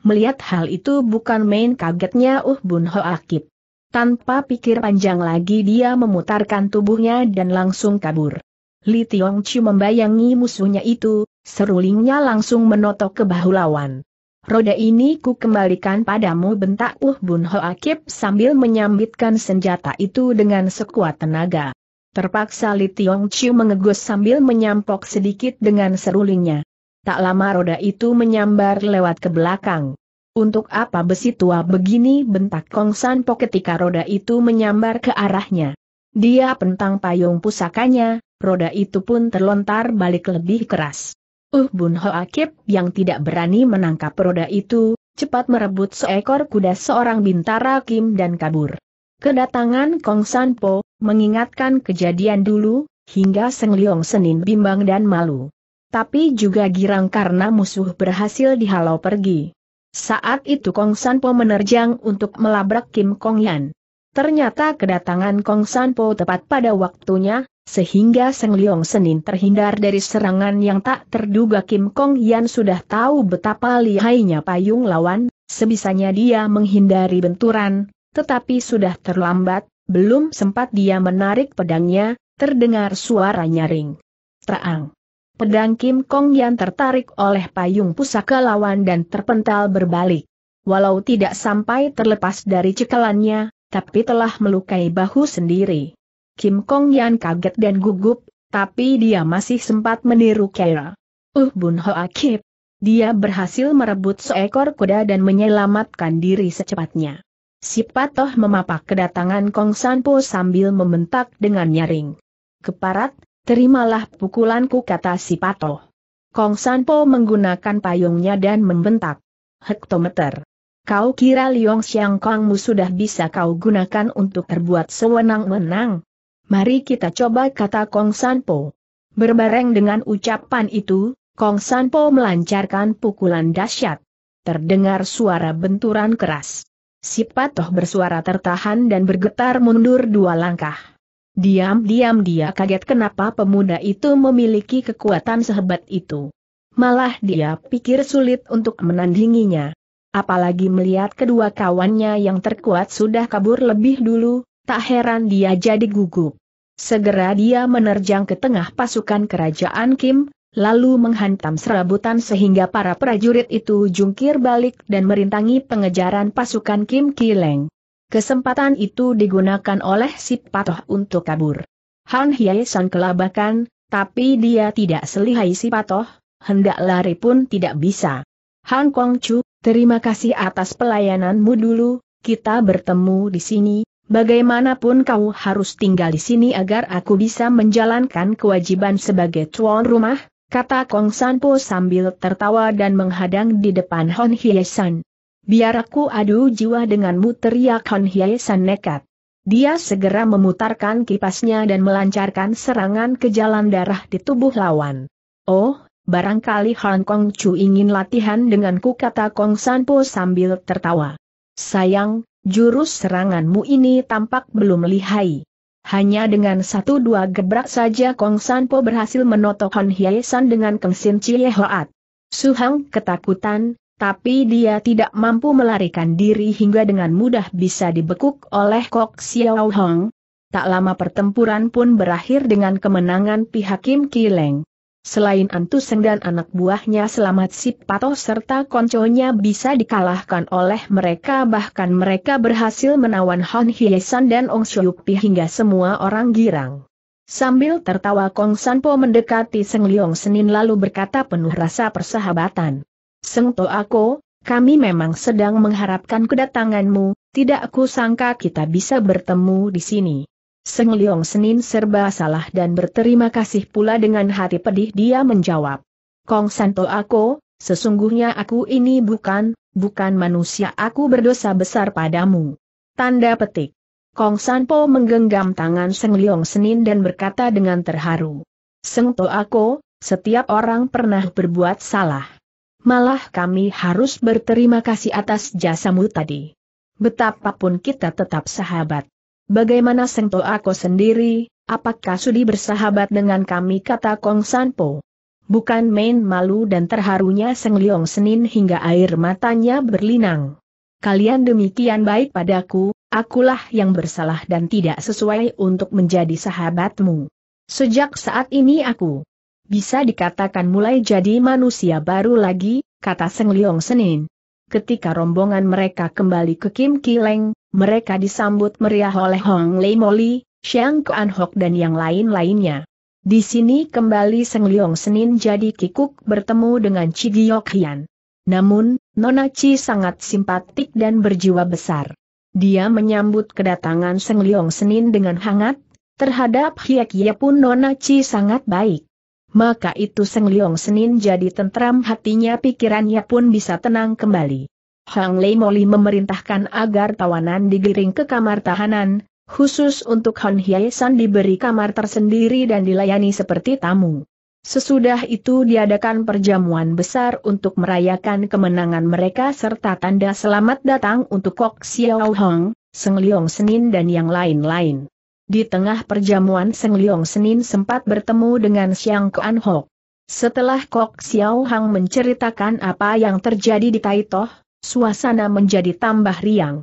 Melihat hal itu bukan main kagetnya Ubun uh, Akib. Tanpa pikir panjang lagi dia memutarkan tubuhnya dan langsung kabur. Li Tiong Chi membayangi musuhnya itu, serulingnya langsung menotok ke bahu lawan. Roda ini ku kembalikan padamu bentak Uh Bun Ho Akib sambil menyambitkan senjata itu dengan sekuat tenaga. Terpaksa Li Tiong Chi mengegus sambil menyampok sedikit dengan serulingnya. Tak lama roda itu menyambar lewat ke belakang. Untuk apa besi tua begini bentak Kong Sanpo ketika roda itu menyambar ke arahnya. Dia pentang payung pusakanya, roda itu pun terlontar balik lebih keras. Uh Bun Ho Akip yang tidak berani menangkap roda itu, cepat merebut seekor kuda seorang bintara Kim dan kabur. Kedatangan Kong Po, mengingatkan kejadian dulu, hingga Seng Liong Senin bimbang dan malu. Tapi juga girang karena musuh berhasil dihalau pergi. Saat itu Kong Sanpo menerjang untuk melabrak Kim Kong Yan. Ternyata kedatangan Kong Sanpo tepat pada waktunya, sehingga Seng Leong Senin terhindar dari serangan yang tak terduga Kim Kong Yan sudah tahu betapa lihainya payung lawan, sebisanya dia menghindari benturan, tetapi sudah terlambat, belum sempat dia menarik pedangnya, terdengar suara nyaring. Traang. Pedang Kim Kong yang tertarik oleh payung pusaka lawan dan terpental berbalik. Walau tidak sampai terlepas dari cekalannya, tapi telah melukai bahu sendiri. Kim Kong Yan kaget dan gugup, tapi dia masih sempat meniru Kera. Uh Bun Ho akib. Dia berhasil merebut seekor kuda dan menyelamatkan diri secepatnya. Si Patoh memapak kedatangan Kong Sanpo sambil membentak dengan nyaring. Keparat, Terimalah pukulanku kata si Patoh. Kong Sanpo menggunakan payungnya dan membentak. Hektometer. Kau kira Liong Xiang Kongmu sudah bisa kau gunakan untuk terbuat sewenang-wenang? Mari kita coba kata Kong Sanpo. Berbareng dengan ucapan itu, Kong Sanpo melancarkan pukulan dahsyat. Terdengar suara benturan keras. Si Patoh bersuara tertahan dan bergetar mundur dua langkah. Diam-diam dia kaget kenapa pemuda itu memiliki kekuatan sehebat itu. Malah dia pikir sulit untuk menandinginya. Apalagi melihat kedua kawannya yang terkuat sudah kabur lebih dulu, tak heran dia jadi gugup. Segera dia menerjang ke tengah pasukan kerajaan Kim, lalu menghantam serabutan sehingga para prajurit itu jungkir balik dan merintangi pengejaran pasukan Kim Kileng. Kesempatan itu digunakan oleh si Patoh untuk kabur. Han Hyesan kelabakan, tapi dia tidak selihai si Patoh, hendak lari pun tidak bisa. Han Kong Chu, terima kasih atas pelayananmu dulu, kita bertemu di sini, bagaimanapun kau harus tinggal di sini agar aku bisa menjalankan kewajiban sebagai tuan rumah, kata Kong Sanpo sambil tertawa dan menghadang di depan Hon Hyesan. Biar aku adu jiwa denganmu teriak Hon Hye San nekat. Dia segera memutarkan kipasnya dan melancarkan serangan ke jalan darah di tubuh lawan. Oh, barangkali Hong Kong Chu ingin latihan denganku kata Kong Sanpo sambil tertawa. Sayang, jurus seranganmu ini tampak belum lihai. Hanya dengan satu dua gebrak saja Kong Sanpo berhasil menotok Hon Hye San dengan Keng Sin Chie Hoat. Suhang ketakutan, tapi dia tidak mampu melarikan diri hingga dengan mudah bisa dibekuk oleh Kok Xiao Hong. Tak lama pertempuran pun berakhir dengan kemenangan pihak Kim Kileng. Selain Antu dan anak buahnya Selamat Pato serta konconya bisa dikalahkan oleh mereka bahkan mereka berhasil menawan Han Hyesan dan Ong Pi hingga semua orang girang. Sambil tertawa Kong San Po mendekati Seng Liong Senin lalu berkata penuh rasa persahabatan. Seng Ako, kami memang sedang mengharapkan kedatanganmu, tidak aku sangka kita bisa bertemu di sini. Seng Liong Senin serba salah dan berterima kasih pula dengan hati pedih dia menjawab. Kong Santo Ako, sesungguhnya aku ini bukan, bukan manusia aku berdosa besar padamu. Tanda petik. Kong Sanpo menggenggam tangan Seng Liong Senin dan berkata dengan terharu. Seng To Ako, setiap orang pernah berbuat salah malah kami harus berterima kasih atas jasamu tadi. Betapapun kita tetap sahabat. Bagaimana Sengto Aku sendiri, apakah sudi bersahabat dengan kami kata Kong Sanpo? Bukan main malu dan terharunya Seng Liong Senin hingga air matanya berlinang. Kalian demikian baik padaku, akulah yang bersalah dan tidak sesuai untuk menjadi sahabatmu. Sejak saat ini aku bisa dikatakan mulai jadi manusia baru lagi, kata Seng Liong Senin. Ketika rombongan mereka kembali ke Kim Kileng, mereka disambut meriah oleh Hong Lei Moli, Xiang Kuan Hok dan yang lain-lainnya. Di sini kembali Seng Liong Senin jadi kikuk bertemu dengan Chi Giok Hian. Namun, Nona Chi sangat simpatik dan berjiwa besar. Dia menyambut kedatangan Seng Liong Senin dengan hangat, terhadap Hiek Ye pun Nona Chi sangat baik maka itu Seng Liong Senin jadi tentram hatinya pikirannya pun bisa tenang kembali. Hang Lei Moli memerintahkan agar tawanan digiring ke kamar tahanan, khusus untuk Han San diberi kamar tersendiri dan dilayani seperti tamu. Sesudah itu diadakan perjamuan besar untuk merayakan kemenangan mereka serta tanda selamat datang untuk Kok Xiao Hong, Seng Liong Senin dan yang lain-lain. Di tengah perjamuan Seng Leong Senin sempat bertemu dengan Siang Kuan Hok. Setelah Kok Xiao Hang menceritakan apa yang terjadi di Taitoh, suasana menjadi tambah riang.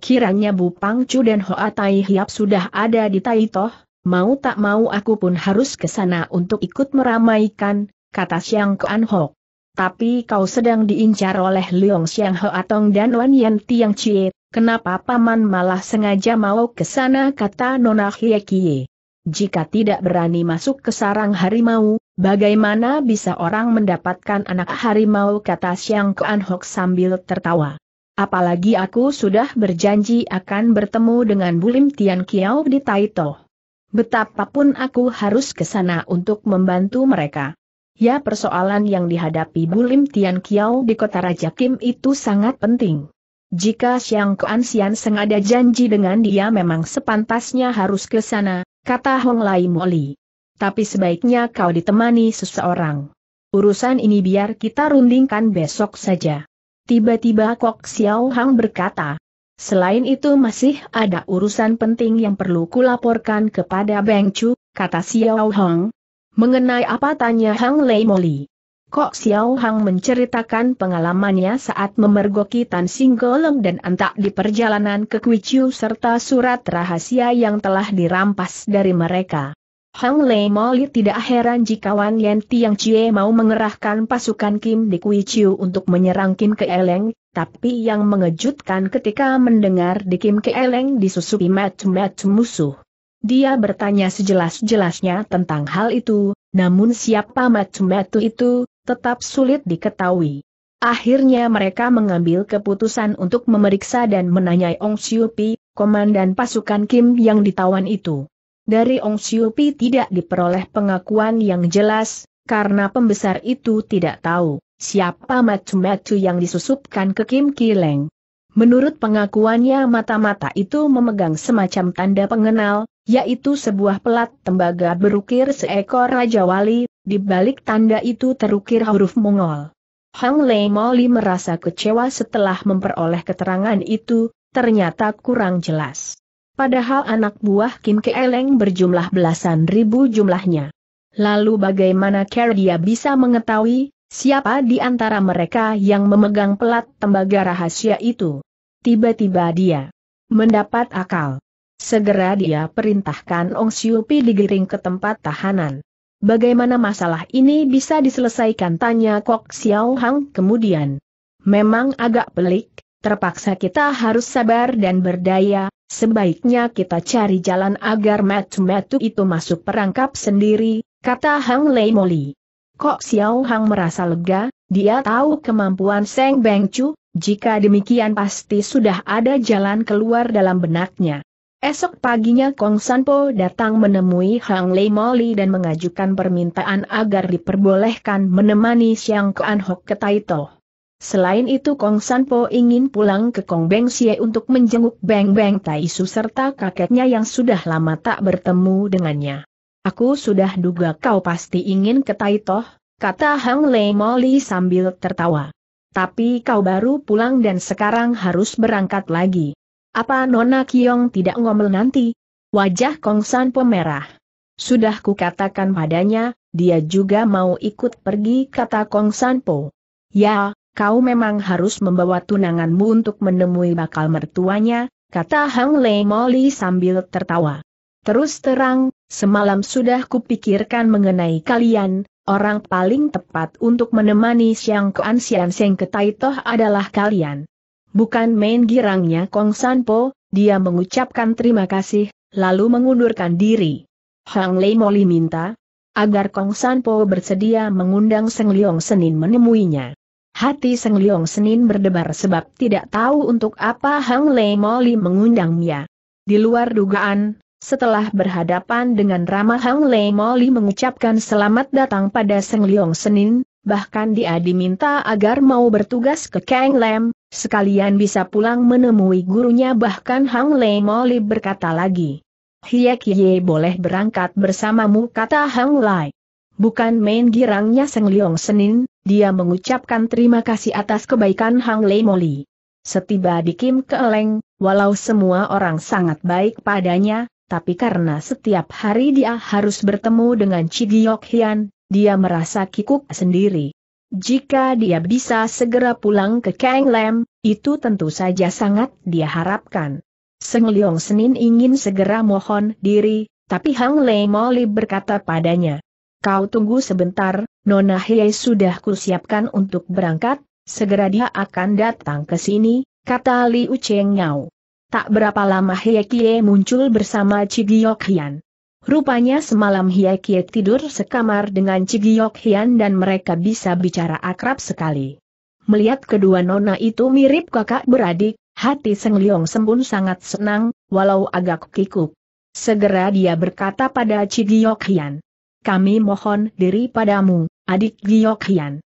Kiranya Bu Chu dan Hoa Tai Hiap sudah ada di Taitoh, mau tak mau aku pun harus ke sana untuk ikut meramaikan, kata Siang Kuan Hok. Tapi kau sedang diincar oleh Leong Xiang Hoa Tong dan Wan Yan Tiang Chie, Kenapa paman malah sengaja mau ke sana kata Nona Hiekie. Jika tidak berani masuk ke sarang harimau, bagaimana bisa orang mendapatkan anak harimau kata Siang Kuan Hok sambil tertawa. Apalagi aku sudah berjanji akan bertemu dengan Bulim Tian Kiao di Taito. Betapapun aku harus ke sana untuk membantu mereka. Ya persoalan yang dihadapi Bulim Tian Kiao di kota Raja Kim itu sangat penting. Jika Xiang Kuanxian sengaja janji dengan dia memang sepantasnya harus ke sana, kata Hong Lai Moli. Tapi sebaiknya kau ditemani seseorang. Urusan ini biar kita rundingkan besok saja. Tiba-tiba Kok Xiao Hang berkata, Selain itu masih ada urusan penting yang perlu kulaporkan kepada Beng Chu, kata Xiao Hong. Mengenai apa tanya Hang Lei Moli. Kok Xiao Hang menceritakan pengalamannya saat memergoki Tan Singgoleng dan Antak di perjalanan ke Kuiqiu serta surat rahasia yang telah dirampas dari mereka. Hang Lei Moli tidak heran jika Wan Yen Tiang Chie mau mengerahkan pasukan Kim di Kuiqiu untuk menyerang Kim Keeleng, tapi yang mengejutkan ketika mendengar di Kim Keeleng disusupi match match musuh. Dia bertanya sejelas-jelasnya tentang hal itu, namun siapa Matsumetu itu, tetap sulit diketahui. Akhirnya mereka mengambil keputusan untuk memeriksa dan menanyai Ong Siupi, komandan pasukan Kim yang ditawan itu. Dari Ong Siupi tidak diperoleh pengakuan yang jelas, karena pembesar itu tidak tahu siapa macu-macu yang disusupkan ke Kim Kileng. Menurut pengakuannya mata-mata itu memegang semacam tanda pengenal, yaitu sebuah pelat tembaga berukir seekor Raja Wali, di balik tanda itu terukir huruf Mongol. Hang Lei Moli merasa kecewa setelah memperoleh keterangan itu, ternyata kurang jelas. Padahal anak buah Kim Keeleng berjumlah belasan ribu jumlahnya. Lalu bagaimana Care dia bisa mengetahui siapa di antara mereka yang memegang pelat tembaga rahasia itu? Tiba-tiba dia mendapat akal. Segera dia perintahkan Ong Siupi digiring ke tempat tahanan. Bagaimana masalah ini bisa diselesaikan tanya Kok Xiao Hang kemudian. Memang agak pelik, terpaksa kita harus sabar dan berdaya, sebaiknya kita cari jalan agar metu-metu itu masuk perangkap sendiri, kata Hang Lei Moli. Kok Xiao Hang merasa lega, dia tahu kemampuan Seng Beng Chu, jika demikian pasti sudah ada jalan keluar dalam benaknya. Esok paginya Kong Sanpo datang menemui Hang Lei Moli dan mengajukan permintaan agar diperbolehkan menemani Siang Kuan Hok ke Taito. Selain itu Kong Sanpo ingin pulang ke Kong Beng Xie untuk menjenguk Beng Beng Tai Su serta kakeknya yang sudah lama tak bertemu dengannya. Aku sudah duga kau pasti ingin ke Taito, kata Hang Lei Moli sambil tertawa. Tapi kau baru pulang dan sekarang harus berangkat lagi. Apa Nona Kiong tidak ngomel nanti? Wajah Kong San merah. Sudah kukatakan padanya, dia juga mau ikut pergi kata Kong San Po. Ya, kau memang harus membawa tunanganmu untuk menemui bakal mertuanya, kata Hang Lei Moli sambil tertawa. Terus terang, semalam sudah kupikirkan mengenai kalian, orang paling tepat untuk menemani Siang Kuan Sian Seng ke Taitoh adalah kalian bukan main girangnya Kong Sanpo, dia mengucapkan terima kasih, lalu mengundurkan diri. Hang Lei Moli minta, agar Kong Sanpo bersedia mengundang Seng Leong Senin menemuinya. Hati Seng Leong Senin berdebar sebab tidak tahu untuk apa Hang Lei Moli mengundangnya. Di luar dugaan, setelah berhadapan dengan ramah Hang Lei Moli mengucapkan selamat datang pada Seng Leong Senin, bahkan dia diminta agar mau bertugas ke Kang Lam, sekalian bisa pulang menemui gurunya bahkan Hang Le Moli berkata lagi. Hye Ye boleh berangkat bersamamu kata Hang Lai. Bukan main girangnya Seng Leong Senin, dia mengucapkan terima kasih atas kebaikan Hang Lei Moli. Setiba di Kim Keeleng, walau semua orang sangat baik padanya, tapi karena setiap hari dia harus bertemu dengan Chi Giok Hian, dia merasa kikuk sendiri. Jika dia bisa segera pulang ke Kang Lam, itu tentu saja sangat dia harapkan. Seng Leong Senin ingin segera mohon diri, tapi Hang Lei Moli berkata padanya. Kau tunggu sebentar, Nona Hei sudah kusiapkan untuk berangkat, segera dia akan datang ke sini, kata Liu Cheng Ngao. Tak berapa lama Hei Kie muncul bersama Cigiok Hian. Rupanya semalam Hye Kie tidur sekamar dengan Cigiok Hian dan mereka bisa bicara akrab sekali. Melihat kedua nona itu mirip kakak beradik, hati Seng Liong Sembun sangat senang, walau agak kikuk. Segera dia berkata pada Cigiok Hian. Kami mohon diri padamu, adik Giyok Hian.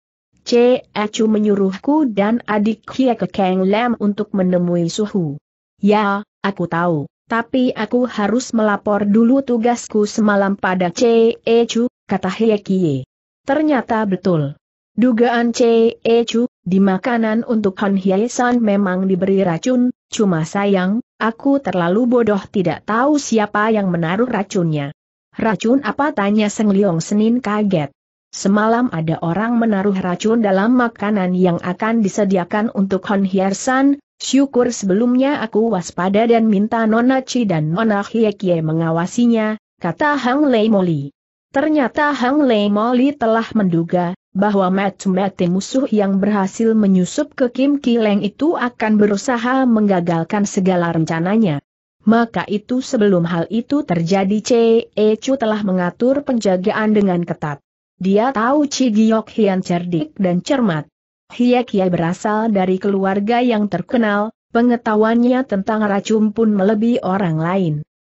C. Acu menyuruhku dan adik Hye ke Keng Lam untuk menemui Suhu. Ya, aku tahu. Tapi aku harus melapor dulu tugasku semalam pada C. E. Chu, kata Kie. Ternyata betul. Dugaan C. E. Chu, di makanan untuk Han Hye San memang diberi racun, cuma sayang, aku terlalu bodoh tidak tahu siapa yang menaruh racunnya. Racun apa tanya Seng Leong Senin kaget. Semalam ada orang menaruh racun dalam makanan yang akan disediakan untuk Hon Hyersan? Syukur sebelumnya aku waspada dan minta Nona Chi dan Nona kie mengawasinya, kata Hang Lei Moli. Ternyata Hang Lei Moli telah menduga, bahwa mati-mati musuh yang berhasil menyusup ke Kim Kileng itu akan berusaha menggagalkan segala rencananya. Maka itu sebelum hal itu terjadi Chee Chu telah mengatur penjagaan dengan ketat. Dia tahu Chi Giok Hian cerdik dan cermat, Hia Kia berasal dari keluarga yang terkenal, pengetahuannya tentang racun pun melebihi orang lain.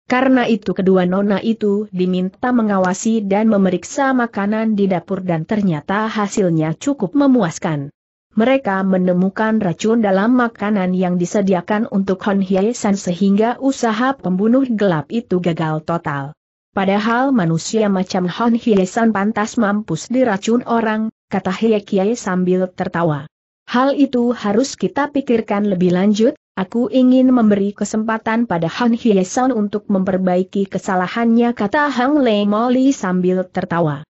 Karena itu kedua nona itu diminta mengawasi dan memeriksa makanan di dapur dan ternyata hasilnya cukup memuaskan. Mereka menemukan racun dalam makanan yang disediakan untuk Hon Hye San sehingga usaha pembunuh gelap itu gagal total. Padahal manusia macam Hon Hye San pantas mampus diracun orang, kata Hye Kiai sambil tertawa. Hal itu harus kita pikirkan lebih lanjut, aku ingin memberi kesempatan pada Han Hye Son untuk memperbaiki kesalahannya kata Hang Lei Moli sambil tertawa.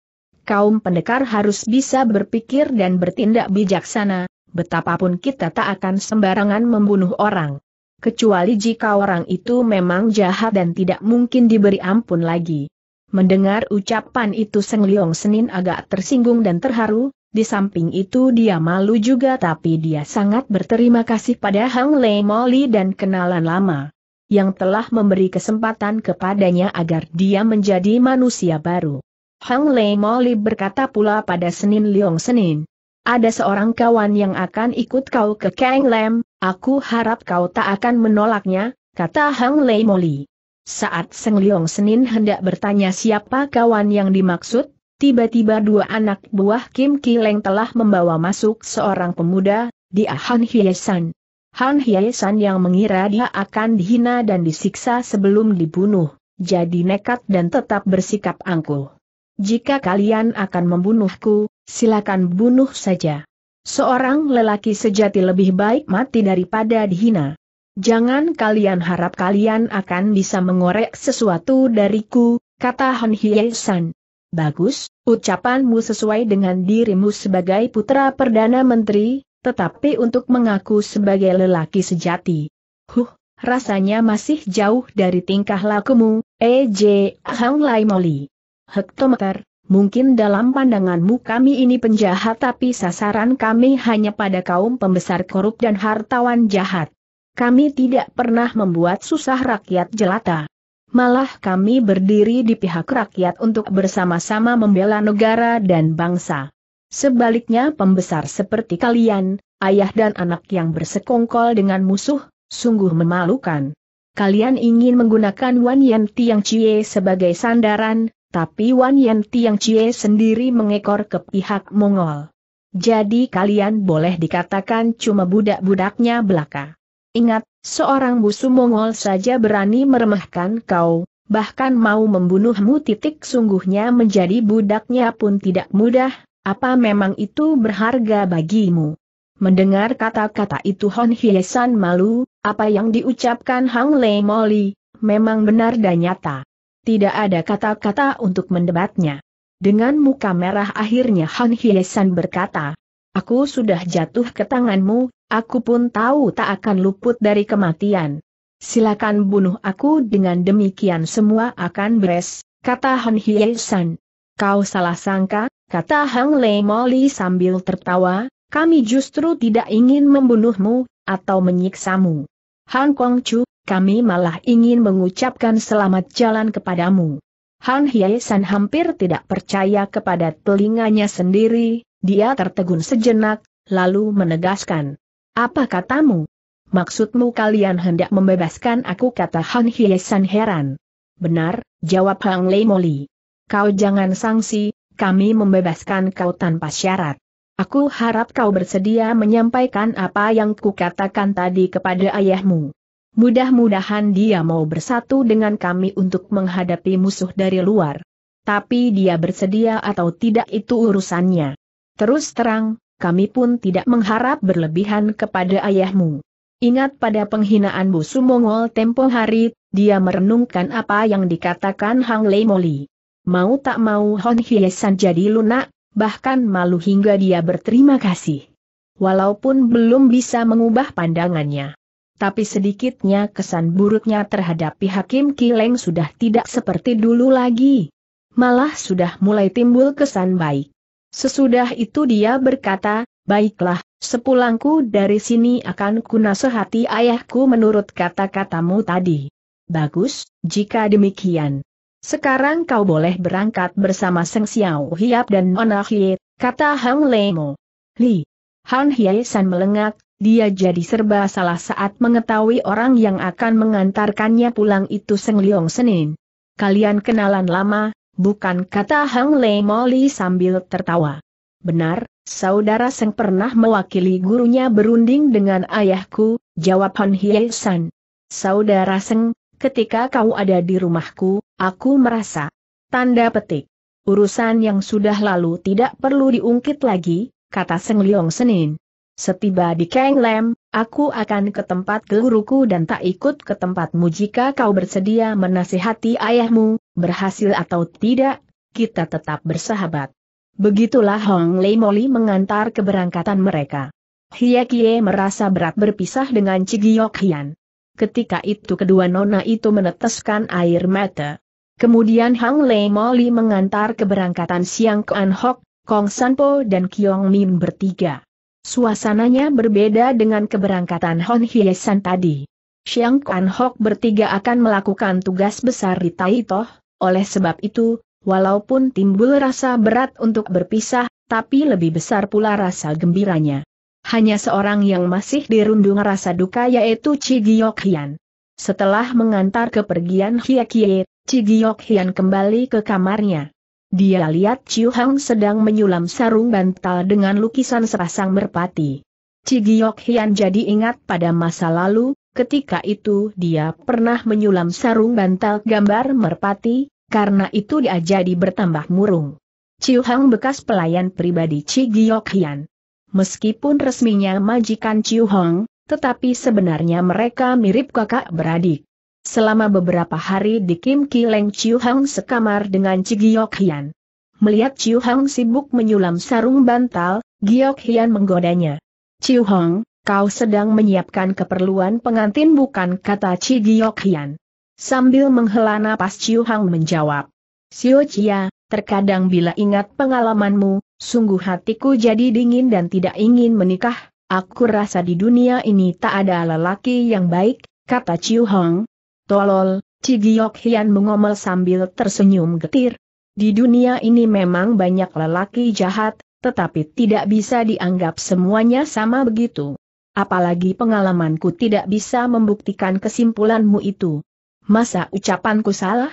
Kaum pendekar harus bisa berpikir dan bertindak bijaksana, betapapun kita tak akan sembarangan membunuh orang. Kecuali jika orang itu memang jahat dan tidak mungkin diberi ampun lagi. Mendengar ucapan itu Seng Leong Senin agak tersinggung dan terharu, di samping itu dia malu juga tapi dia sangat berterima kasih pada Hang Lei Moli dan kenalan lama yang telah memberi kesempatan kepadanya agar dia menjadi manusia baru. Hang Lei Moli berkata pula pada Senin Leong Senin, ada seorang kawan yang akan ikut kau ke Kang Lam, aku harap kau tak akan menolaknya, kata Hang Lei Moli. Saat Seng Leong Senin hendak bertanya siapa kawan yang dimaksud, tiba-tiba dua anak buah Kim Kileng telah membawa masuk seorang pemuda, dia Han Hyesan. Han Hyesan yang mengira dia akan dihina dan disiksa sebelum dibunuh, jadi nekat dan tetap bersikap angkuh. Jika kalian akan membunuhku, silakan bunuh saja. Seorang lelaki sejati lebih baik mati daripada dihina. Jangan kalian harap kalian akan bisa mengorek sesuatu dariku, kata Han Hiesan. Bagus, ucapanmu sesuai dengan dirimu sebagai putra Perdana Menteri, tetapi untuk mengaku sebagai lelaki sejati. Huh, rasanya masih jauh dari tingkah lakumu, E.J. Hang Lai Moli. Hektometer, mungkin dalam pandanganmu kami ini penjahat tapi sasaran kami hanya pada kaum pembesar korup dan hartawan jahat. Kami tidak pernah membuat susah rakyat jelata. Malah kami berdiri di pihak rakyat untuk bersama-sama membela negara dan bangsa. Sebaliknya pembesar seperti kalian, ayah dan anak yang bersekongkol dengan musuh, sungguh memalukan. Kalian ingin menggunakan Wan Yen Tiang Chie sebagai sandaran, tapi Wan Yen Tiang Chie sendiri mengekor ke pihak Mongol. Jadi kalian boleh dikatakan cuma budak-budaknya belaka. Ingat, seorang busu Mongol saja berani meremehkan kau, bahkan mau membunuhmu titik sungguhnya menjadi budaknya pun tidak mudah, apa memang itu berharga bagimu? Mendengar kata-kata itu Hon Hyesan malu, apa yang diucapkan Hang Lei Moli, memang benar dan nyata. Tidak ada kata-kata untuk mendebatnya. Dengan muka merah akhirnya Han Hyesan berkata, Aku sudah jatuh ke tanganmu, aku pun tahu tak akan luput dari kematian. Silakan bunuh aku dengan demikian semua akan beres, kata Han Hye San. Kau salah sangka, kata Hang Lei Moli sambil tertawa, kami justru tidak ingin membunuhmu, atau menyiksamu. Han Kong Chu, kami malah ingin mengucapkan selamat jalan kepadamu. Han Hye San hampir tidak percaya kepada telinganya sendiri, dia tertegun sejenak, lalu menegaskan. Apa katamu? Maksudmu kalian hendak membebaskan aku kata Han Hyesan heran. Benar, jawab Hang Lei Moli. Kau jangan sangsi, kami membebaskan kau tanpa syarat. Aku harap kau bersedia menyampaikan apa yang kukatakan tadi kepada ayahmu. Mudah-mudahan dia mau bersatu dengan kami untuk menghadapi musuh dari luar. Tapi dia bersedia atau tidak itu urusannya. Terus terang, kami pun tidak mengharap berlebihan kepada ayahmu. Ingat pada penghinaan Bu Mongol tempo hari, dia merenungkan apa yang dikatakan Hang Lei Moli. Mau tak mau Hon Hyesan jadi lunak, bahkan malu hingga dia berterima kasih. Walaupun belum bisa mengubah pandangannya. Tapi sedikitnya kesan buruknya terhadap Hakim Kileng sudah tidak seperti dulu lagi. Malah sudah mulai timbul kesan baik. Sesudah itu dia berkata, baiklah, sepulangku dari sini akan kunasehati ayahku menurut kata-katamu tadi. Bagus, jika demikian. Sekarang kau boleh berangkat bersama Seng Xiao Hiap dan Nona Hie, kata Hang Lemo. Li. Han Hie San melengak, dia jadi serba salah saat mengetahui orang yang akan mengantarkannya pulang itu Seng Liong Senin. Kalian kenalan lama, bukan kata Hang Lei Moli sambil tertawa. Benar, saudara Seng pernah mewakili gurunya berunding dengan ayahku, jawab Han Hye San. Saudara Seng, ketika kau ada di rumahku, aku merasa. Tanda petik. Urusan yang sudah lalu tidak perlu diungkit lagi, kata Seng Liong Senin. Setiba di Kang Lem, aku akan ke tempat guruku dan tak ikut ke tempatmu jika kau bersedia menasihati ayahmu, berhasil atau tidak, kita tetap bersahabat. Begitulah Hong Lei Moli mengantar keberangkatan mereka. Hia Kie merasa berat berpisah dengan Cigiok Hian. Ketika itu kedua nona itu meneteskan air mata. Kemudian Hong Lei Moli mengantar keberangkatan Siang Kuan Hok, Kong Sanpo dan Kiong Min bertiga. Suasananya berbeda dengan keberangkatan Hon Hiesan tadi. Siang Kuan Hok bertiga akan melakukan tugas besar di Taitoh, oleh sebab itu, walaupun timbul rasa berat untuk berpisah, tapi lebih besar pula rasa gembiranya. Hanya seorang yang masih dirundung rasa duka yaitu Cigiok Hian. Setelah mengantar kepergian Hiakie, Cigiok Hian kembali ke kamarnya. Dia lihat Chiu Hang sedang menyulam sarung bantal dengan lukisan serasang merpati. Cigiok Hian jadi ingat pada masa lalu, Ketika itu dia pernah menyulam sarung bantal gambar merpati, karena itu dia jadi bertambah murung. Ciu Hang bekas pelayan pribadi Ci Giok Hian. Meskipun resminya majikan Ciu Hang, tetapi sebenarnya mereka mirip kakak beradik. Selama beberapa hari di Kim Kileng Chiu Hang sekamar dengan Ci Giok Hian. Melihat Ciu Hang sibuk menyulam sarung bantal, Giok Hian menggodanya. Chiu Hang, Kau sedang menyiapkan keperluan pengantin bukan kata Chi Giok Hian. Sambil menghela napas Ciu Hang menjawab. Sio Chia, terkadang bila ingat pengalamanmu, sungguh hatiku jadi dingin dan tidak ingin menikah, aku rasa di dunia ini tak ada lelaki yang baik, kata Ciu Hang. Tolol, Chi Giok Hian mengomel sambil tersenyum getir. Di dunia ini memang banyak lelaki jahat, tetapi tidak bisa dianggap semuanya sama begitu. Apalagi pengalamanku tidak bisa membuktikan kesimpulanmu itu. Masa ucapanku salah?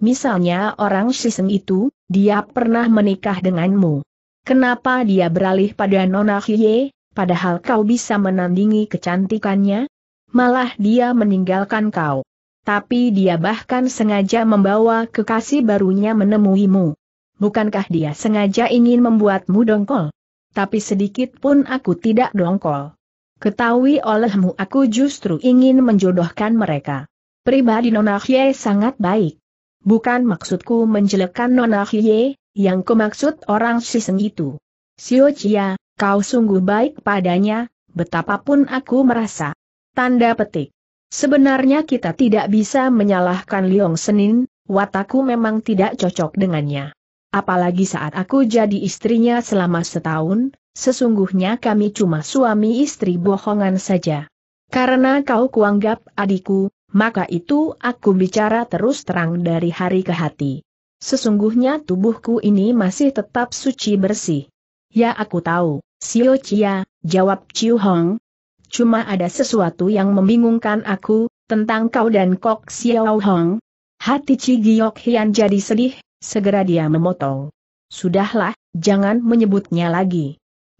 Misalnya orang Shiseng itu, dia pernah menikah denganmu. Kenapa dia beralih pada Nona Hiye, padahal kau bisa menandingi kecantikannya? Malah dia meninggalkan kau. Tapi dia bahkan sengaja membawa kekasih barunya menemuimu. Bukankah dia sengaja ingin membuatmu dongkol? Tapi sedikit pun aku tidak dongkol. Ketahui olehmu aku justru ingin menjodohkan mereka. Pribadi Nona Hye sangat baik. Bukan maksudku menjelekan Nona Hye, yang kumaksud orang siseng itu. Sio Chia, kau sungguh baik padanya, betapapun aku merasa. Tanda petik. Sebenarnya kita tidak bisa menyalahkan Liong Senin, wataku memang tidak cocok dengannya. Apalagi saat aku jadi istrinya selama setahun, sesungguhnya kami cuma suami istri bohongan saja. Karena kau kuanggap adikku, maka itu aku bicara terus terang dari hari ke hati. Sesungguhnya tubuhku ini masih tetap suci bersih. Ya aku tahu, Sio Chia, jawab Chiu Hong. Cuma ada sesuatu yang membingungkan aku, tentang kau dan Kok Xiao Hong. Hati Chi Giok Hian jadi sedih, segera dia memotong. Sudahlah, jangan menyebutnya lagi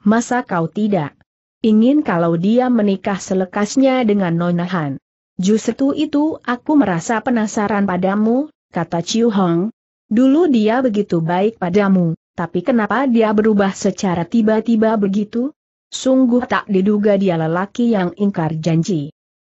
masa kau tidak? Ingin kalau dia menikah selekasnya dengan Nona Han. Justru itu aku merasa penasaran padamu, kata Chiu Hong. Dulu dia begitu baik padamu, tapi kenapa dia berubah secara tiba-tiba begitu? Sungguh tak diduga dia lelaki yang ingkar janji.